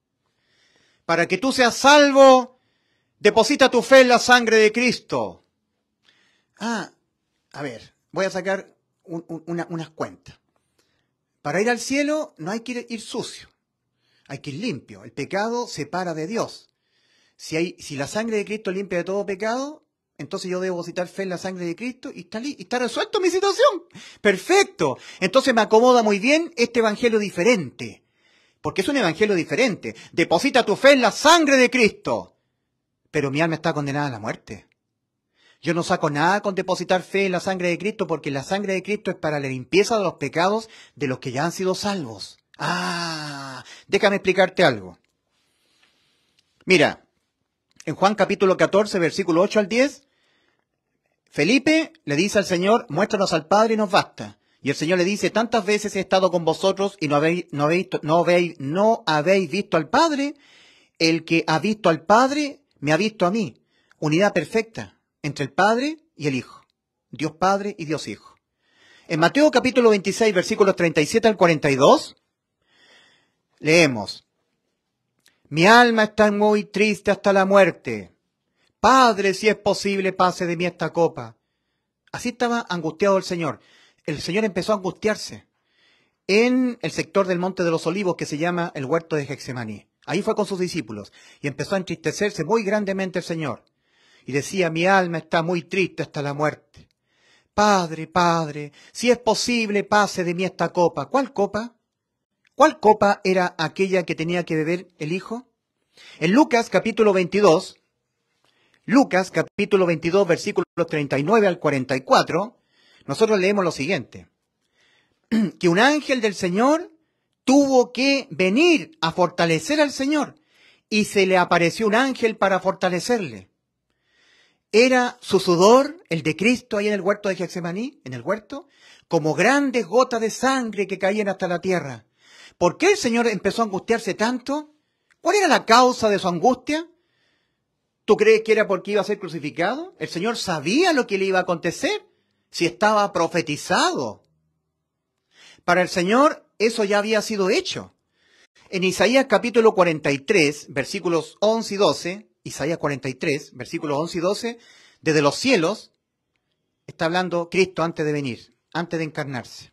Para que tú seas salvo, deposita tu fe en la sangre de Cristo. Ah, a ver, voy a sacar unas cuentas. Para ir al cielo no hay que ir, sucio, hay que ir limpio. El pecado separa de Dios. Si, hay, si la sangre de Cristo limpia de todo pecado, entonces yo debo citar fe en la sangre de Cristo y está, y está resuelto mi situación. Perfecto. Entonces me acomoda muy bien este evangelio diferente. Porque es un evangelio diferente. Deposita tu fe en la sangre de Cristo. Pero mi alma está condenada a la muerte. Yo no saco nada con depositar fe en la sangre de Cristo porque la sangre de Cristo es para la limpieza de los pecados de los que ya han sido salvos. Ah, déjame explicarte algo. Mira, en Juan capítulo 14, versículo 8 al 10, Felipe le dice al Señor, muéstranos al Padre y nos basta. Y el Señor le dice, tantas veces he estado con vosotros y no habéis, no visto al Padre. El que ha visto al Padre, me ha visto a mí. Unidad perfecta entre el Padre y el Hijo. Dios Padre y Dios Hijo. En Mateo capítulo 26, versículos 37 al 42, leemos, mi alma está muy triste hasta la muerte. Padre, si es posible, pase de mí esta copa. Así estaba angustiado el Señor. El Señor empezó a angustiarse en el sector del Monte de los Olivos que se llama el huerto de Hexemaní. Ahí fue con sus discípulos y empezó a entristecerse muy grandemente el Señor. Y decía, mi alma está muy triste hasta la muerte. Padre, Padre, si es posible, pase de mí esta copa. ¿Cuál copa? ¿Cuál copa era aquella que tenía que beber el hijo? En Lucas capítulo 22, Lucas capítulo 22 versículos 39 al 44, nosotros leemos lo siguiente, que un ángel del Señor tuvo que venir a fortalecer al Señor y se le apareció un ángel para fortalecerle. Era su sudor, el de Cristo ahí en el huerto de Getsemaní, en el huerto, como grandes gotas de sangre que caían hasta la tierra. ¿Por qué el Señor empezó a angustiarse tanto? ¿Cuál era la causa de su angustia? ¿Tú crees que era porque iba a ser crucificado? El Señor sabía lo que le iba a acontecer si estaba profetizado. Para el Señor eso ya había sido hecho. En Isaías capítulo 43, versículos 11 y 12, Isaías 43, versículos 11 y 12, desde los cielos, está hablando Cristo antes de venir, antes de encarnarse.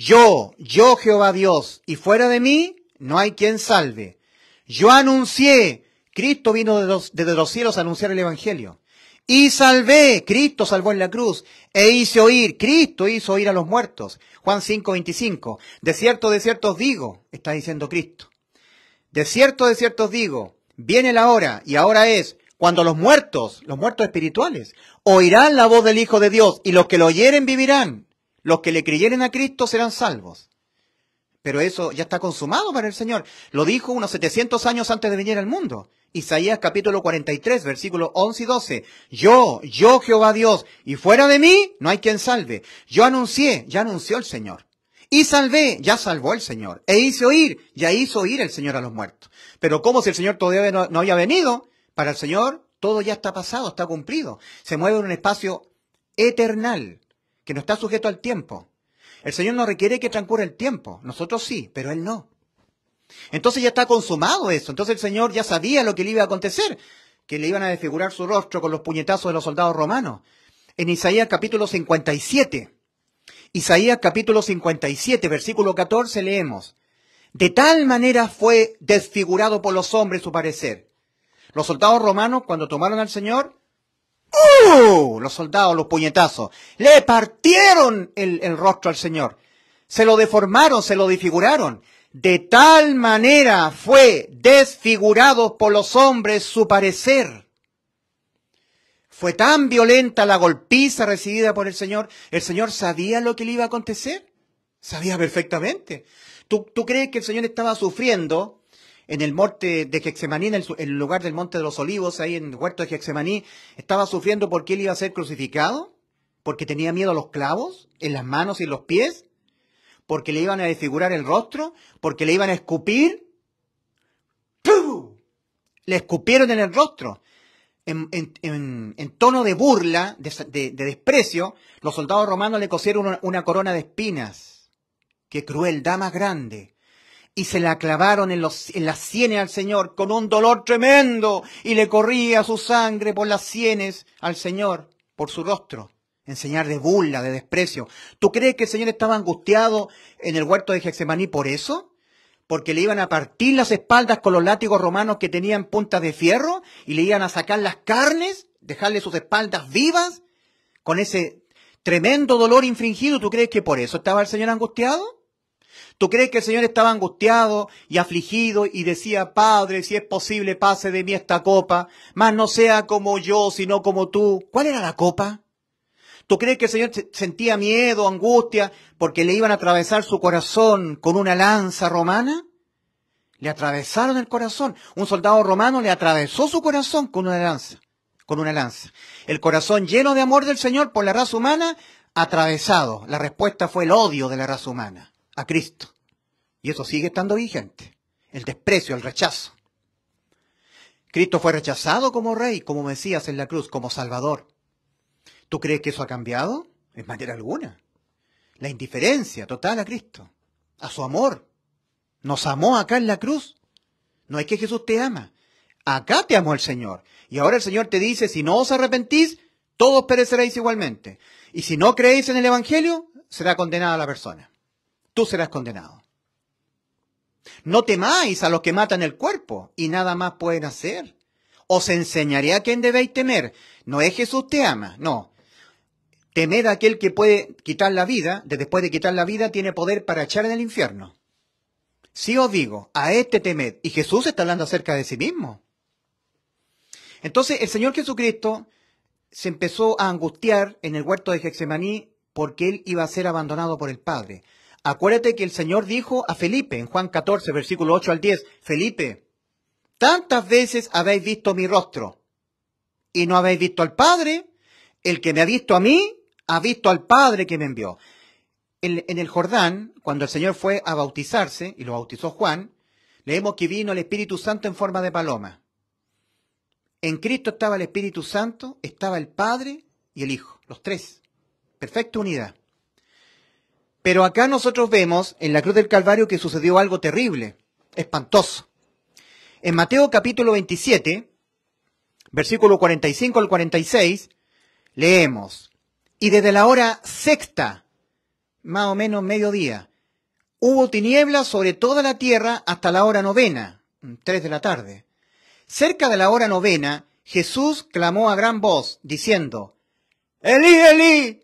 Yo, yo Jehová Dios, y fuera de mí no hay quien salve. Yo anuncié, Cristo vino desde los cielos a anunciar el Evangelio. Y salvé, Cristo salvó en la cruz, e hice oír, Cristo hizo oír a los muertos. Juan 5.25 25. De cierto, de cierto os digo, está diciendo Cristo. De cierto, de cierto os digo, viene la hora, y ahora es, cuando los muertos, los muertos espirituales, oirán la voz del Hijo de Dios, y los que lo oyeren vivirán. Los que le creyeren a Cristo serán salvos. Pero eso ya está consumado para el Señor. Lo dijo unos 700 años antes de venir al mundo. Isaías capítulo 43, versículos 11 y 12. Yo, yo Jehová Dios, y fuera de mí no hay quien salve. Yo anuncié, ya anunció el Señor. Y salvé, ya salvó el Señor. E hice oír, ya hizo oír el Señor a los muertos. Pero como si el Señor todavía no, no había venido, para el Señor todo ya está pasado, está cumplido. Se mueve en un espacio eternal que no está sujeto al tiempo. El Señor no requiere que transcurra el tiempo, nosotros sí, pero Él no. Entonces ya está consumado eso, entonces el Señor ya sabía lo que le iba a acontecer, que le iban a desfigurar su rostro con los puñetazos de los soldados romanos. En Isaías capítulo 57, Isaías capítulo 57, versículo 14 leemos, de tal manera fue desfigurado por los hombres su parecer. Los soldados romanos cuando tomaron al Señor ¡Uh! Los soldados, los puñetazos. Le partieron el, rostro al Señor. Se lo deformaron, se lo disfiguraron. De tal manera fue desfigurado por los hombres su parecer. Fue tan violenta la golpiza recibida por el Señor. El Señor sabía lo que le iba a acontecer. Sabía perfectamente. tú crees que el Señor estaba sufriendo en el monte de Gexemaní, en el, lugar del monte de los olivos, ahí en el huerto de Gexemaní, estaba sufriendo porque él iba a ser crucificado, porque tenía miedo a los clavos en las manos y en los pies, porque le iban a desfigurar el rostro, porque le iban a escupir. ¡Pum! Le escupieron en el rostro. En, tono de burla, de, desprecio, los soldados romanos le cosieron una, una, corona de espinas. ¡Qué crueldad más grande! y se la clavaron en, las sienes al Señor con un dolor tremendo y le corría su sangre por las sienes al Señor, por su rostro. Enseñar de burla, de desprecio. ¿Tú crees que el Señor estaba angustiado en el huerto de Getsemaní por eso? porque le iban a partir las espaldas con los látigos romanos que tenían puntas de fierro y le iban a sacar las carnes, dejarle sus espaldas vivas, con ese tremendo dolor infringido. ¿Tú crees que por eso estaba el Señor angustiado? ¿Tú crees que el Señor estaba angustiado y afligido y decía, Padre, si es posible, pase de mí esta copa, mas no sea como yo, sino como tú? ¿Cuál era la copa? ¿Tú crees que el Señor sentía miedo, angustia, porque le iban a atravesar su corazón con una lanza romana? Le atravesaron el corazón. Un soldado romano le atravesó su corazón con una lanza, con una lanza. El corazón lleno de amor del Señor por la raza humana, atravesado. La respuesta fue el odio de la raza humana a Cristo. Y eso sigue estando vigente. El desprecio, el rechazo. Cristo fue rechazado como rey, como Mesías en la cruz, como Salvador. ¿Tú crees que eso ha cambiado? En manera alguna. La indiferencia total a Cristo, a su amor. Nos amó acá en la cruz. No es que Jesús te ama. Acá te amó el Señor. Y ahora el Señor te dice, si no os arrepentís, todos pereceréis igualmente. Y si no creéis en el Evangelio, será condenada la persona tú serás condenado. No temáis a los que matan el cuerpo y nada más pueden hacer. Os enseñaré a quien debéis temer. No es Jesús te ama, no. Temed a aquel que puede quitar la vida, después de quitar la vida tiene poder para echar en el infierno. Si sí os digo, a este temed, y Jesús está hablando acerca de sí mismo. Entonces el Señor Jesucristo se empezó a angustiar en el huerto de Gexemaní porque él iba a ser abandonado por el Padre. Acuérdate que el Señor dijo a Felipe en Juan 14, versículo 8 al 10, Felipe, tantas veces habéis visto mi rostro y no habéis visto al Padre, el que me ha visto a mí, ha visto al Padre que me envió. En, en, el Jordán, cuando el Señor fue a bautizarse, y lo bautizó Juan, leemos que vino el Espíritu Santo en forma de paloma. En Cristo estaba el Espíritu Santo, estaba el Padre y el Hijo, los tres. Perfecta unidad. Pero acá nosotros vemos en la cruz del Calvario que sucedió algo terrible, espantoso. En Mateo capítulo 27, versículo 45 al 46, leemos, y desde la hora sexta, más o menos mediodía, hubo tinieblas sobre toda la tierra hasta la hora novena, mm, tres de la tarde. Cerca de la hora novena, Jesús clamó a gran voz, diciendo, Elí, Elí,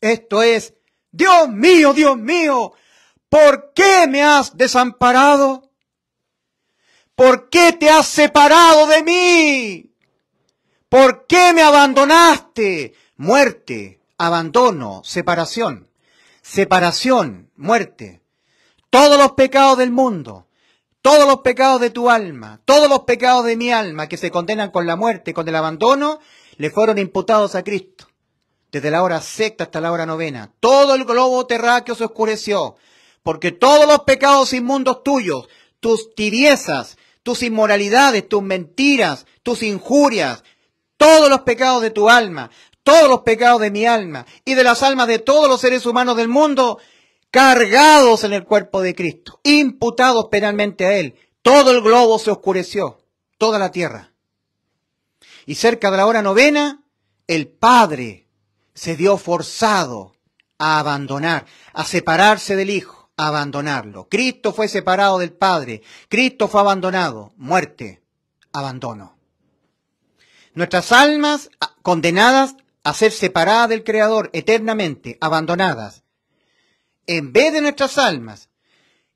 esto es, Dios mío, Dios mío, ¿por qué me has desamparado? ¿Por qué te has separado de mí? ¿Por qué me abandonaste? Muerte, abandono, separación. Separación, muerte. Todos los pecados del mundo, todos los pecados de tu alma, todos los pecados de mi alma que se condenan con la muerte, con el abandono, le fueron imputados a Cristo. Desde la hora sexta hasta la hora novena, todo el globo terráqueo se oscureció, porque todos los pecados inmundos tuyos, tus tibiezas, tus inmoralidades, tus mentiras, tus injurias, todos los pecados de tu alma, todos los pecados de mi alma y de las almas de todos los seres humanos del mundo, cargados en el cuerpo de Cristo, imputados penalmente a Él. Todo el globo se oscureció, toda la tierra. Y cerca de la hora novena, el Padre se dio forzado a abandonar, a separarse del Hijo, a abandonarlo. Cristo fue separado del Padre, Cristo fue abandonado, muerte, abandono. Nuestras almas ah, condenadas a ser separadas del Creador eternamente, abandonadas, en vez de nuestras almas,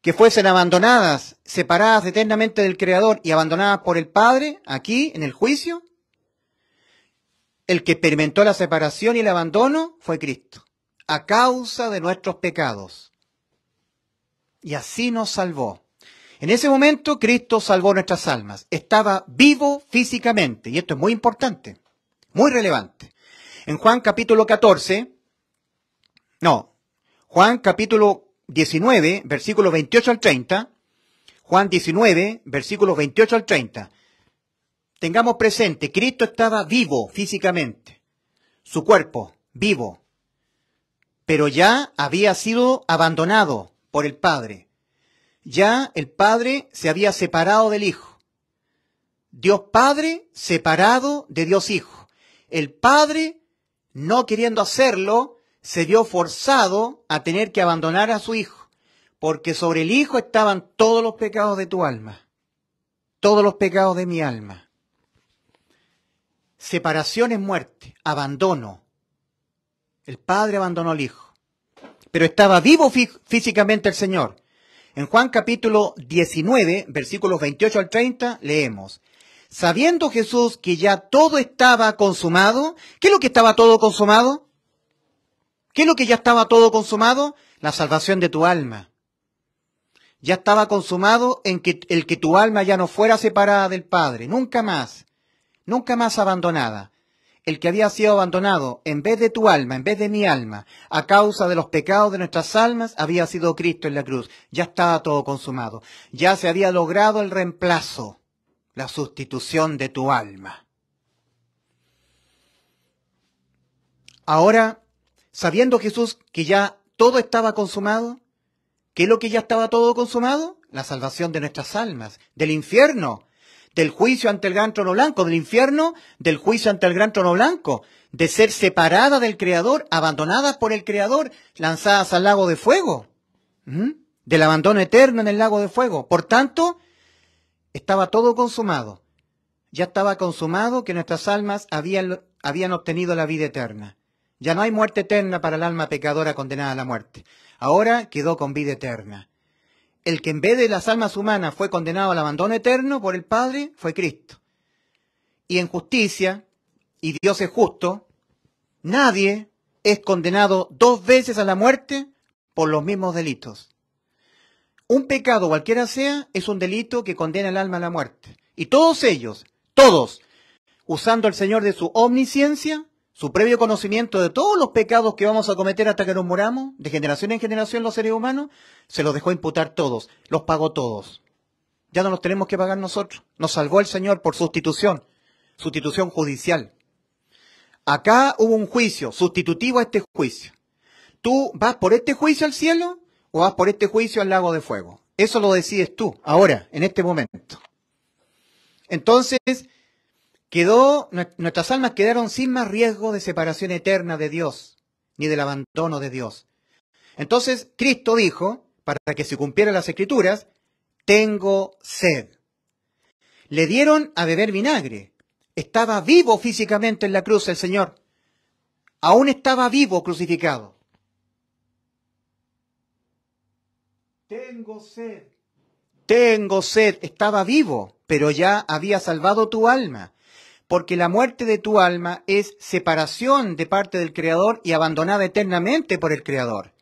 que fuesen abandonadas, separadas eternamente del Creador y abandonadas por el Padre, aquí, en el juicio, el que experimentó la separación y el abandono fue Cristo, a causa de nuestros pecados. Y así nos salvó. En ese momento Cristo salvó nuestras almas. Estaba vivo físicamente, y esto es muy importante, muy relevante. En Juan capítulo 14, no, Juan capítulo 19, versículo 28 al 30. Juan 19, versículos 28 al 30. Tengamos presente, Cristo estaba vivo físicamente, su cuerpo vivo, pero ya había sido abandonado por el Padre. Ya el Padre se había separado del Hijo. Dios Padre separado de Dios Hijo. El Padre, no queriendo hacerlo, se vio forzado a tener que abandonar a su hijo, porque sobre el hijo estaban todos los pecados de tu alma, todos los pecados de mi alma. Separación es muerte, abandono. El padre abandonó al hijo, pero estaba vivo físicamente el Señor. En Juan capítulo 19, versículos 28 al 30, leemos, sabiendo Jesús que ya todo estaba consumado, ¿qué es lo que estaba todo consumado? ¿Qué es lo que ya estaba todo consumado? La salvación de tu alma. Ya estaba consumado en que el que tu alma ya no fuera separada del Padre, nunca más, nunca más abandonada. El que había sido abandonado en vez de tu alma, en vez de mi alma, a causa de los pecados de nuestras almas, había sido Cristo en la cruz. Ya estaba todo consumado. Ya se había logrado el reemplazo, la sustitución de tu alma. Ahora sabiendo Jesús que ya todo estaba consumado, ¿qué es lo que ya estaba todo consumado? La salvación de nuestras almas, del infierno, del juicio ante el gran trono blanco, del infierno, del juicio ante el gran trono blanco, de ser separada del Creador, abandonadas por el Creador, lanzadas al lago de fuego, del abandono eterno en el lago de fuego. Por tanto, estaba todo consumado. Ya estaba consumado que nuestras almas habían obtenido la vida eterna. Ya no hay muerte eterna para el alma pecadora condenada a la muerte. Ahora quedó con vida eterna. El que en vez de las almas humanas fue condenado al abandono eterno por el Padre fue Cristo. Y en justicia, y Dios es justo, nadie es condenado dos veces a la muerte por los mismos delitos. Un pecado, cualquiera sea, es un delito que condena al alma a la muerte. Y todos ellos, todos, usando el Señor de su omnisciencia, su previo conocimiento de todos los pecados que vamos a cometer hasta que nos moramos, de generación en generación los seres humanos, se los dejó imputar todos, los pagó todos. Ya no los tenemos que pagar nosotros. Nos salvó el Señor por sustitución, sustitución judicial. Acá hubo un juicio sustitutivo a este juicio. ¿Tú vas por este juicio al cielo o vas por este juicio al lago de fuego? Eso lo decides tú, ahora, en este momento. Entonces, Quedó, nuestras almas quedaron sin más riesgo de separación eterna de Dios, ni del abandono de Dios. Entonces Cristo dijo, para que se cumplieran las escrituras, tengo sed. Le dieron a beber vinagre. Estaba vivo físicamente en la cruz el Señor. Aún estaba vivo crucificado. Tengo sed. Tengo sed. Estaba vivo, pero ya había salvado tu alma porque la muerte de tu alma es separación de parte del Creador y abandonada eternamente por el Creador.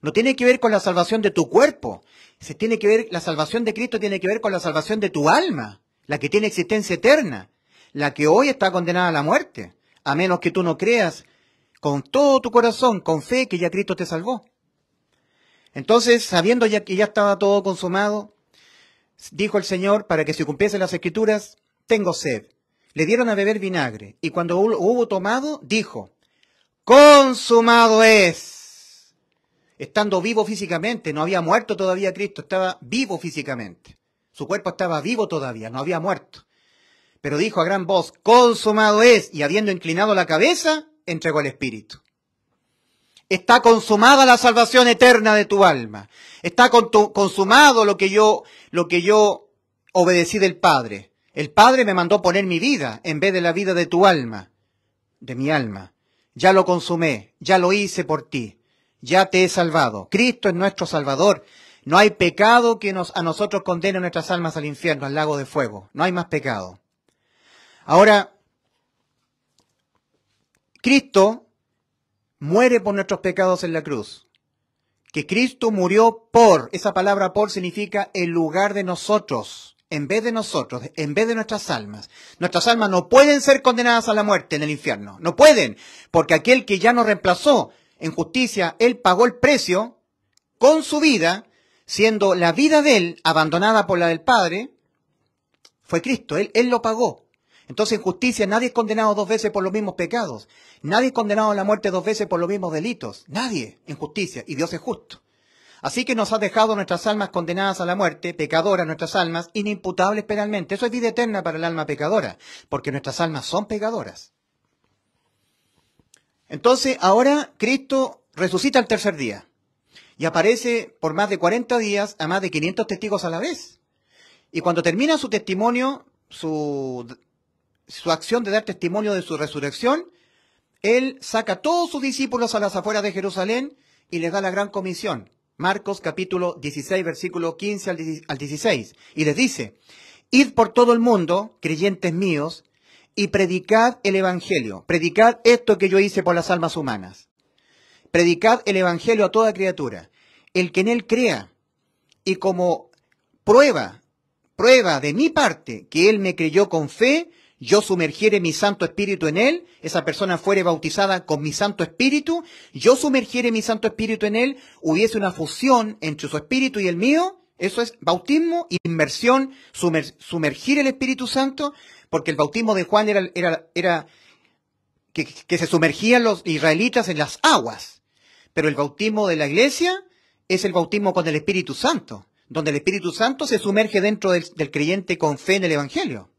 No tiene que ver con la salvación de tu cuerpo. Se tiene que ver, la salvación de Cristo tiene que ver con la salvación de tu alma, la que tiene existencia eterna, la que hoy está condenada a la muerte, a menos que tú no creas con todo tu corazón, con fe, que ya Cristo te salvó. Entonces, sabiendo ya que ya estaba todo consumado, dijo el Señor, para que se cumpliesen las escrituras, tengo sed le dieron a beber vinagre, y cuando hubo tomado, dijo, consumado es. Estando vivo físicamente, no había muerto todavía Cristo, estaba vivo físicamente. Su cuerpo estaba vivo todavía, no había muerto. Pero dijo a gran voz, consumado es, y habiendo inclinado la cabeza, entregó el Espíritu. Está consumada la salvación eterna de tu alma. Está consumado lo que yo, lo que yo obedecí del Padre. El Padre me mandó poner mi vida en vez de la vida de tu alma, de mi alma. Ya lo consumé, ya lo hice por ti, ya te he salvado. Cristo es nuestro Salvador. No hay pecado que nos, a nosotros condene nuestras almas al infierno, al lago de fuego. No hay más pecado. Ahora, Cristo muere por nuestros pecados en la cruz. Que Cristo murió por, esa palabra por significa el lugar de nosotros en vez de nosotros, en vez de nuestras almas. Nuestras almas no pueden ser condenadas a la muerte en el infierno, no pueden, porque aquel que ya nos reemplazó en justicia, él pagó el precio con su vida, siendo la vida de él abandonada por la del Padre, fue Cristo, él, él lo pagó. Entonces en justicia nadie es condenado dos veces por los mismos pecados, nadie es condenado a la muerte dos veces por los mismos delitos, nadie en justicia, y Dios es justo. Así que nos ha dejado nuestras almas condenadas a la muerte, pecadoras nuestras almas, inimputables penalmente. Eso es vida eterna para el alma pecadora, porque nuestras almas son pecadoras. Entonces, ahora Cristo resucita el tercer día y aparece por más de 40 días a más de 500 testigos a la vez. Y cuando termina su testimonio, su, su acción de dar testimonio de su resurrección, él saca a todos sus discípulos a las afueras de Jerusalén y les da la gran comisión, Marcos capítulo 16, versículo 15 al 16, y les dice, Id por todo el mundo, creyentes míos, y predicad el Evangelio, predicad esto que yo hice por las almas humanas, predicad el Evangelio a toda criatura, el que en él crea, y como prueba, prueba de mi parte que él me creyó con fe, yo sumergiere mi Santo Espíritu en él, esa persona fuere bautizada con mi Santo Espíritu, yo sumergiere mi Santo Espíritu en él, hubiese una fusión entre su Espíritu y el mío, eso es bautismo, inmersión, sumergir el Espíritu Santo, porque el bautismo de Juan era, que, se sumergían los israelitas en las aguas, pero el bautismo de la iglesia es el bautismo con el Espíritu Santo, donde el Espíritu Santo se sumerge dentro del creyente con fe en el Evangelio.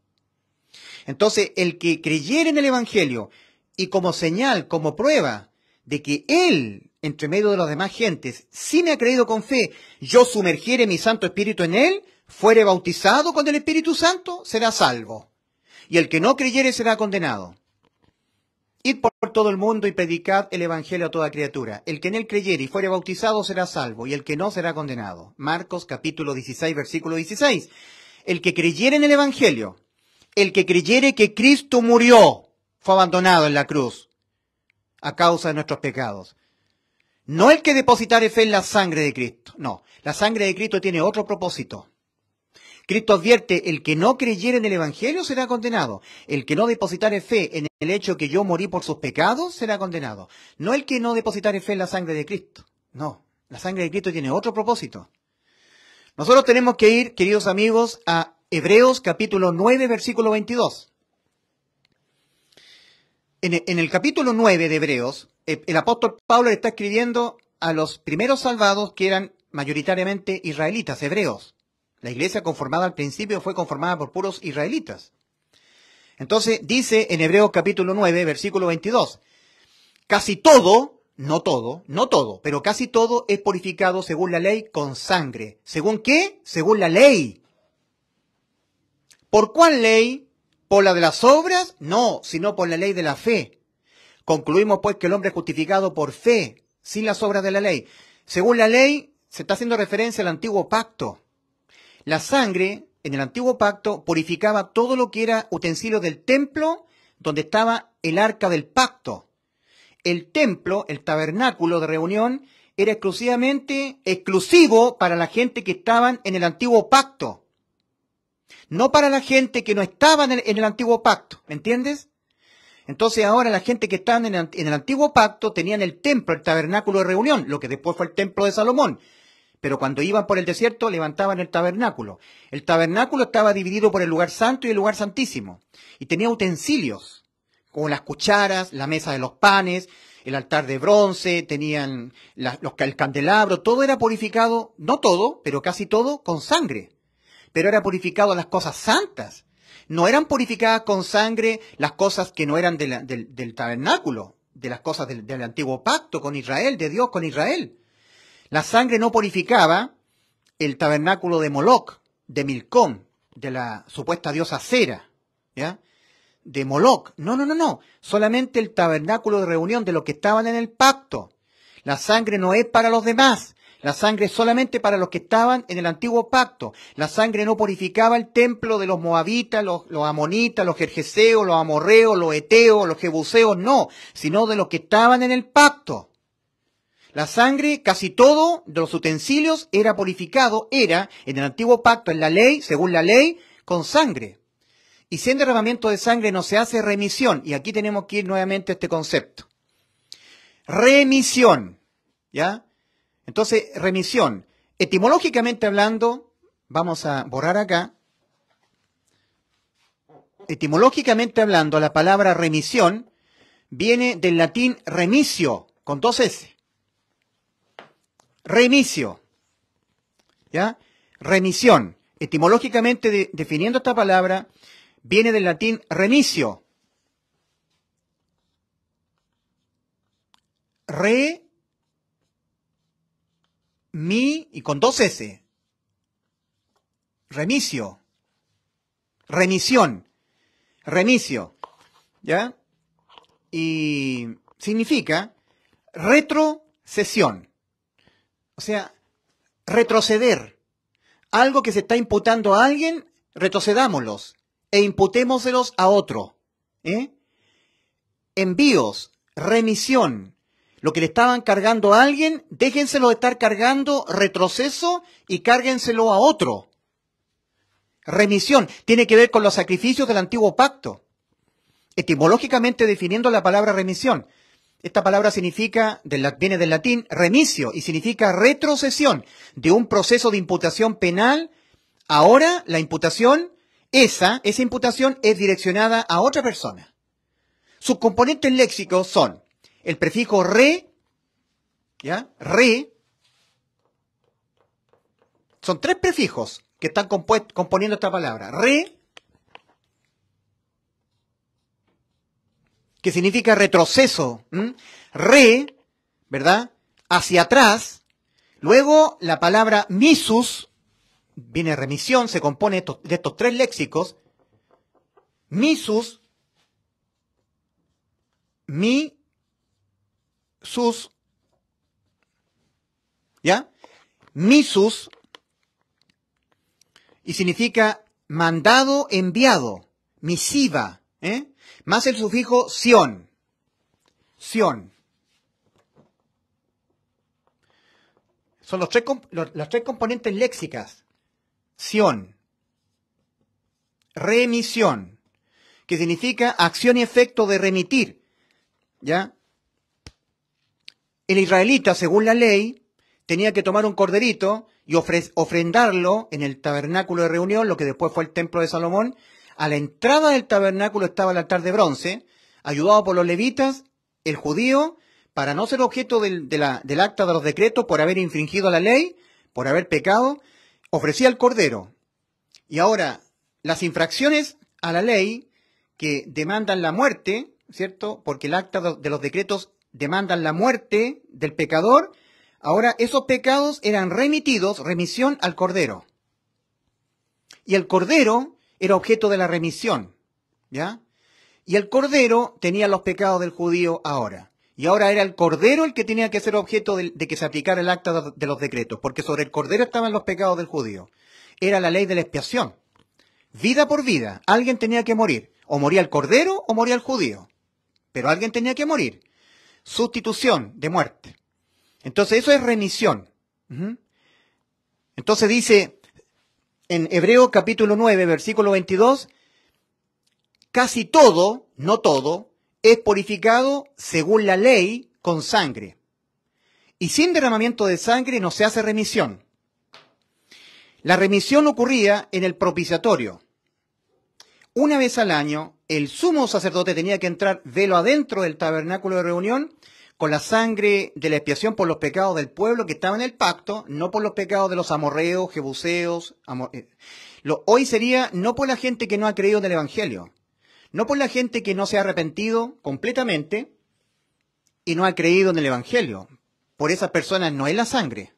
Entonces, el que creyere en el Evangelio y como señal, como prueba de que él, entre medio de las demás gentes, sí me ha creído con fe, yo sumergiere mi Santo Espíritu en él, fuere bautizado con el Espíritu Santo, será salvo. Y el que no creyere será condenado. Id por todo el mundo y predicad el Evangelio a toda criatura. El que en él creyere y fuere bautizado será salvo, y el que no será condenado. Marcos capítulo 16, versículo 16. El que creyere en el Evangelio el que creyere que Cristo murió, fue abandonado en la cruz a causa de nuestros pecados. No el que depositare fe en la sangre de Cristo, no, la sangre de Cristo tiene otro propósito. Cristo advierte, el que no creyere en el Evangelio será condenado. El que no depositare fe en el hecho que yo morí por sus pecados será condenado. No el que no depositare fe en la sangre de Cristo. No, la sangre de Cristo tiene otro propósito. Nosotros tenemos que ir, queridos amigos, a Hebreos capítulo 9, versículo 22. E, en, el capítulo 9 de Hebreos, e, el apóstol Pablo está escribiendo a los primeros salvados que eran mayoritariamente israelitas, hebreos. La iglesia conformada al principio fue conformada por puros israelitas. Entonces dice en Hebreos capítulo 9, versículo 22, casi todo, no todo, no todo, pero casi todo es purificado según la ley con sangre. ¿Según qué? Según la ley. ¿Por cuál ley? ¿Por la de las obras? No, sino por la ley de la fe. Concluimos pues que el hombre es justificado por fe, sin las obras de la ley. Según la ley, se está haciendo referencia al antiguo pacto. La sangre en el antiguo pacto purificaba todo lo que era utensilio del templo donde estaba el arca del pacto. El templo, el tabernáculo de reunión, era exclusivamente exclusivo para la gente que estaban en el antiguo pacto no para la gente que no estaba en el, antiguo pacto, ¿me entiendes? Entonces ahora la gente que estaba en el, antiguo pacto tenían el templo, el tabernáculo de reunión, lo que después fue el templo de Salomón. Pero cuando iban por el desierto levantaban el tabernáculo. El tabernáculo estaba dividido por el lugar santo y el lugar santísimo. Y tenía utensilios, como las cucharas, la mesa de los panes, el altar de bronce, tenían los, el candelabro, todo era purificado, no todo, pero casi todo, con sangre pero era purificado las cosas santas. No eran purificadas con sangre las cosas que no eran del, tabernáculo, de las cosas del, antiguo pacto con Israel, de Dios con Israel. La sangre no purificaba el tabernáculo de Moloch, de Milcón, de la supuesta diosa Cera, ¿ya? De Moloch. No, no, no, no. Solamente el tabernáculo de reunión de los que estaban en el pacto. La sangre no es para los demás. La sangre solamente para los que estaban en el antiguo pacto. La sangre no purificaba el templo de los moabitas, los, amonitas, los jerjeseos, los amorreos, los eteos, los jebuseos, no, sino de los que estaban en el pacto. La sangre, casi todo de los utensilios era purificado, era en el antiguo pacto, en la ley, según la ley, con sangre. Y sin derramamiento de sangre no se hace remisión. Y aquí tenemos que ir nuevamente a este concepto. Remisión. ¿Ya? Entonces, remisión. Etimológicamente hablando, vamos a borrar acá. Etimológicamente hablando, la palabra remisión viene del latín remicio, con dos S. Remicio. ¿Ya? Remisión. Etimológicamente, definiendo esta palabra, viene del latín remicio. Re mi y con dos S. Remisio. Remisión. Remisio. ¿Ya? Y significa retrocesión. O sea, retroceder. Algo que se está imputando a alguien, retrocedámoslos e imputémoselos a otro. ¿Eh? Envíos, remisión, lo que le estaban cargando a alguien, déjenselo de estar cargando retroceso y cárguenselo a otro. Remisión tiene que ver con los sacrificios del antiguo pacto. Etimológicamente definiendo la palabra remisión, esta palabra significa, viene del latín remisio y significa retrocesión de un proceso de imputación penal. Ahora la imputación, esa, esa imputación es direccionada a otra persona. Sus componentes léxicos son el prefijo re, ¿ya? Re. Son tres prefijos que están componiendo esta palabra. Re, que significa retroceso. Re, ¿verdad? Hacia atrás. Luego la palabra misus, viene remisión, se compone de estos tres léxicos. Misus, mi, sus, ¿ya? Misus, y significa mandado, enviado, misiva, ¿eh? Más el sufijo sión, sión, Son los tres, tres componentes léxicas. sión, remisión, que significa acción y efecto de remitir, ¿ya? el israelita, según la ley, tenía que tomar un corderito y ofrendarlo en el tabernáculo de reunión, lo que después fue el templo de Salomón. A la entrada del tabernáculo estaba el altar de bronce, ayudado por los levitas, el judío, para no ser objeto del, del acta de los decretos por haber infringido la ley, por haber pecado, ofrecía el cordero. Y ahora, las infracciones a la ley que demandan la muerte, ¿cierto? Porque el acta de los decretos demandan la muerte del pecador, ahora esos pecados eran remitidos, remisión al Cordero. Y el Cordero era objeto de la remisión, ¿ya? Y el Cordero tenía los pecados del judío ahora. Y ahora era el Cordero el que tenía que ser objeto de, de que se aplicara el acta de los decretos, porque sobre el Cordero estaban los pecados del judío. Era la ley de la expiación. Vida por vida, alguien tenía que morir. O moría el Cordero o moría el judío. Pero alguien tenía que morir sustitución de muerte. Entonces eso es remisión. Entonces dice en Hebreo capítulo 9, versículo 22, casi todo, no todo, es purificado según la ley con sangre. Y sin derramamiento de sangre no se hace remisión. La remisión ocurría en el propiciatorio. Una vez al año, el sumo sacerdote tenía que entrar velo adentro del tabernáculo de reunión con la sangre de la expiación por los pecados del pueblo que estaba en el pacto, no por los pecados de los amorreos, jebuseos. Eh. Lo, hoy sería no por la gente que no ha creído en el Evangelio, no por la gente que no se ha arrepentido completamente y no ha creído en el Evangelio. Por esas personas no es la sangre.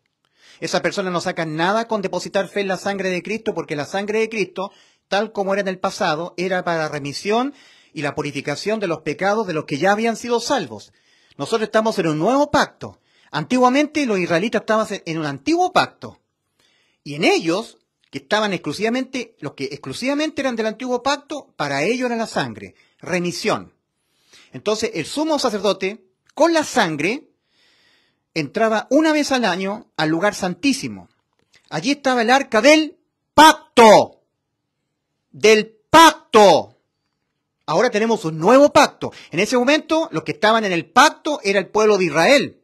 Esas personas no sacan nada con depositar fe en la sangre de Cristo porque la sangre de Cristo tal como era en el pasado, era para la remisión y la purificación de los pecados de los que ya habían sido salvos. Nosotros estamos en un nuevo pacto. Antiguamente los israelitas estaban en un antiguo pacto. Y en ellos, que estaban exclusivamente, los que exclusivamente eran del antiguo pacto, para ellos era la sangre, remisión. Entonces el sumo sacerdote, con la sangre, entraba una vez al año al lugar santísimo. Allí estaba el arca del pacto del pacto. Ahora tenemos un nuevo pacto. En ese momento, los que estaban en el pacto era el pueblo de Israel.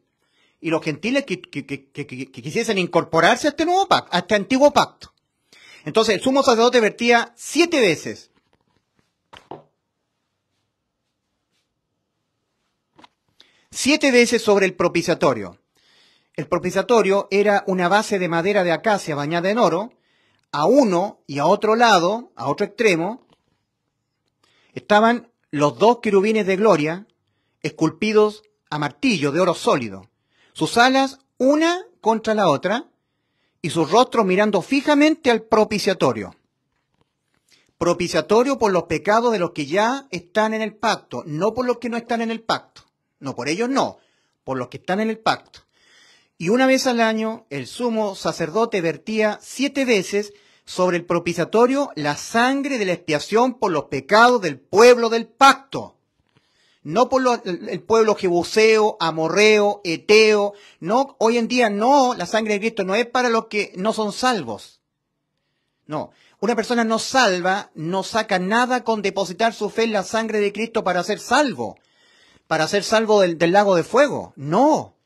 Y los gentiles que, que quisiesen incorporarse a este nuevo pacto, a este antiguo pacto. Entonces, el sumo sacerdote vertía siete veces. Siete veces sobre el propiciatorio. El propiciatorio era una base de madera de acacia bañada en oro, a uno y a otro lado, a otro extremo, estaban los dos querubines de gloria esculpidos a martillo de oro sólido, sus alas una contra la otra y sus rostros mirando fijamente al propiciatorio. Propiciatorio por los pecados de los que ya están en el pacto, no por los que no están en el pacto, no por ellos no, por los que están en el pacto y una vez al año el sumo sacerdote vertía siete veces sobre el propiciatorio la sangre de la expiación por los pecados del pueblo del pacto. No por el pueblo jebuseo, amorreo, eteo. No, hoy en día no, la sangre de Cristo no es para los que no son salvos. No, una persona no salva no saca nada con depositar su fe en la sangre de Cristo para ser salvo, para ser salvo del lago de fuego. No,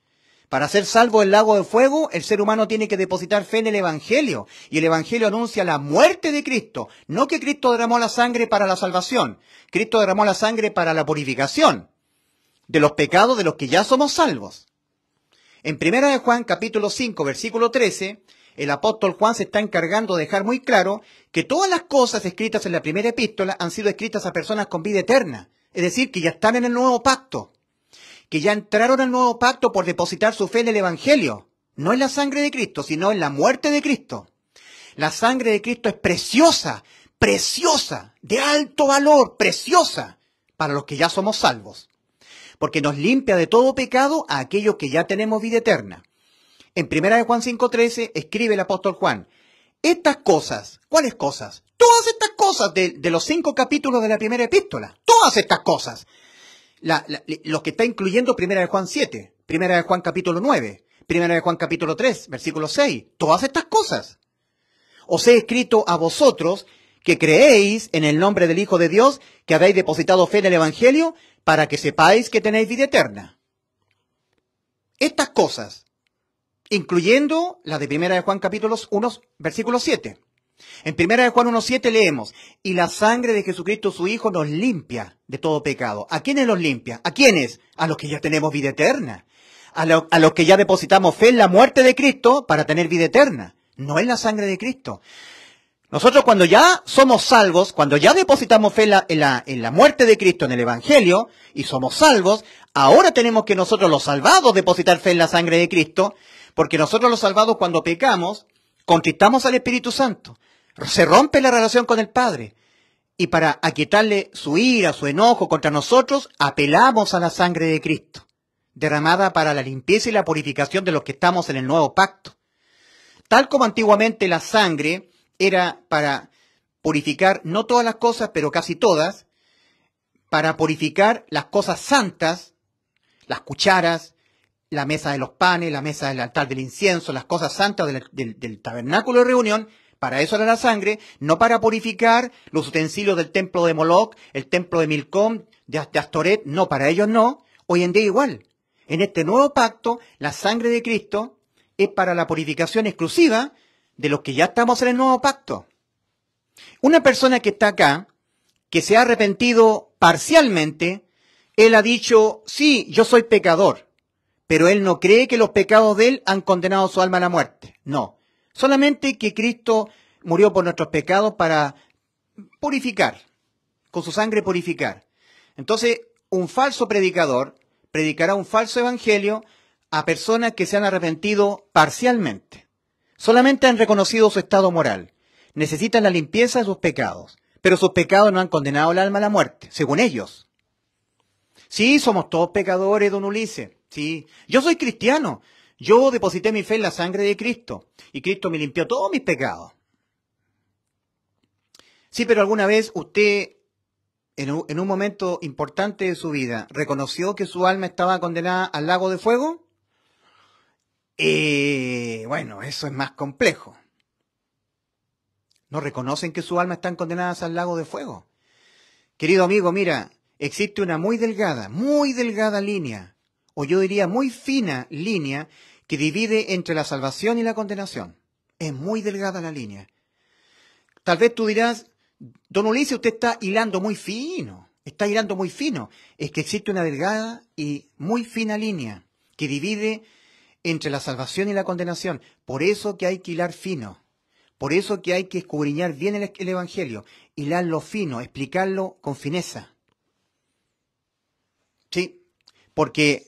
para ser salvo el lago de fuego, el ser humano tiene que depositar fe en el Evangelio. Y el Evangelio anuncia la muerte de Cristo. No que Cristo derramó la sangre para la salvación. Cristo derramó la sangre para la purificación de los pecados de los que ya somos salvos. En Primera de Juan, capítulo 5, versículo 13, el apóstol Juan se está encargando de dejar muy claro que todas las cosas escritas en la primera epístola han sido escritas a personas con vida eterna, es decir, que ya están en el nuevo pacto que ya entraron al nuevo pacto por depositar su fe en el Evangelio, no en la sangre de Cristo, sino en la muerte de Cristo. La sangre de Cristo es preciosa, preciosa, de alto valor, preciosa para los que ya somos salvos, porque nos limpia de todo pecado a aquellos que ya tenemos vida eterna. En 1 Juan 5:13 escribe el apóstol Juan, estas cosas, ¿cuáles cosas? Todas estas cosas de, de los cinco capítulos de la primera epístola, todas estas cosas la, lo que está incluyendo Primera de Juan 7, Primera de Juan capítulo 9, Primera de Juan capítulo 3, versículo 6, todas estas cosas. Os he escrito a vosotros que creéis en el nombre del Hijo de Dios, que habéis depositado fe en el Evangelio, para que sepáis que tenéis vida eterna. Estas cosas, incluyendo la de Primera de Juan capítulos 1, versículo 7. En 1 Juan 1.7 leemos, y la sangre de Jesucristo su Hijo nos limpia de todo pecado. ¿A quiénes los limpia? ¿A quiénes? A los que ya tenemos vida eterna. A, los que ya depositamos fe en la muerte de Cristo para tener vida eterna. No en la sangre de Cristo. Nosotros cuando ya somos salvos, cuando ya depositamos fe en la, muerte de Cristo, en el Evangelio, y somos salvos, ahora tenemos que nosotros los salvados depositar fe en la sangre de Cristo, porque nosotros los salvados cuando pecamos, contristamos al Espíritu Santo se rompe la relación con el Padre. Y para aquietarle su ira, su enojo contra nosotros, apelamos a la sangre de Cristo, derramada para la limpieza y la purificación de los que estamos en el nuevo pacto. Tal como antiguamente la sangre era para purificar no todas las cosas, pero casi todas, para purificar las cosas santas, las cucharas, la mesa de los panes, la mesa del altar del incienso, las cosas santas del, tabernáculo de reunión, para eso era la sangre, no para purificar los utensilios del templo de Moloch, el templo de Milcom, de Astoret, no, para ellos no. Hoy en día igual. En este nuevo pacto, la sangre de Cristo es para la purificación exclusiva de los que ya estamos en el nuevo pacto. Una persona que está acá, que se ha arrepentido parcialmente, él ha dicho, sí, yo soy pecador, pero él no cree que los pecados de él han condenado su alma a la muerte. No, Solamente que Cristo murió por nuestros pecados para purificar, con su sangre purificar. Entonces, un falso predicador predicará un falso evangelio a personas que se han arrepentido parcialmente. Solamente han reconocido su estado moral. Necesitan la limpieza de sus pecados, pero sus pecados no han condenado al alma a la muerte, según ellos. Sí, somos todos pecadores, don Ulises. Sí, yo soy cristiano, yo deposité mi fe en la sangre de Cristo y Cristo me limpió todos mis pecados. Sí, pero alguna vez usted, en un, momento importante de su vida, reconoció que su alma estaba condenada al lago de fuego. Eh, bueno, eso es más complejo. No reconocen que su alma está condenada al lago de fuego. Querido amigo, mira, existe una muy delgada, muy delgada línea, o yo diría muy fina línea, que divide entre la salvación y la condenación. Es muy delgada la línea. Tal vez tú dirás, don Ulises, usted está hilando muy fino, está hilando muy fino. Es que existe una delgada y muy fina línea que divide entre la salvación y la condenación. Por eso que hay que hilar fino. Por eso que hay que escubriñar bien el, el Evangelio, hilarlo fino, explicarlo con fineza. Sí, porque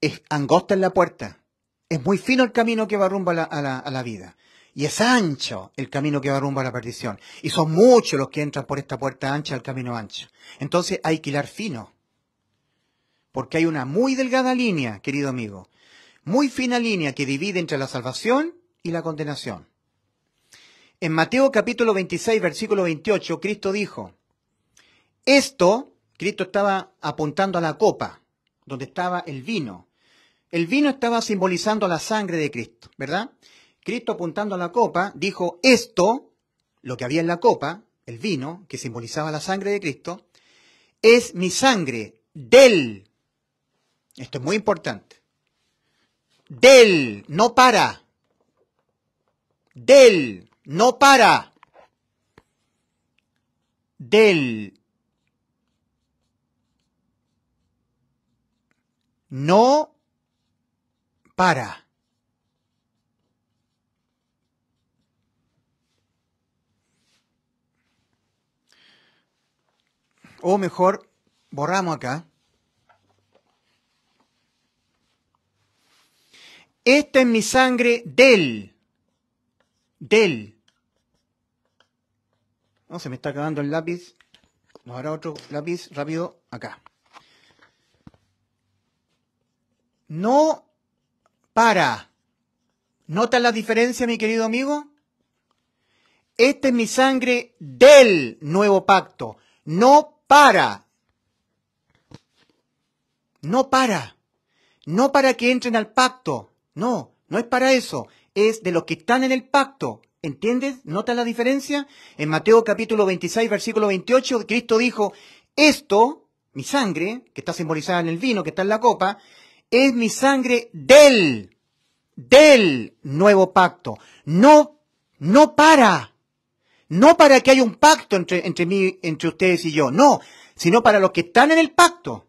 es angosta en la puerta, es muy fino el camino que va rumbo a la, vida. Y es ancho el camino que va rumbo a la perdición. Y son muchos los que entran por esta puerta ancha al camino ancho. Entonces hay que hilar fino. Porque hay una muy delgada línea, querido amigo. Muy fina línea que divide entre la salvación y la condenación. En Mateo capítulo 26, versículo 28, Cristo dijo, esto, Cristo estaba apuntando a la copa, donde estaba el vino. El vino estaba simbolizando la sangre de Cristo, ¿verdad? Cristo apuntando a la copa dijo, esto, lo que había en la copa, el vino, que simbolizaba la sangre de Cristo, es mi sangre del. Esto es muy importante. Del, no para. Del, no para. Del. No para. O mejor, borramos acá. Esta es mi sangre del. Del. No, se me está acabando el lápiz. Nos hará otro lápiz rápido acá. No para. ¿Notas la diferencia, mi querido amigo? Esta es mi sangre del nuevo pacto, no para. No para. No para que entren al pacto. No, no es para eso. Es de los que están en el pacto. ¿Entiendes? ¿Notas la diferencia? En Mateo capítulo 26, versículo 28, Cristo dijo, esto, mi sangre, que está simbolizada en el vino, que está en la copa, es mi sangre del, del nuevo pacto. No, no para, no para que haya un pacto entre, entre mí, entre ustedes y yo, no, sino para los que están en el pacto.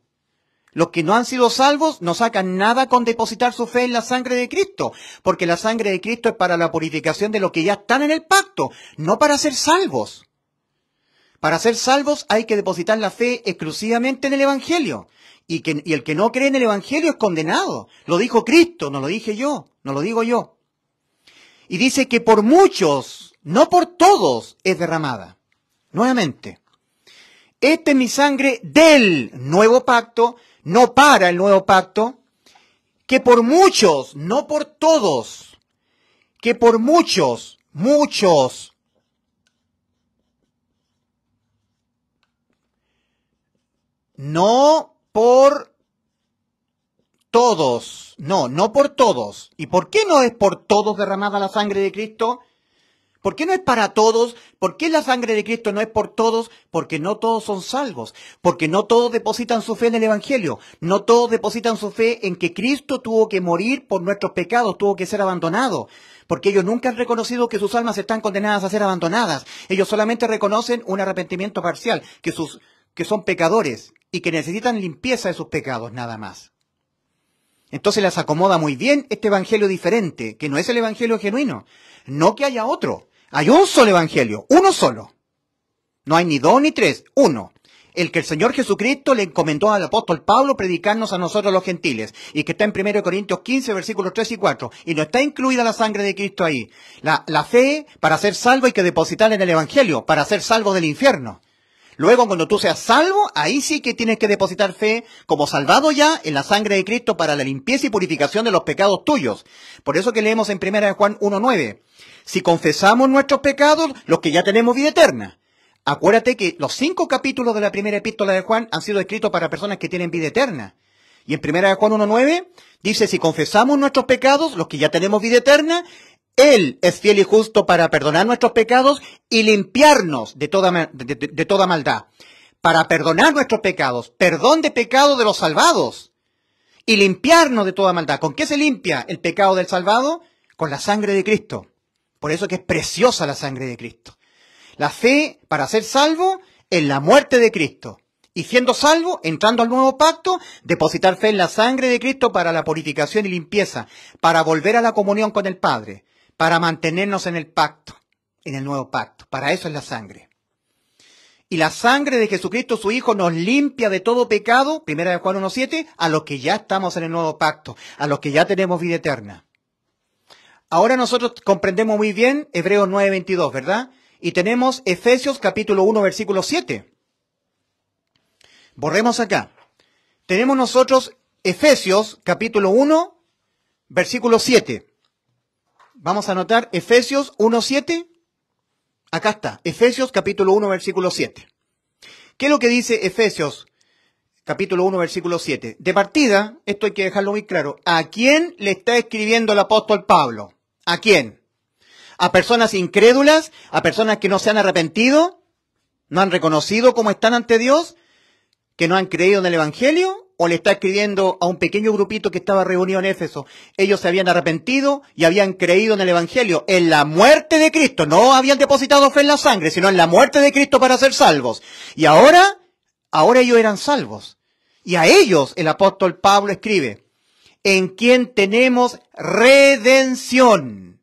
Los que no han sido salvos no sacan nada con depositar su fe en la sangre de Cristo, porque la sangre de Cristo es para la purificación de los que ya están en el pacto, no para ser salvos. Para ser salvos hay que depositar la fe exclusivamente en el Evangelio. Y, que, el que no cree en el Evangelio es condenado. Lo dijo Cristo, no lo dije yo, no lo digo yo. Y dice que por muchos, no por todos, es derramada. Nuevamente, esta es mi sangre del nuevo pacto, no para el nuevo pacto, que por muchos, no por todos, que por muchos, muchos, No por todos, no, no por todos. ¿Y por qué no es por todos derramada la sangre de Cristo? ¿Por qué no es para todos? ¿Por qué la sangre de Cristo no es por todos? Porque no todos son salvos, porque no todos depositan su fe en el Evangelio, no todos depositan su fe en que Cristo tuvo que morir por nuestros pecados, tuvo que ser abandonado, porque ellos nunca han reconocido que sus almas están condenadas a ser abandonadas, ellos solamente reconocen un arrepentimiento parcial, que, sus, que son pecadores, y que necesitan limpieza de sus pecados nada más. Entonces las acomoda muy bien este evangelio diferente, que no es el evangelio genuino. No que haya otro. Hay un solo evangelio, uno solo. No hay ni dos ni tres, uno. El que el Señor Jesucristo le encomendó al apóstol Pablo predicarnos a nosotros los gentiles, y que está en 1 Corintios 15, versículos 3 y 4, y no está incluida la sangre de Cristo ahí. La, fe para ser salvo hay que depositarla en el Evangelio, para ser salvo del infierno. Luego, cuando tú seas salvo, ahí sí que tienes que depositar fe como salvado ya en la sangre de Cristo para la limpieza y purificación de los pecados tuyos. Por eso que leemos en 1 Juan 1.9. Si confesamos nuestros pecados, los que ya tenemos vida eterna. Acuérdate que los cinco capítulos de la primera epístola de Juan han sido escritos para personas que tienen vida eterna. Y en 1 Juan 1.9 dice, si confesamos nuestros pecados, los que ya tenemos vida eterna, él es fiel y justo para perdonar nuestros pecados y limpiarnos de toda, de, toda maldad. Para perdonar nuestros pecados, perdón de pecado de los salvados y limpiarnos de toda maldad. ¿Con qué se limpia el pecado del salvado? Con la sangre de Cristo. Por eso que es preciosa la sangre de Cristo. La fe para ser salvo en la muerte de Cristo. Y siendo salvo, entrando al nuevo pacto, depositar fe en la sangre de Cristo para la purificación y limpieza, para volver a la comunión con el Padre para mantenernos en el pacto, en el nuevo pacto. Para eso es la sangre. Y la sangre de Jesucristo, su Hijo, nos limpia de todo pecado, primera de Juan 1.7, a los que ya estamos en el nuevo pacto, a los que ya tenemos vida eterna. Ahora nosotros comprendemos muy bien Hebreos 9.22, ¿verdad? Y tenemos Efesios capítulo 1, versículo 7. Borremos acá. Tenemos nosotros Efesios capítulo 1, versículo 7. Vamos a anotar Efesios 1.7. Acá está, Efesios capítulo 1, versículo 7. ¿Qué es lo que dice Efesios capítulo 1, versículo 7? De partida, esto hay que dejarlo muy claro, ¿a quién le está escribiendo el apóstol Pablo? ¿A quién? ¿A personas incrédulas? ¿A personas que no se han arrepentido? ¿No han reconocido cómo están ante Dios? ¿Que no han creído en el Evangelio? o le está escribiendo a un pequeño grupito que estaba reunido en Éfeso. Ellos se habían arrepentido y habían creído en el Evangelio, en la muerte de Cristo. No habían depositado fe en la sangre, sino en la muerte de Cristo para ser salvos. Y ahora, ahora ellos eran salvos. Y a ellos el apóstol Pablo escribe, en quien tenemos redención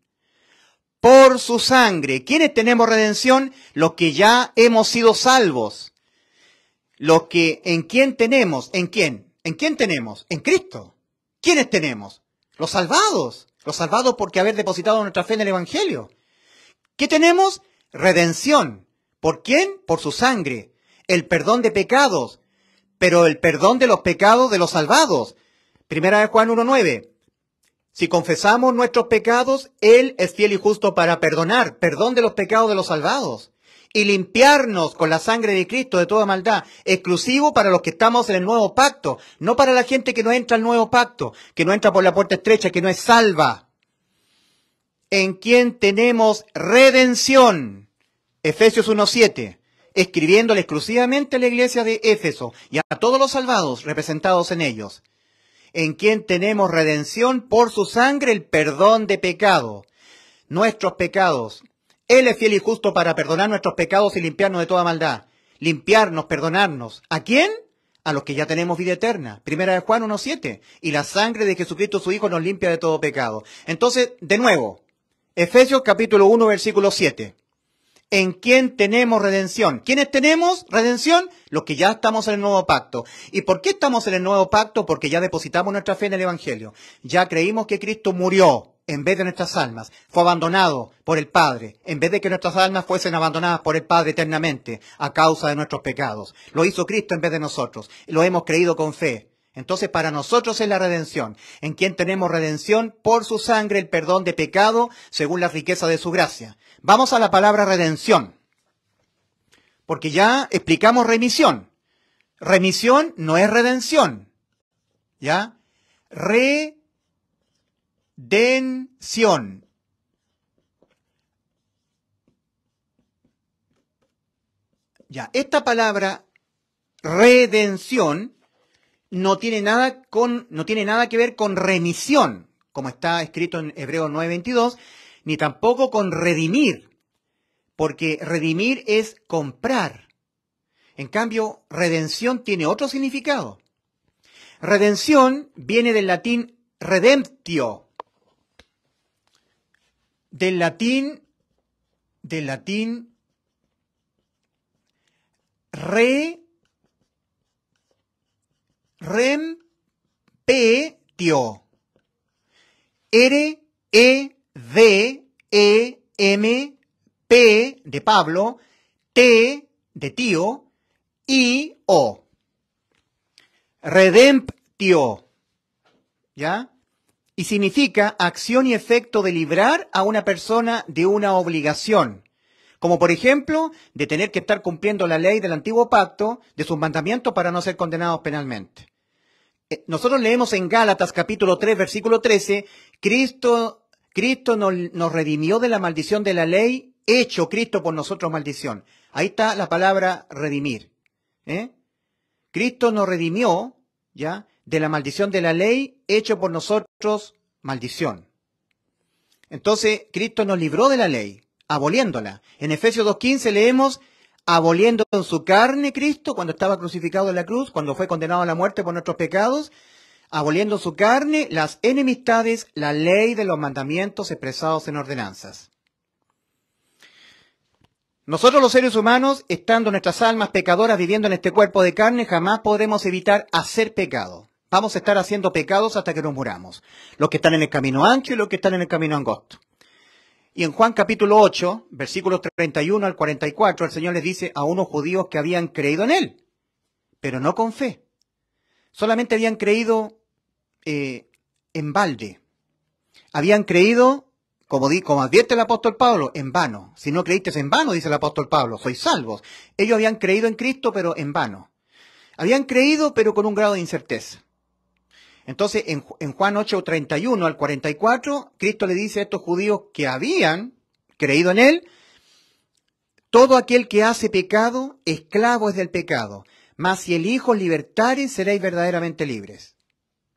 por su sangre. ¿Quiénes tenemos redención? Los que ya hemos sido salvos lo que en quién tenemos, en quién, en quién tenemos, en Cristo. ¿Quiénes tenemos? Los salvados, los salvados porque haber depositado nuestra fe en el Evangelio. ¿Qué tenemos? Redención. ¿Por quién? Por su sangre. El perdón de pecados, pero el perdón de los pecados de los salvados. Primera de Juan 1.9. Si confesamos nuestros pecados, Él es fiel y justo para perdonar. Perdón de los pecados de los salvados y limpiarnos con la sangre de Cristo de toda maldad, exclusivo para los que estamos en el nuevo pacto, no para la gente que no entra al nuevo pacto, que no entra por la puerta estrecha, que no es salva. En quien tenemos redención. Efesios 1.7, escribiéndole exclusivamente a la iglesia de Éfeso y a todos los salvados representados en ellos. En quien tenemos redención por su sangre, el perdón de pecado nuestros pecados, él es fiel y justo para perdonar nuestros pecados y limpiarnos de toda maldad. Limpiarnos, perdonarnos. ¿A quién? A los que ya tenemos vida eterna. Primera de Juan 1.7. Y la sangre de Jesucristo su Hijo nos limpia de todo pecado. Entonces, de nuevo, Efesios capítulo 1, versículo 7. En quién tenemos redención. ¿Quiénes tenemos redención? Los que ya estamos en el nuevo pacto. ¿Y por qué estamos en el nuevo pacto? Porque ya depositamos nuestra fe en el Evangelio. Ya creímos que Cristo murió en vez de nuestras almas, fue abandonado por el Padre, en vez de que nuestras almas fuesen abandonadas por el Padre eternamente a causa de nuestros pecados. Lo hizo Cristo en vez de nosotros, lo hemos creído con fe. Entonces para nosotros es la redención, en quien tenemos redención por su sangre, el perdón de pecado, según la riqueza de su gracia. Vamos a la palabra redención, porque ya explicamos remisión. Remisión no es redención, ¿ya? Re Redención. Ya, esta palabra redención no tiene nada con no tiene nada que ver con remisión, como está escrito en Hebreo 9:22, ni tampoco con redimir, porque redimir es comprar. En cambio, redención tiene otro significado. Redención viene del latín redemptio, del latín, del latín, re, tío. R, E, D, E, M, P de Pablo, T de tío, I, O. Redemptio. ¿Ya? y significa acción y efecto de librar a una persona de una obligación, como por ejemplo de tener que estar cumpliendo la ley del antiguo pacto, de sus mandamientos para no ser condenados penalmente. Eh, nosotros leemos en Gálatas capítulo 3, versículo 13, Cristo, Cristo nos, nos redimió de la maldición de la ley, hecho Cristo por nosotros maldición. Ahí está la palabra redimir. ¿eh? Cristo nos redimió, ¿ya? de la maldición de la ley, hecho por nosotros maldición. Entonces, Cristo nos libró de la ley, aboliéndola. En Efesios 2.15 leemos, aboliendo en su carne Cristo cuando estaba crucificado en la cruz, cuando fue condenado a la muerte por nuestros pecados, aboliendo su carne las enemistades, la ley de los mandamientos expresados en ordenanzas. Nosotros los seres humanos, estando nuestras almas pecadoras viviendo en este cuerpo de carne, jamás podremos evitar hacer pecado. Vamos a estar haciendo pecados hasta que nos muramos. Los que están en el camino ancho y los que están en el camino angosto. Y en Juan capítulo 8, versículos 31 al 44, el Señor les dice a unos judíos que habían creído en Él, pero no con fe. Solamente habían creído eh, en balde. Habían creído, como, como advierte el apóstol Pablo, en vano. Si no creíste en vano, dice el apóstol Pablo, sois salvos. Ellos habían creído en Cristo, pero en vano. Habían creído, pero con un grado de incerteza. Entonces, en, Juan 8, 31 al 44, Cristo le dice a estos judíos que habían creído en él, todo aquel que hace pecado, esclavo es del pecado. Mas si el Hijo libertare, seréis verdaderamente libres.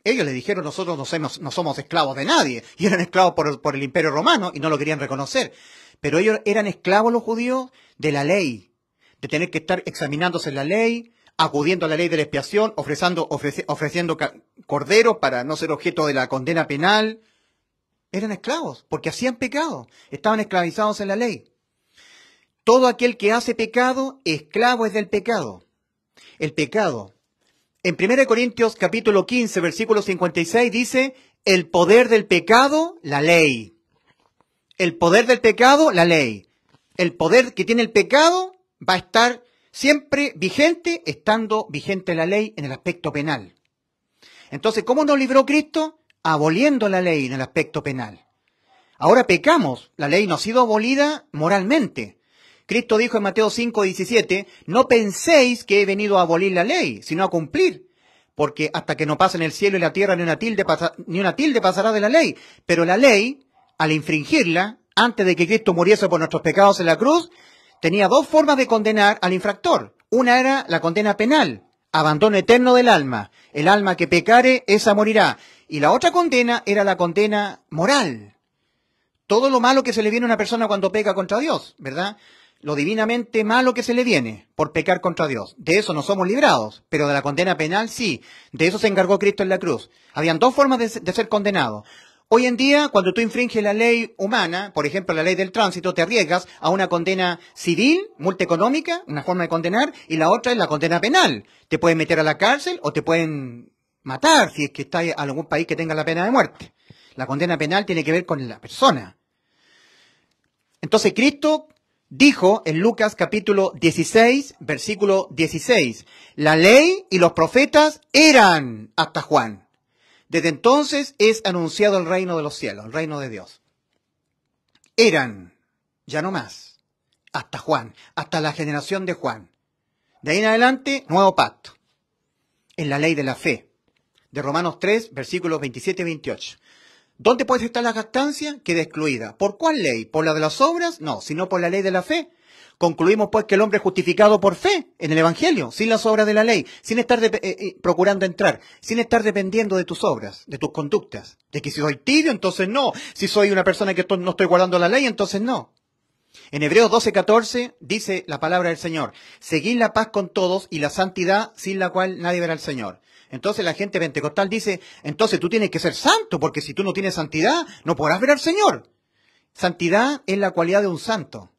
Ellos le dijeron, nosotros no somos, esclavos de nadie. Y eran esclavos por por el, imperio romano y no lo querían reconocer. Pero ellos eran esclavos los judíos de la ley, de tener que estar examinándose la ley, acudiendo a la ley de la expiación, ofreciendo, ofreciendo corderos para no ser objeto de la condena penal. Eran esclavos, porque hacían pecado, estaban esclavizados en la ley. Todo aquel que hace pecado, esclavo es del pecado. El pecado. En 1 Corintios capítulo 15, versículo 56 dice, el poder del pecado, la ley. El poder del pecado, la ley. El poder que tiene el pecado va a estar siempre vigente, estando vigente la ley en el aspecto penal. Entonces, ¿cómo nos libró Cristo? Aboliendo la ley en el aspecto penal. Ahora pecamos, la ley no ha sido abolida moralmente. Cristo dijo en Mateo 5, 17, no penséis que he venido a abolir la ley, sino a cumplir, porque hasta que no pasen el cielo y la tierra ni una tilde, ni una tilde pasará de la ley. Pero la ley, al infringirla, antes de que Cristo muriese por nuestros pecados en la cruz, tenía dos formas de condenar al infractor. Una era la condena penal, abandono eterno del alma. El alma que pecare, esa morirá. Y la otra condena era la condena moral. Todo lo malo que se le viene a una persona cuando peca contra Dios, ¿verdad? Lo divinamente malo que se le viene por pecar contra Dios. De eso no somos librados, pero de la condena penal sí. De eso se encargó Cristo en la cruz. Habían dos formas de, ser condenados. Hoy en día, cuando tú infringes la ley humana, por ejemplo la ley del tránsito, te arriesgas a una condena civil, multa económica, una forma de condenar, y la otra es la condena penal. Te pueden meter a la cárcel o te pueden matar si es que estás en algún país que tenga la pena de muerte. La condena penal tiene que ver con la persona. Entonces Cristo dijo en Lucas capítulo 16, versículo 16, la ley y los profetas eran hasta Juan. Desde entonces es anunciado el reino de los cielos, el reino de Dios. Eran, ya no más, hasta Juan, hasta la generación de Juan. De ahí en adelante, nuevo pacto, en la ley de la fe, de Romanos 3, versículos 27 y 28. ¿Dónde puede estar la gastancia? Queda excluida. ¿Por cuál ley? ¿Por la de las obras? No, sino por la ley de la fe. Concluimos pues que el hombre es justificado por fe en el Evangelio, sin las obras de la ley, sin estar eh, eh, procurando entrar, sin estar dependiendo de tus obras, de tus conductas. De que si soy tibio, entonces no. Si soy una persona que no estoy guardando la ley, entonces no. En Hebreos 12:14 dice la palabra del Señor, seguid la paz con todos y la santidad sin la cual nadie verá al Señor. Entonces la gente pentecostal dice, entonces tú tienes que ser santo, porque si tú no tienes santidad, no podrás ver al Señor. Santidad es la cualidad de un santo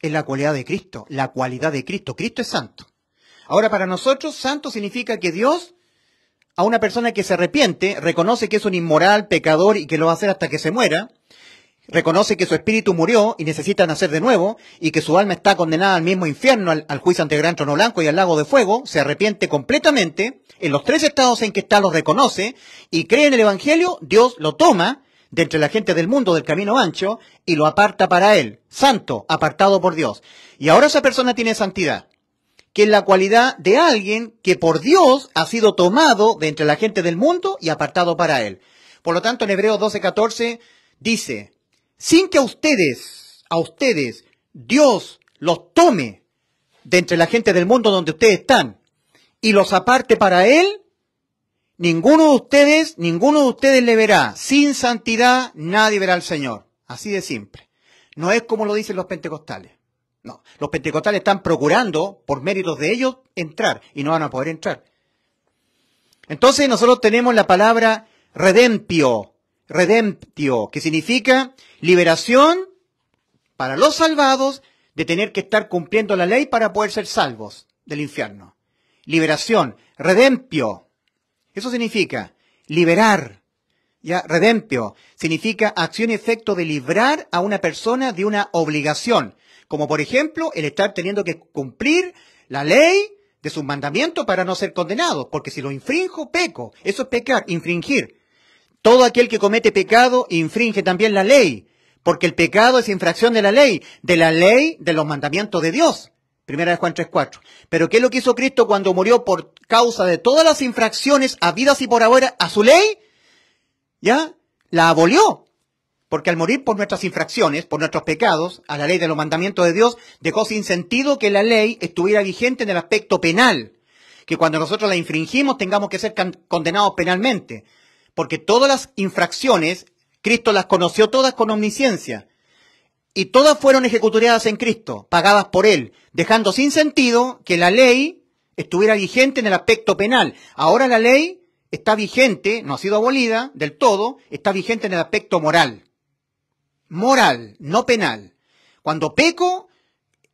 es la cualidad de Cristo, la cualidad de Cristo. Cristo es santo. Ahora para nosotros, santo significa que Dios a una persona que se arrepiente, reconoce que es un inmoral, pecador y que lo va a hacer hasta que se muera, reconoce que su espíritu murió y necesita nacer de nuevo y que su alma está condenada al mismo infierno, al, juicio ante el gran trono blanco y al lago de fuego, se arrepiente completamente, en los tres estados en que está lo reconoce y cree en el Evangelio, Dios lo toma de entre la gente del mundo del camino ancho y lo aparta para él, santo, apartado por Dios. Y ahora esa persona tiene santidad, que es la cualidad de alguien que por Dios ha sido tomado de entre la gente del mundo y apartado para él. Por lo tanto, en Hebreos 12:14 dice, sin que a ustedes, a ustedes, Dios los tome de entre la gente del mundo donde ustedes están y los aparte para él, Ninguno de ustedes, ninguno de ustedes le verá. Sin santidad nadie verá al Señor. Así de simple. No es como lo dicen los pentecostales. No, los pentecostales están procurando, por méritos de ellos, entrar y no van a poder entrar. Entonces nosotros tenemos la palabra redempio, redemptio, que significa liberación para los salvados de tener que estar cumpliendo la ley para poder ser salvos del infierno. Liberación, redempio. Eso significa liberar, ya, redempio, significa acción y efecto de librar a una persona de una obligación, como por ejemplo el estar teniendo que cumplir la ley de sus mandamientos para no ser condenado, porque si lo infrinjo, peco. Eso es pecar, infringir. Todo aquel que comete pecado infringe también la ley, porque el pecado es infracción de la ley, de la ley de los mandamientos de Dios. Primera de Juan 3.4. Pero ¿qué es lo que hizo Cristo cuando murió por causa de todas las infracciones habidas y por ahora a su ley? ¿Ya? La abolió. Porque al morir por nuestras infracciones, por nuestros pecados, a la ley de los mandamientos de Dios, dejó sin sentido que la ley estuviera vigente en el aspecto penal. Que cuando nosotros la infringimos tengamos que ser condenados penalmente. Porque todas las infracciones, Cristo las conoció todas con omnisciencia y todas fueron ejecutoriadas en Cristo, pagadas por Él, dejando sin sentido que la ley estuviera vigente en el aspecto penal. Ahora la ley está vigente, no ha sido abolida del todo, está vigente en el aspecto moral. Moral, no penal. Cuando peco,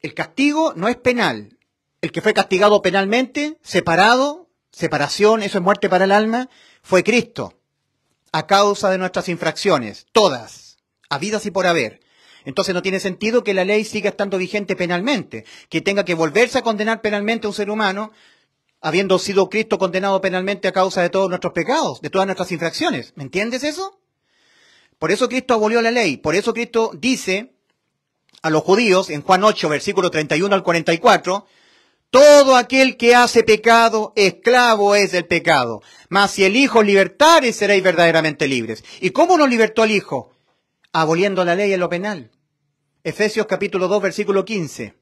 el castigo no es penal. El que fue castigado penalmente, separado, separación, eso es muerte para el alma, fue Cristo, a causa de nuestras infracciones, todas, habidas y por haber. Entonces no tiene sentido que la ley siga estando vigente penalmente, que tenga que volverse a condenar penalmente a un ser humano, habiendo sido Cristo condenado penalmente a causa de todos nuestros pecados, de todas nuestras infracciones. ¿Me entiendes eso? Por eso Cristo abolió la ley, por eso Cristo dice a los judíos en Juan 8, versículo 31 al 44, todo aquel que hace pecado, esclavo es del pecado. Mas si el Hijo libertare, seréis verdaderamente libres. ¿Y cómo nos libertó el Hijo? Aboliendo la ley en lo penal. Efesios capítulo 2, versículo 15.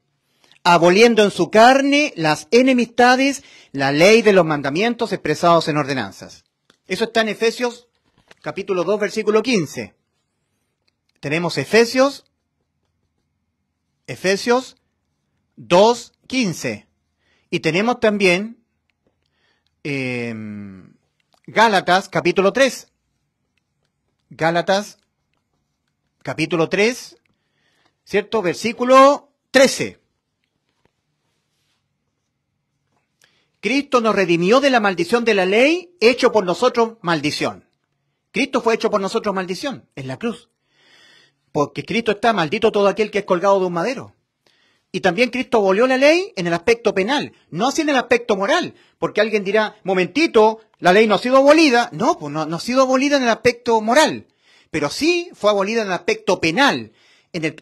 Aboliendo en su carne las enemistades, la ley de los mandamientos expresados en ordenanzas. Eso está en Efesios capítulo 2, versículo 15. Tenemos Efesios, Efesios 2, 15. Y tenemos también em, Gálatas capítulo 3. Gálatas capítulo 3, ¿cierto? Versículo 13. Cristo nos redimió de la maldición de la ley, hecho por nosotros maldición. Cristo fue hecho por nosotros maldición en la cruz. Porque Cristo está maldito todo aquel que es colgado de un madero. Y también Cristo abolió la ley en el aspecto penal, no así en el aspecto moral. Porque alguien dirá, momentito, la ley no ha sido abolida. No, pues no, no ha sido abolida en el aspecto moral. Pero sí fue abolida en el aspecto penal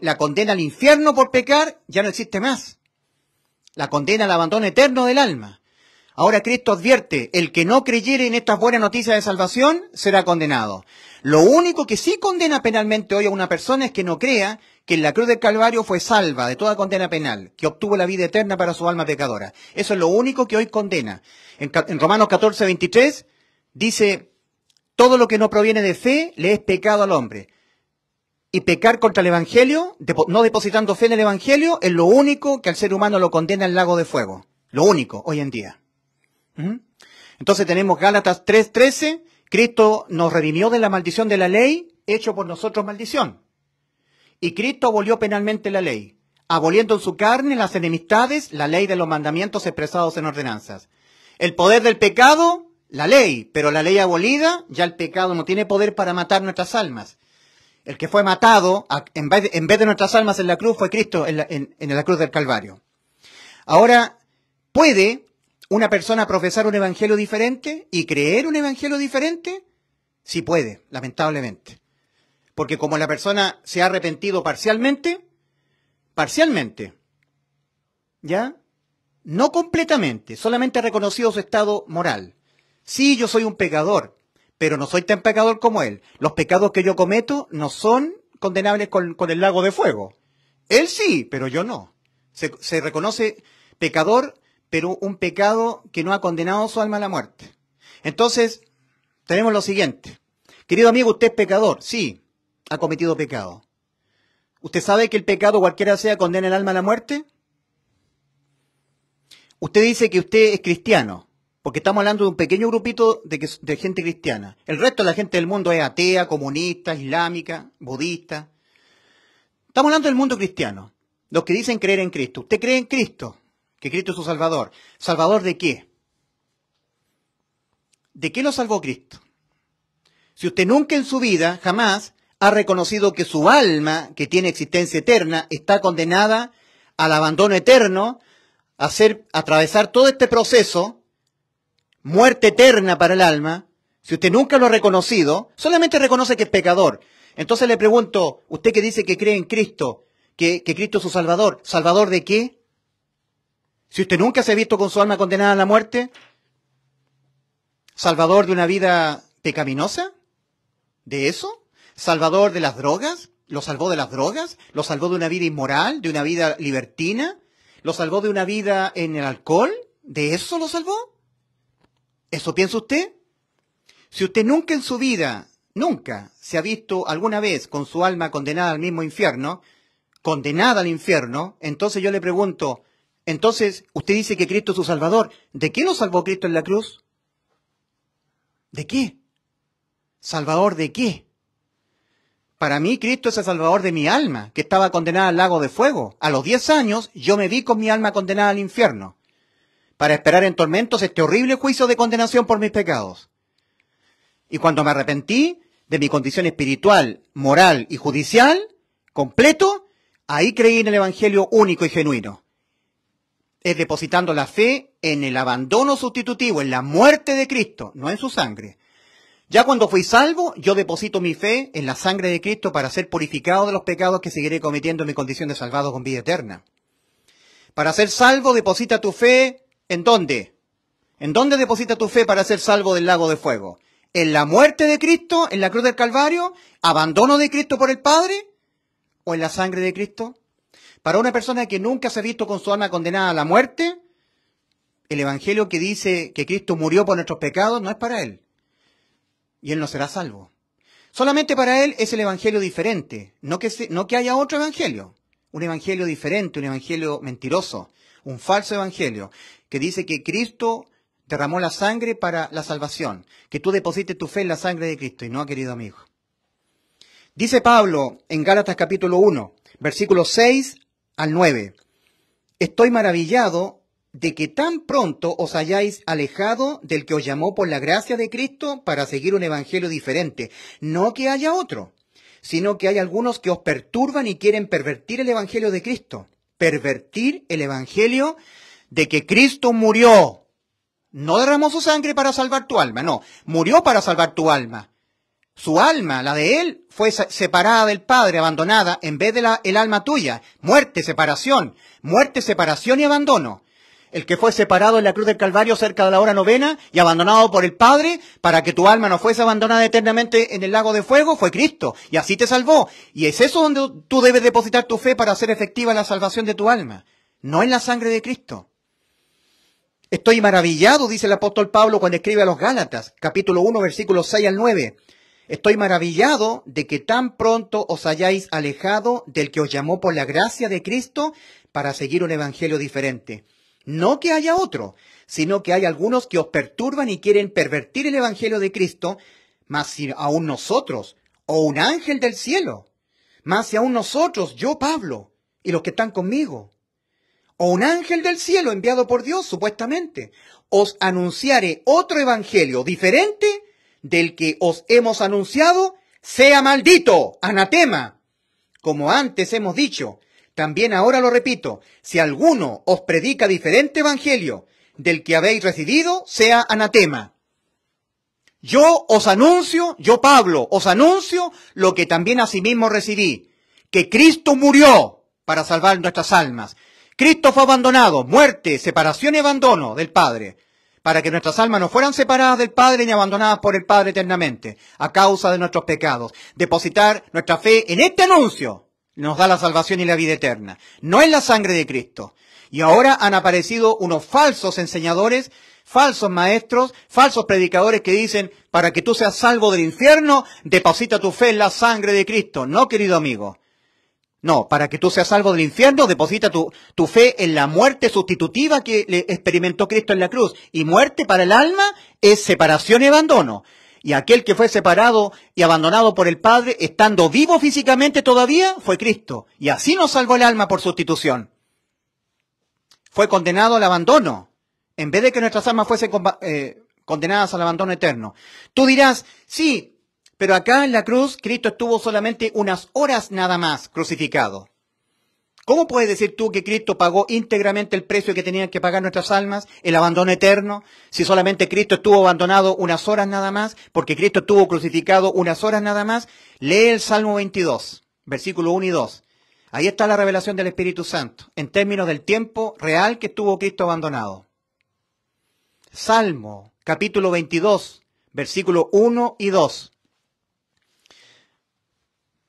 la condena al infierno por pecar ya no existe más. La condena al abandono eterno del alma. Ahora Cristo advierte, el que no creyere en estas buenas noticias de salvación será condenado. Lo único que sí condena penalmente hoy a una persona es que no crea que en la cruz del Calvario fue salva de toda condena penal, que obtuvo la vida eterna para su alma pecadora. Eso es lo único que hoy condena. En, en Romanos 14, 23 dice, todo lo que no proviene de fe le es pecado al hombre. Y pecar contra el Evangelio, no depositando fe en el Evangelio, es lo único que al ser humano lo condena al lago de fuego. Lo único hoy en día. Entonces tenemos Gálatas 3:13, Cristo nos redimió de la maldición de la ley, hecho por nosotros maldición. Y Cristo abolió penalmente la ley, aboliendo en su carne las enemistades, la ley de los mandamientos expresados en ordenanzas. El poder del pecado, la ley, pero la ley abolida, ya el pecado no tiene poder para matar nuestras almas. El que fue matado, en vez, de, nuestras almas en la cruz, fue Cristo en la, en la cruz del Calvario. Ahora, ¿puede una persona profesar un evangelio diferente y creer un evangelio diferente? Sí puede, lamentablemente. Porque como la persona se ha arrepentido parcialmente, parcialmente, ¿ya? No completamente, solamente ha reconocido su estado moral. Sí, yo soy un pecador, pero no soy tan pecador como él. Los pecados que yo cometo no son condenables con, el lago de fuego. Él sí, pero yo no. Se, se, reconoce pecador, pero un pecado que no ha condenado su alma a la muerte. Entonces, tenemos lo siguiente. Querido amigo, usted es pecador. Sí, ha cometido pecado. ¿Usted sabe que el pecado, cualquiera sea, condena el alma a la muerte? Usted dice que usted es cristiano. Porque estamos hablando de un pequeño grupito de, gente cristiana. El resto de la gente del mundo es atea, comunista, islámica, budista. Estamos hablando del mundo cristiano. Los que dicen creer en Cristo. ¿Usted cree en Cristo? Que Cristo es su Salvador. ¿Salvador de qué? ¿De qué lo salvó Cristo? Si usted nunca en su vida, jamás, ha reconocido que su alma, que tiene existencia eterna, está condenada al abandono eterno, a, a atravesar todo este proceso muerte eterna para el alma, si usted nunca lo ha reconocido, solamente reconoce que es pecador. Entonces le pregunto, usted que dice que cree en Cristo, que, que Cristo es su Salvador, ¿Salvador de qué? Si usted nunca se ha visto con su alma condenada a la muerte, ¿salvador de una vida pecaminosa? ¿De eso? ¿Salvador de las drogas? ¿Lo salvó de las drogas? ¿Lo salvó de una vida inmoral? ¿De una vida libertina? ¿Lo salvó de una vida en el alcohol? ¿De eso lo salvó? ¿Eso piensa usted? Si usted nunca en su vida, nunca se ha visto alguna vez con su alma condenada al mismo infierno, condenada al infierno, entonces yo le pregunto, entonces usted dice que Cristo es su Salvador. ¿De qué lo salvó Cristo en la cruz? ¿De qué? ¿Salvador de qué? Para mí Cristo es el Salvador de mi alma, que estaba condenada al lago de fuego. A los 10 años yo me vi con mi alma condenada al infierno para esperar en tormentos este horrible juicio de condenación por mis pecados. Y cuando me arrepentí de mi condición espiritual, moral y judicial, completo, ahí creí en el Evangelio único y genuino. Es depositando la fe en el abandono sustitutivo, en la muerte de Cristo, no en su sangre. Ya cuando fui salvo, yo deposito mi fe en la sangre de Cristo para ser purificado de los pecados que seguiré cometiendo en mi condición de salvado con vida eterna. Para ser salvo, deposita tu fe ¿En dónde? ¿En dónde deposita tu fe para ser salvo del lago de fuego? ¿En la muerte de Cristo, en la cruz del Calvario, abandono de Cristo por el Padre o en la sangre de Cristo? Para una persona que nunca se ha visto con su alma condenada a la muerte, el Evangelio que dice que Cristo murió por nuestros pecados no es para él. Y él no será salvo. Solamente para él es el Evangelio diferente, no que, no que haya otro Evangelio. Un Evangelio diferente, un Evangelio mentiroso, un falso Evangelio que dice que Cristo derramó la sangre para la salvación, que tú deposites tu fe en la sangre de Cristo, y no, querido amigo. Dice Pablo en Gálatas capítulo 1, versículos 6 al 9, estoy maravillado de que tan pronto os hayáis alejado del que os llamó por la gracia de Cristo para seguir un evangelio diferente, no que haya otro, sino que hay algunos que os perturban y quieren pervertir el evangelio de Cristo, pervertir el evangelio de que Cristo murió, no derramó su sangre para salvar tu alma, no, murió para salvar tu alma. Su alma, la de él, fue separada del Padre, abandonada, en vez de la, el alma tuya. Muerte, separación, muerte, separación y abandono. El que fue separado en la cruz del Calvario cerca de la hora novena y abandonado por el Padre para que tu alma no fuese abandonada eternamente en el lago de fuego fue Cristo y así te salvó. Y es eso donde tú debes depositar tu fe para hacer efectiva la salvación de tu alma, no en la sangre de Cristo. Estoy maravillado, dice el apóstol Pablo cuando escribe a los Gálatas, capítulo 1, versículos 6 al 9. Estoy maravillado de que tan pronto os hayáis alejado del que os llamó por la gracia de Cristo para seguir un evangelio diferente. No que haya otro, sino que hay algunos que os perturban y quieren pervertir el evangelio de Cristo, más si aún nosotros, o oh, un ángel del cielo, más si aún nosotros, yo Pablo, y los que están conmigo, o un ángel del cielo enviado por Dios, supuestamente, os anunciaré otro evangelio diferente del que os hemos anunciado, sea maldito, anatema. Como antes hemos dicho, también ahora lo repito, si alguno os predica diferente evangelio del que habéis recibido, sea anatema. Yo os anuncio, yo Pablo, os anuncio lo que también asimismo recibí, que Cristo murió para salvar nuestras almas, Cristo fue abandonado, muerte, separación y abandono del Padre, para que nuestras almas no fueran separadas del Padre ni abandonadas por el Padre eternamente, a causa de nuestros pecados. Depositar nuestra fe en este anuncio nos da la salvación y la vida eterna, no en la sangre de Cristo. Y ahora han aparecido unos falsos enseñadores, falsos maestros, falsos predicadores que dicen, para que tú seas salvo del infierno, deposita tu fe en la sangre de Cristo. No, querido amigo, no, para que tú seas salvo del infierno, deposita tu, tu, fe en la muerte sustitutiva que experimentó Cristo en la cruz. Y muerte para el alma es separación y abandono. Y aquel que fue separado y abandonado por el Padre, estando vivo físicamente todavía, fue Cristo. Y así nos salvó el alma por sustitución. Fue condenado al abandono. En vez de que nuestras almas fuesen eh, condenadas al abandono eterno. Tú dirás, sí, pero acá en la cruz Cristo estuvo solamente unas horas nada más crucificado. ¿Cómo puedes decir tú que Cristo pagó íntegramente el precio que tenían que pagar nuestras almas, el abandono eterno, si solamente Cristo estuvo abandonado unas horas nada más, porque Cristo estuvo crucificado unas horas nada más? Lee el Salmo 22, versículo 1 y 2. Ahí está la revelación del Espíritu Santo, en términos del tiempo real que estuvo Cristo abandonado. Salmo, capítulo 22, versículo 1 y 2.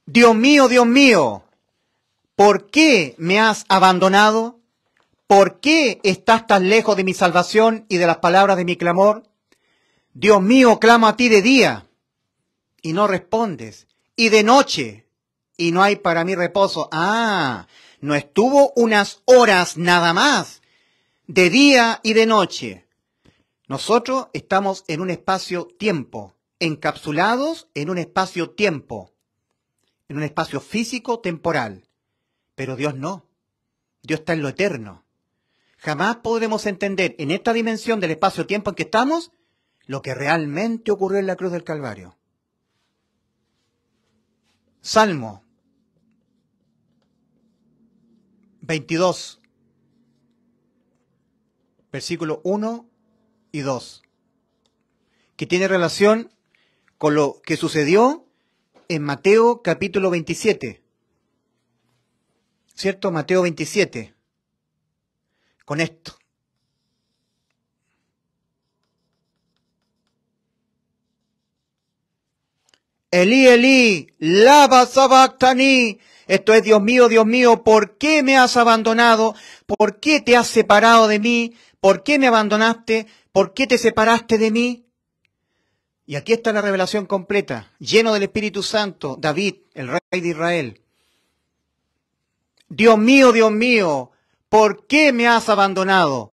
Dios mío, Dios mío, ¿por qué me has abandonado? ¿Por qué estás tan lejos de mi salvación y de las palabras de mi clamor? Dios mío, clamo a ti de día y no respondes, y de noche y no hay para mí reposo. Ah, no estuvo unas horas nada más, de día y de noche. Nosotros estamos en un espacio-tiempo, encapsulados en un espacio-tiempo en un espacio físico temporal. Pero Dios no. Dios está en lo eterno. Jamás podremos entender en esta dimensión del espacio-tiempo en que estamos lo que realmente ocurrió en la cruz del Calvario. Salmo 22, versículo 1 y 2, que tiene relación con lo que sucedió en Mateo capítulo 27. ¿Cierto? Mateo 27. Con esto. Elí, Eli lava sabactani. Esto es, Dios mío, Dios mío, ¿por qué me has abandonado? ¿Por qué te has separado de mí? ¿Por qué me abandonaste? ¿Por qué te separaste de mí? Y aquí está la revelación completa, lleno del Espíritu Santo, David, el rey de Israel. Dios mío, Dios mío, ¿por qué me has abandonado?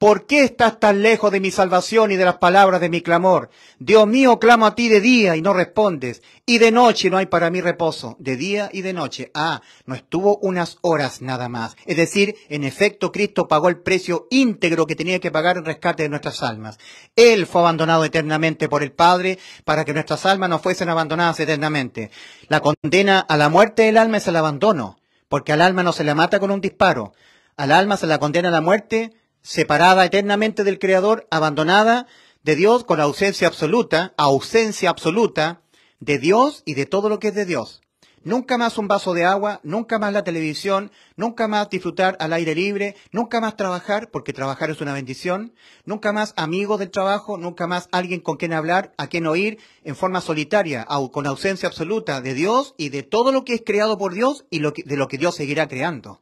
¿Por qué estás tan lejos de mi salvación y de las palabras de mi clamor? Dios mío, clamo a ti de día y no respondes, y de noche no hay para mí reposo, de día y de noche. Ah, no estuvo unas horas nada más. Es decir, en efecto, Cristo pagó el precio íntegro que tenía que pagar en rescate de nuestras almas. Él fue abandonado eternamente por el Padre para que nuestras almas no fuesen abandonadas eternamente. La condena a la muerte del alma es el abandono, porque al alma no se la mata con un disparo. Al alma se la condena a la muerte separada eternamente del Creador, abandonada de Dios con ausencia absoluta, ausencia absoluta de Dios y de todo lo que es de Dios. Nunca más un vaso de agua, nunca más la televisión, nunca más disfrutar al aire libre, nunca más trabajar, porque trabajar es una bendición, nunca más amigos del trabajo, nunca más alguien con quien hablar, a quien oír, en forma solitaria, con ausencia absoluta de Dios y de todo lo que es creado por Dios y de lo que Dios seguirá creando.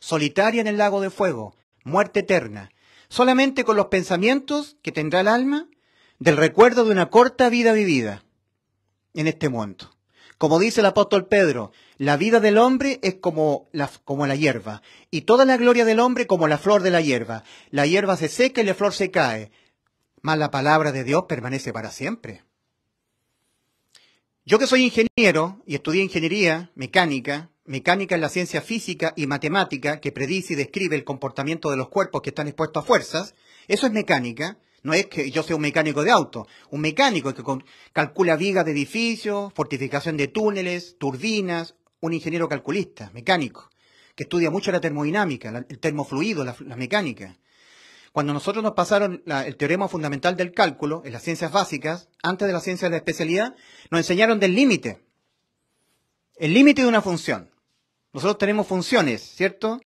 Solitaria en el lago de fuego, muerte eterna, solamente con los pensamientos que tendrá el alma del recuerdo de una corta vida vivida en este mundo. Como dice el apóstol Pedro, la vida del hombre es como la, como la hierba, y toda la gloria del hombre como la flor de la hierba. La hierba se seca y la flor se cae, mas la palabra de Dios permanece para siempre. Yo que soy ingeniero y estudié ingeniería mecánica, Mecánica es la ciencia física y matemática que predice y describe el comportamiento de los cuerpos que están expuestos a fuerzas. Eso es mecánica. No es que yo sea un mecánico de auto. Un mecánico que calcula vigas de edificios, fortificación de túneles, turbinas. Un ingeniero calculista, mecánico, que estudia mucho la termodinámica, el termofluido, la, mecánica. Cuando nosotros nos pasaron el teorema fundamental del cálculo en las ciencias básicas, antes de las ciencias de la especialidad, nos enseñaron del límite. El límite de una función. Nosotros tenemos funciones, ¿cierto?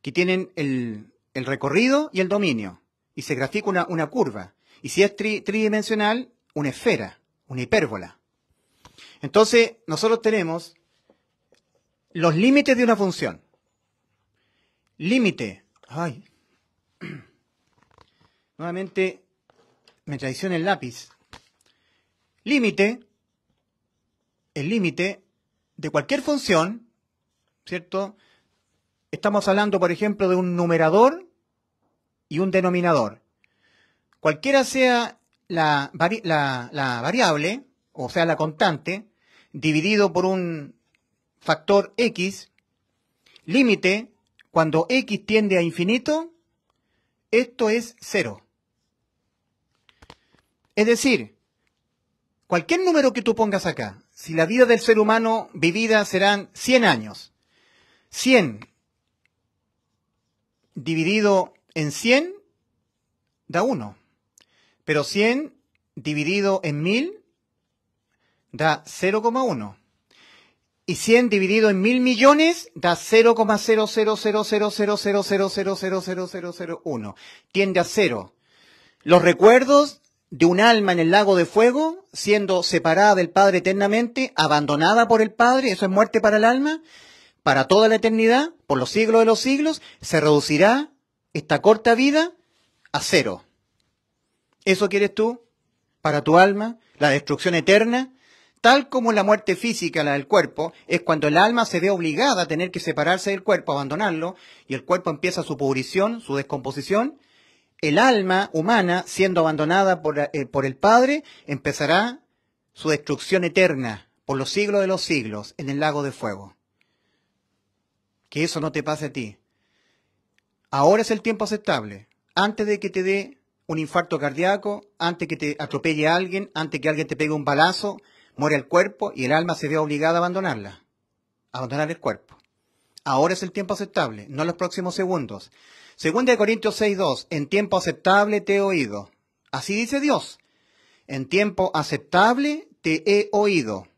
Que tienen el, recorrido y el dominio. Y se grafica una, curva. Y si es tridimensional, una esfera, una hipérbola. Entonces, nosotros tenemos los límites de una función. Límite. Nuevamente me traiciona el lápiz. Límite. El límite de cualquier función ¿cierto? Estamos hablando, por ejemplo, de un numerador y un denominador. Cualquiera sea la, la variable, o sea, la constante, dividido por un factor x, límite cuando x tiende a infinito, esto es cero. Es decir, cualquier número que tú pongas acá, si la vida del ser humano vivida serán 100 años, 100 dividido en 100 da 1, pero 100 dividido en 1000 da 0,1. Y 100 dividido en 1000 millones da 0,0000000000001. Tiende a cero. Los recuerdos de un alma en el lago de fuego, siendo separada del Padre eternamente, abandonada por el Padre, eso es muerte para el alma, para toda la eternidad, por los siglos de los siglos, se reducirá esta corta vida a cero. ¿Eso quieres tú para tu alma? ¿La destrucción eterna? Tal como la muerte física, la del cuerpo, es cuando el alma se ve obligada a tener que separarse del cuerpo, abandonarlo, y el cuerpo empieza su pudrición, su descomposición, el alma humana, siendo abandonada por, eh, por, el Padre, empezará su destrucción eterna por los siglos de los siglos en el lago de fuego que eso no te pase a ti. Ahora es el tiempo aceptable, antes de que te dé un infarto cardíaco, antes que te atropelle a alguien, antes que alguien te pegue un balazo, muere el cuerpo y el alma se ve obligada a abandonarla, a abandonar el cuerpo. Ahora es el tiempo aceptable, no los próximos segundos. Segunda de Corintios 6.2, en tiempo aceptable te he oído. Así dice Dios, en tiempo aceptable te he oído.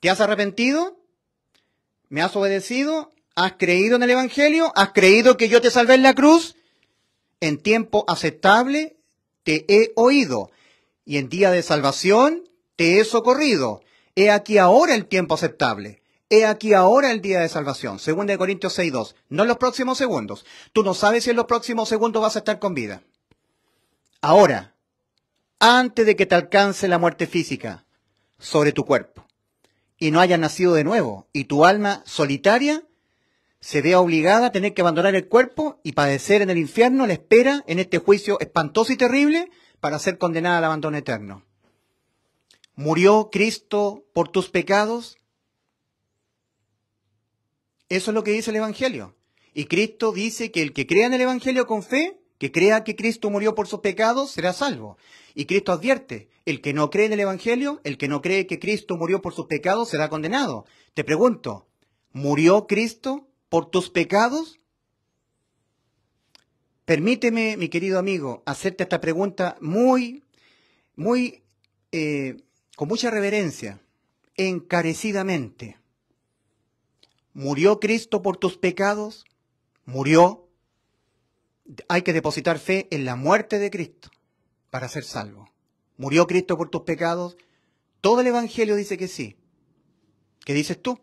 ¿Te has arrepentido? me has obedecido, has creído en el Evangelio, has creído que yo te salvé en la cruz, en tiempo aceptable te he oído, y en día de salvación te he socorrido. He aquí ahora el tiempo aceptable. He aquí ahora el día de salvación. Segunda de Corintios 6.2. No en los próximos segundos. Tú no sabes si en los próximos segundos vas a estar con vida. Ahora, antes de que te alcance la muerte física sobre tu cuerpo y no hayas nacido de nuevo, y tu alma solitaria se vea obligada a tener que abandonar el cuerpo y padecer en el infierno la espera en este juicio espantoso y terrible para ser condenada al abandono eterno. ¿Murió Cristo por tus pecados? Eso es lo que dice el Evangelio. Y Cristo dice que el que crea en el Evangelio con fe que crea que Cristo murió por sus pecados será salvo. Y Cristo advierte, el que no cree en el Evangelio, el que no cree que Cristo murió por sus pecados será condenado. Te pregunto, ¿murió Cristo por tus pecados? Permíteme, mi querido amigo, hacerte esta pregunta muy, muy, eh, con mucha reverencia, encarecidamente. ¿Murió Cristo por tus pecados? ¿Murió? hay que depositar fe en la muerte de Cristo para ser salvo. ¿Murió Cristo por tus pecados? Todo el Evangelio dice que sí. ¿Qué dices tú?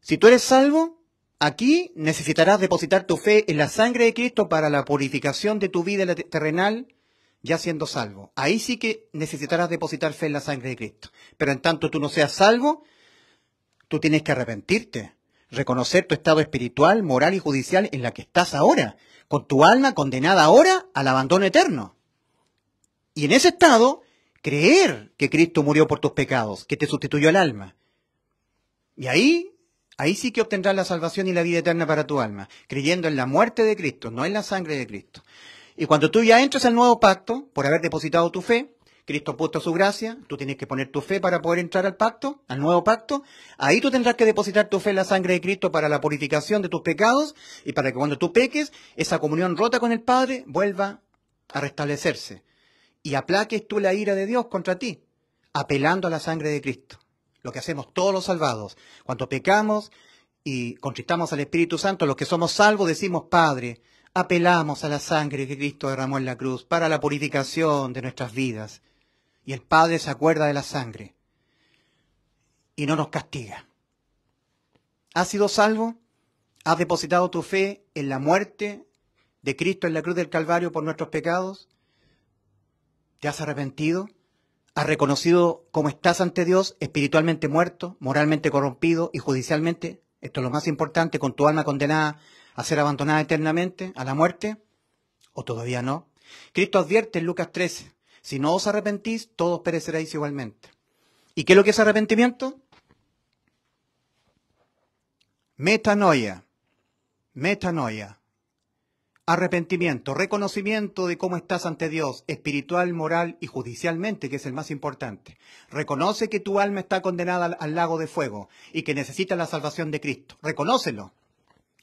Si tú eres salvo, aquí necesitarás depositar tu fe en la sangre de Cristo para la purificación de tu vida terrenal, ya siendo salvo. Ahí sí que necesitarás depositar fe en la sangre de Cristo. Pero en tanto tú no seas salvo, tú tienes que arrepentirte reconocer tu estado espiritual, moral y judicial en la que estás ahora, con tu alma condenada ahora al abandono eterno. Y en ese estado, creer que Cristo murió por tus pecados, que te sustituyó el alma. Y ahí, ahí sí que obtendrás la salvación y la vida eterna para tu alma, creyendo en la muerte de Cristo, no en la sangre de Cristo. Y cuando tú ya entras al nuevo pacto, por haber depositado tu fe, Cristo ha puesto su gracia, tú tienes que poner tu fe para poder entrar al pacto, al nuevo pacto. Ahí tú tendrás que depositar tu fe en la sangre de Cristo para la purificación de tus pecados y para que cuando tú peques, esa comunión rota con el Padre vuelva a restablecerse. Y aplaques tú la ira de Dios contra ti, apelando a la sangre de Cristo. Lo que hacemos todos los salvados. Cuando pecamos y contristamos al Espíritu Santo, los que somos salvos decimos, Padre, apelamos a la sangre que Cristo derramó en la cruz para la purificación de nuestras vidas. Y el Padre se acuerda de la sangre y no nos castiga. ¿Has sido salvo? ¿Has depositado tu fe en la muerte de Cristo en la cruz del Calvario por nuestros pecados? ¿Te has arrepentido? ¿Has reconocido cómo estás ante Dios, espiritualmente muerto, moralmente corrompido y judicialmente, esto es lo más importante, con tu alma condenada a ser abandonada eternamente, a la muerte? ¿O todavía no? Cristo advierte en Lucas 13, si no os arrepentís, todos pereceréis igualmente. ¿Y qué es lo que es arrepentimiento? Metanoia. Metanoia. Arrepentimiento, reconocimiento de cómo estás ante Dios, espiritual, moral y judicialmente, que es el más importante. Reconoce que tu alma está condenada al, lago de fuego y que necesita la salvación de Cristo. Reconócelo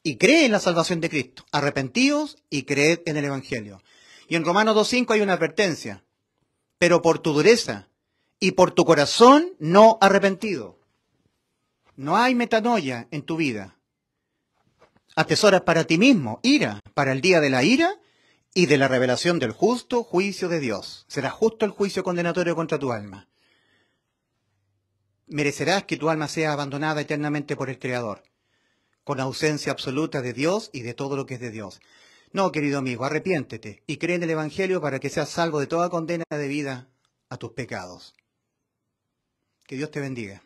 y cree en la salvación de Cristo. Arrepentíos y creed en el Evangelio. Y en Romanos 2.5 hay una advertencia pero por tu dureza y por tu corazón no arrepentido. No hay metanoia en tu vida. Atesoras para ti mismo ira, para el día de la ira y de la revelación del justo juicio de Dios. Será justo el juicio condenatorio contra tu alma. Merecerás que tu alma sea abandonada eternamente por el Creador, con ausencia absoluta de Dios y de todo lo que es de Dios. No, querido amigo, arrepiéntete y cree en el Evangelio para que seas salvo de toda condena debida a tus pecados. Que Dios te bendiga.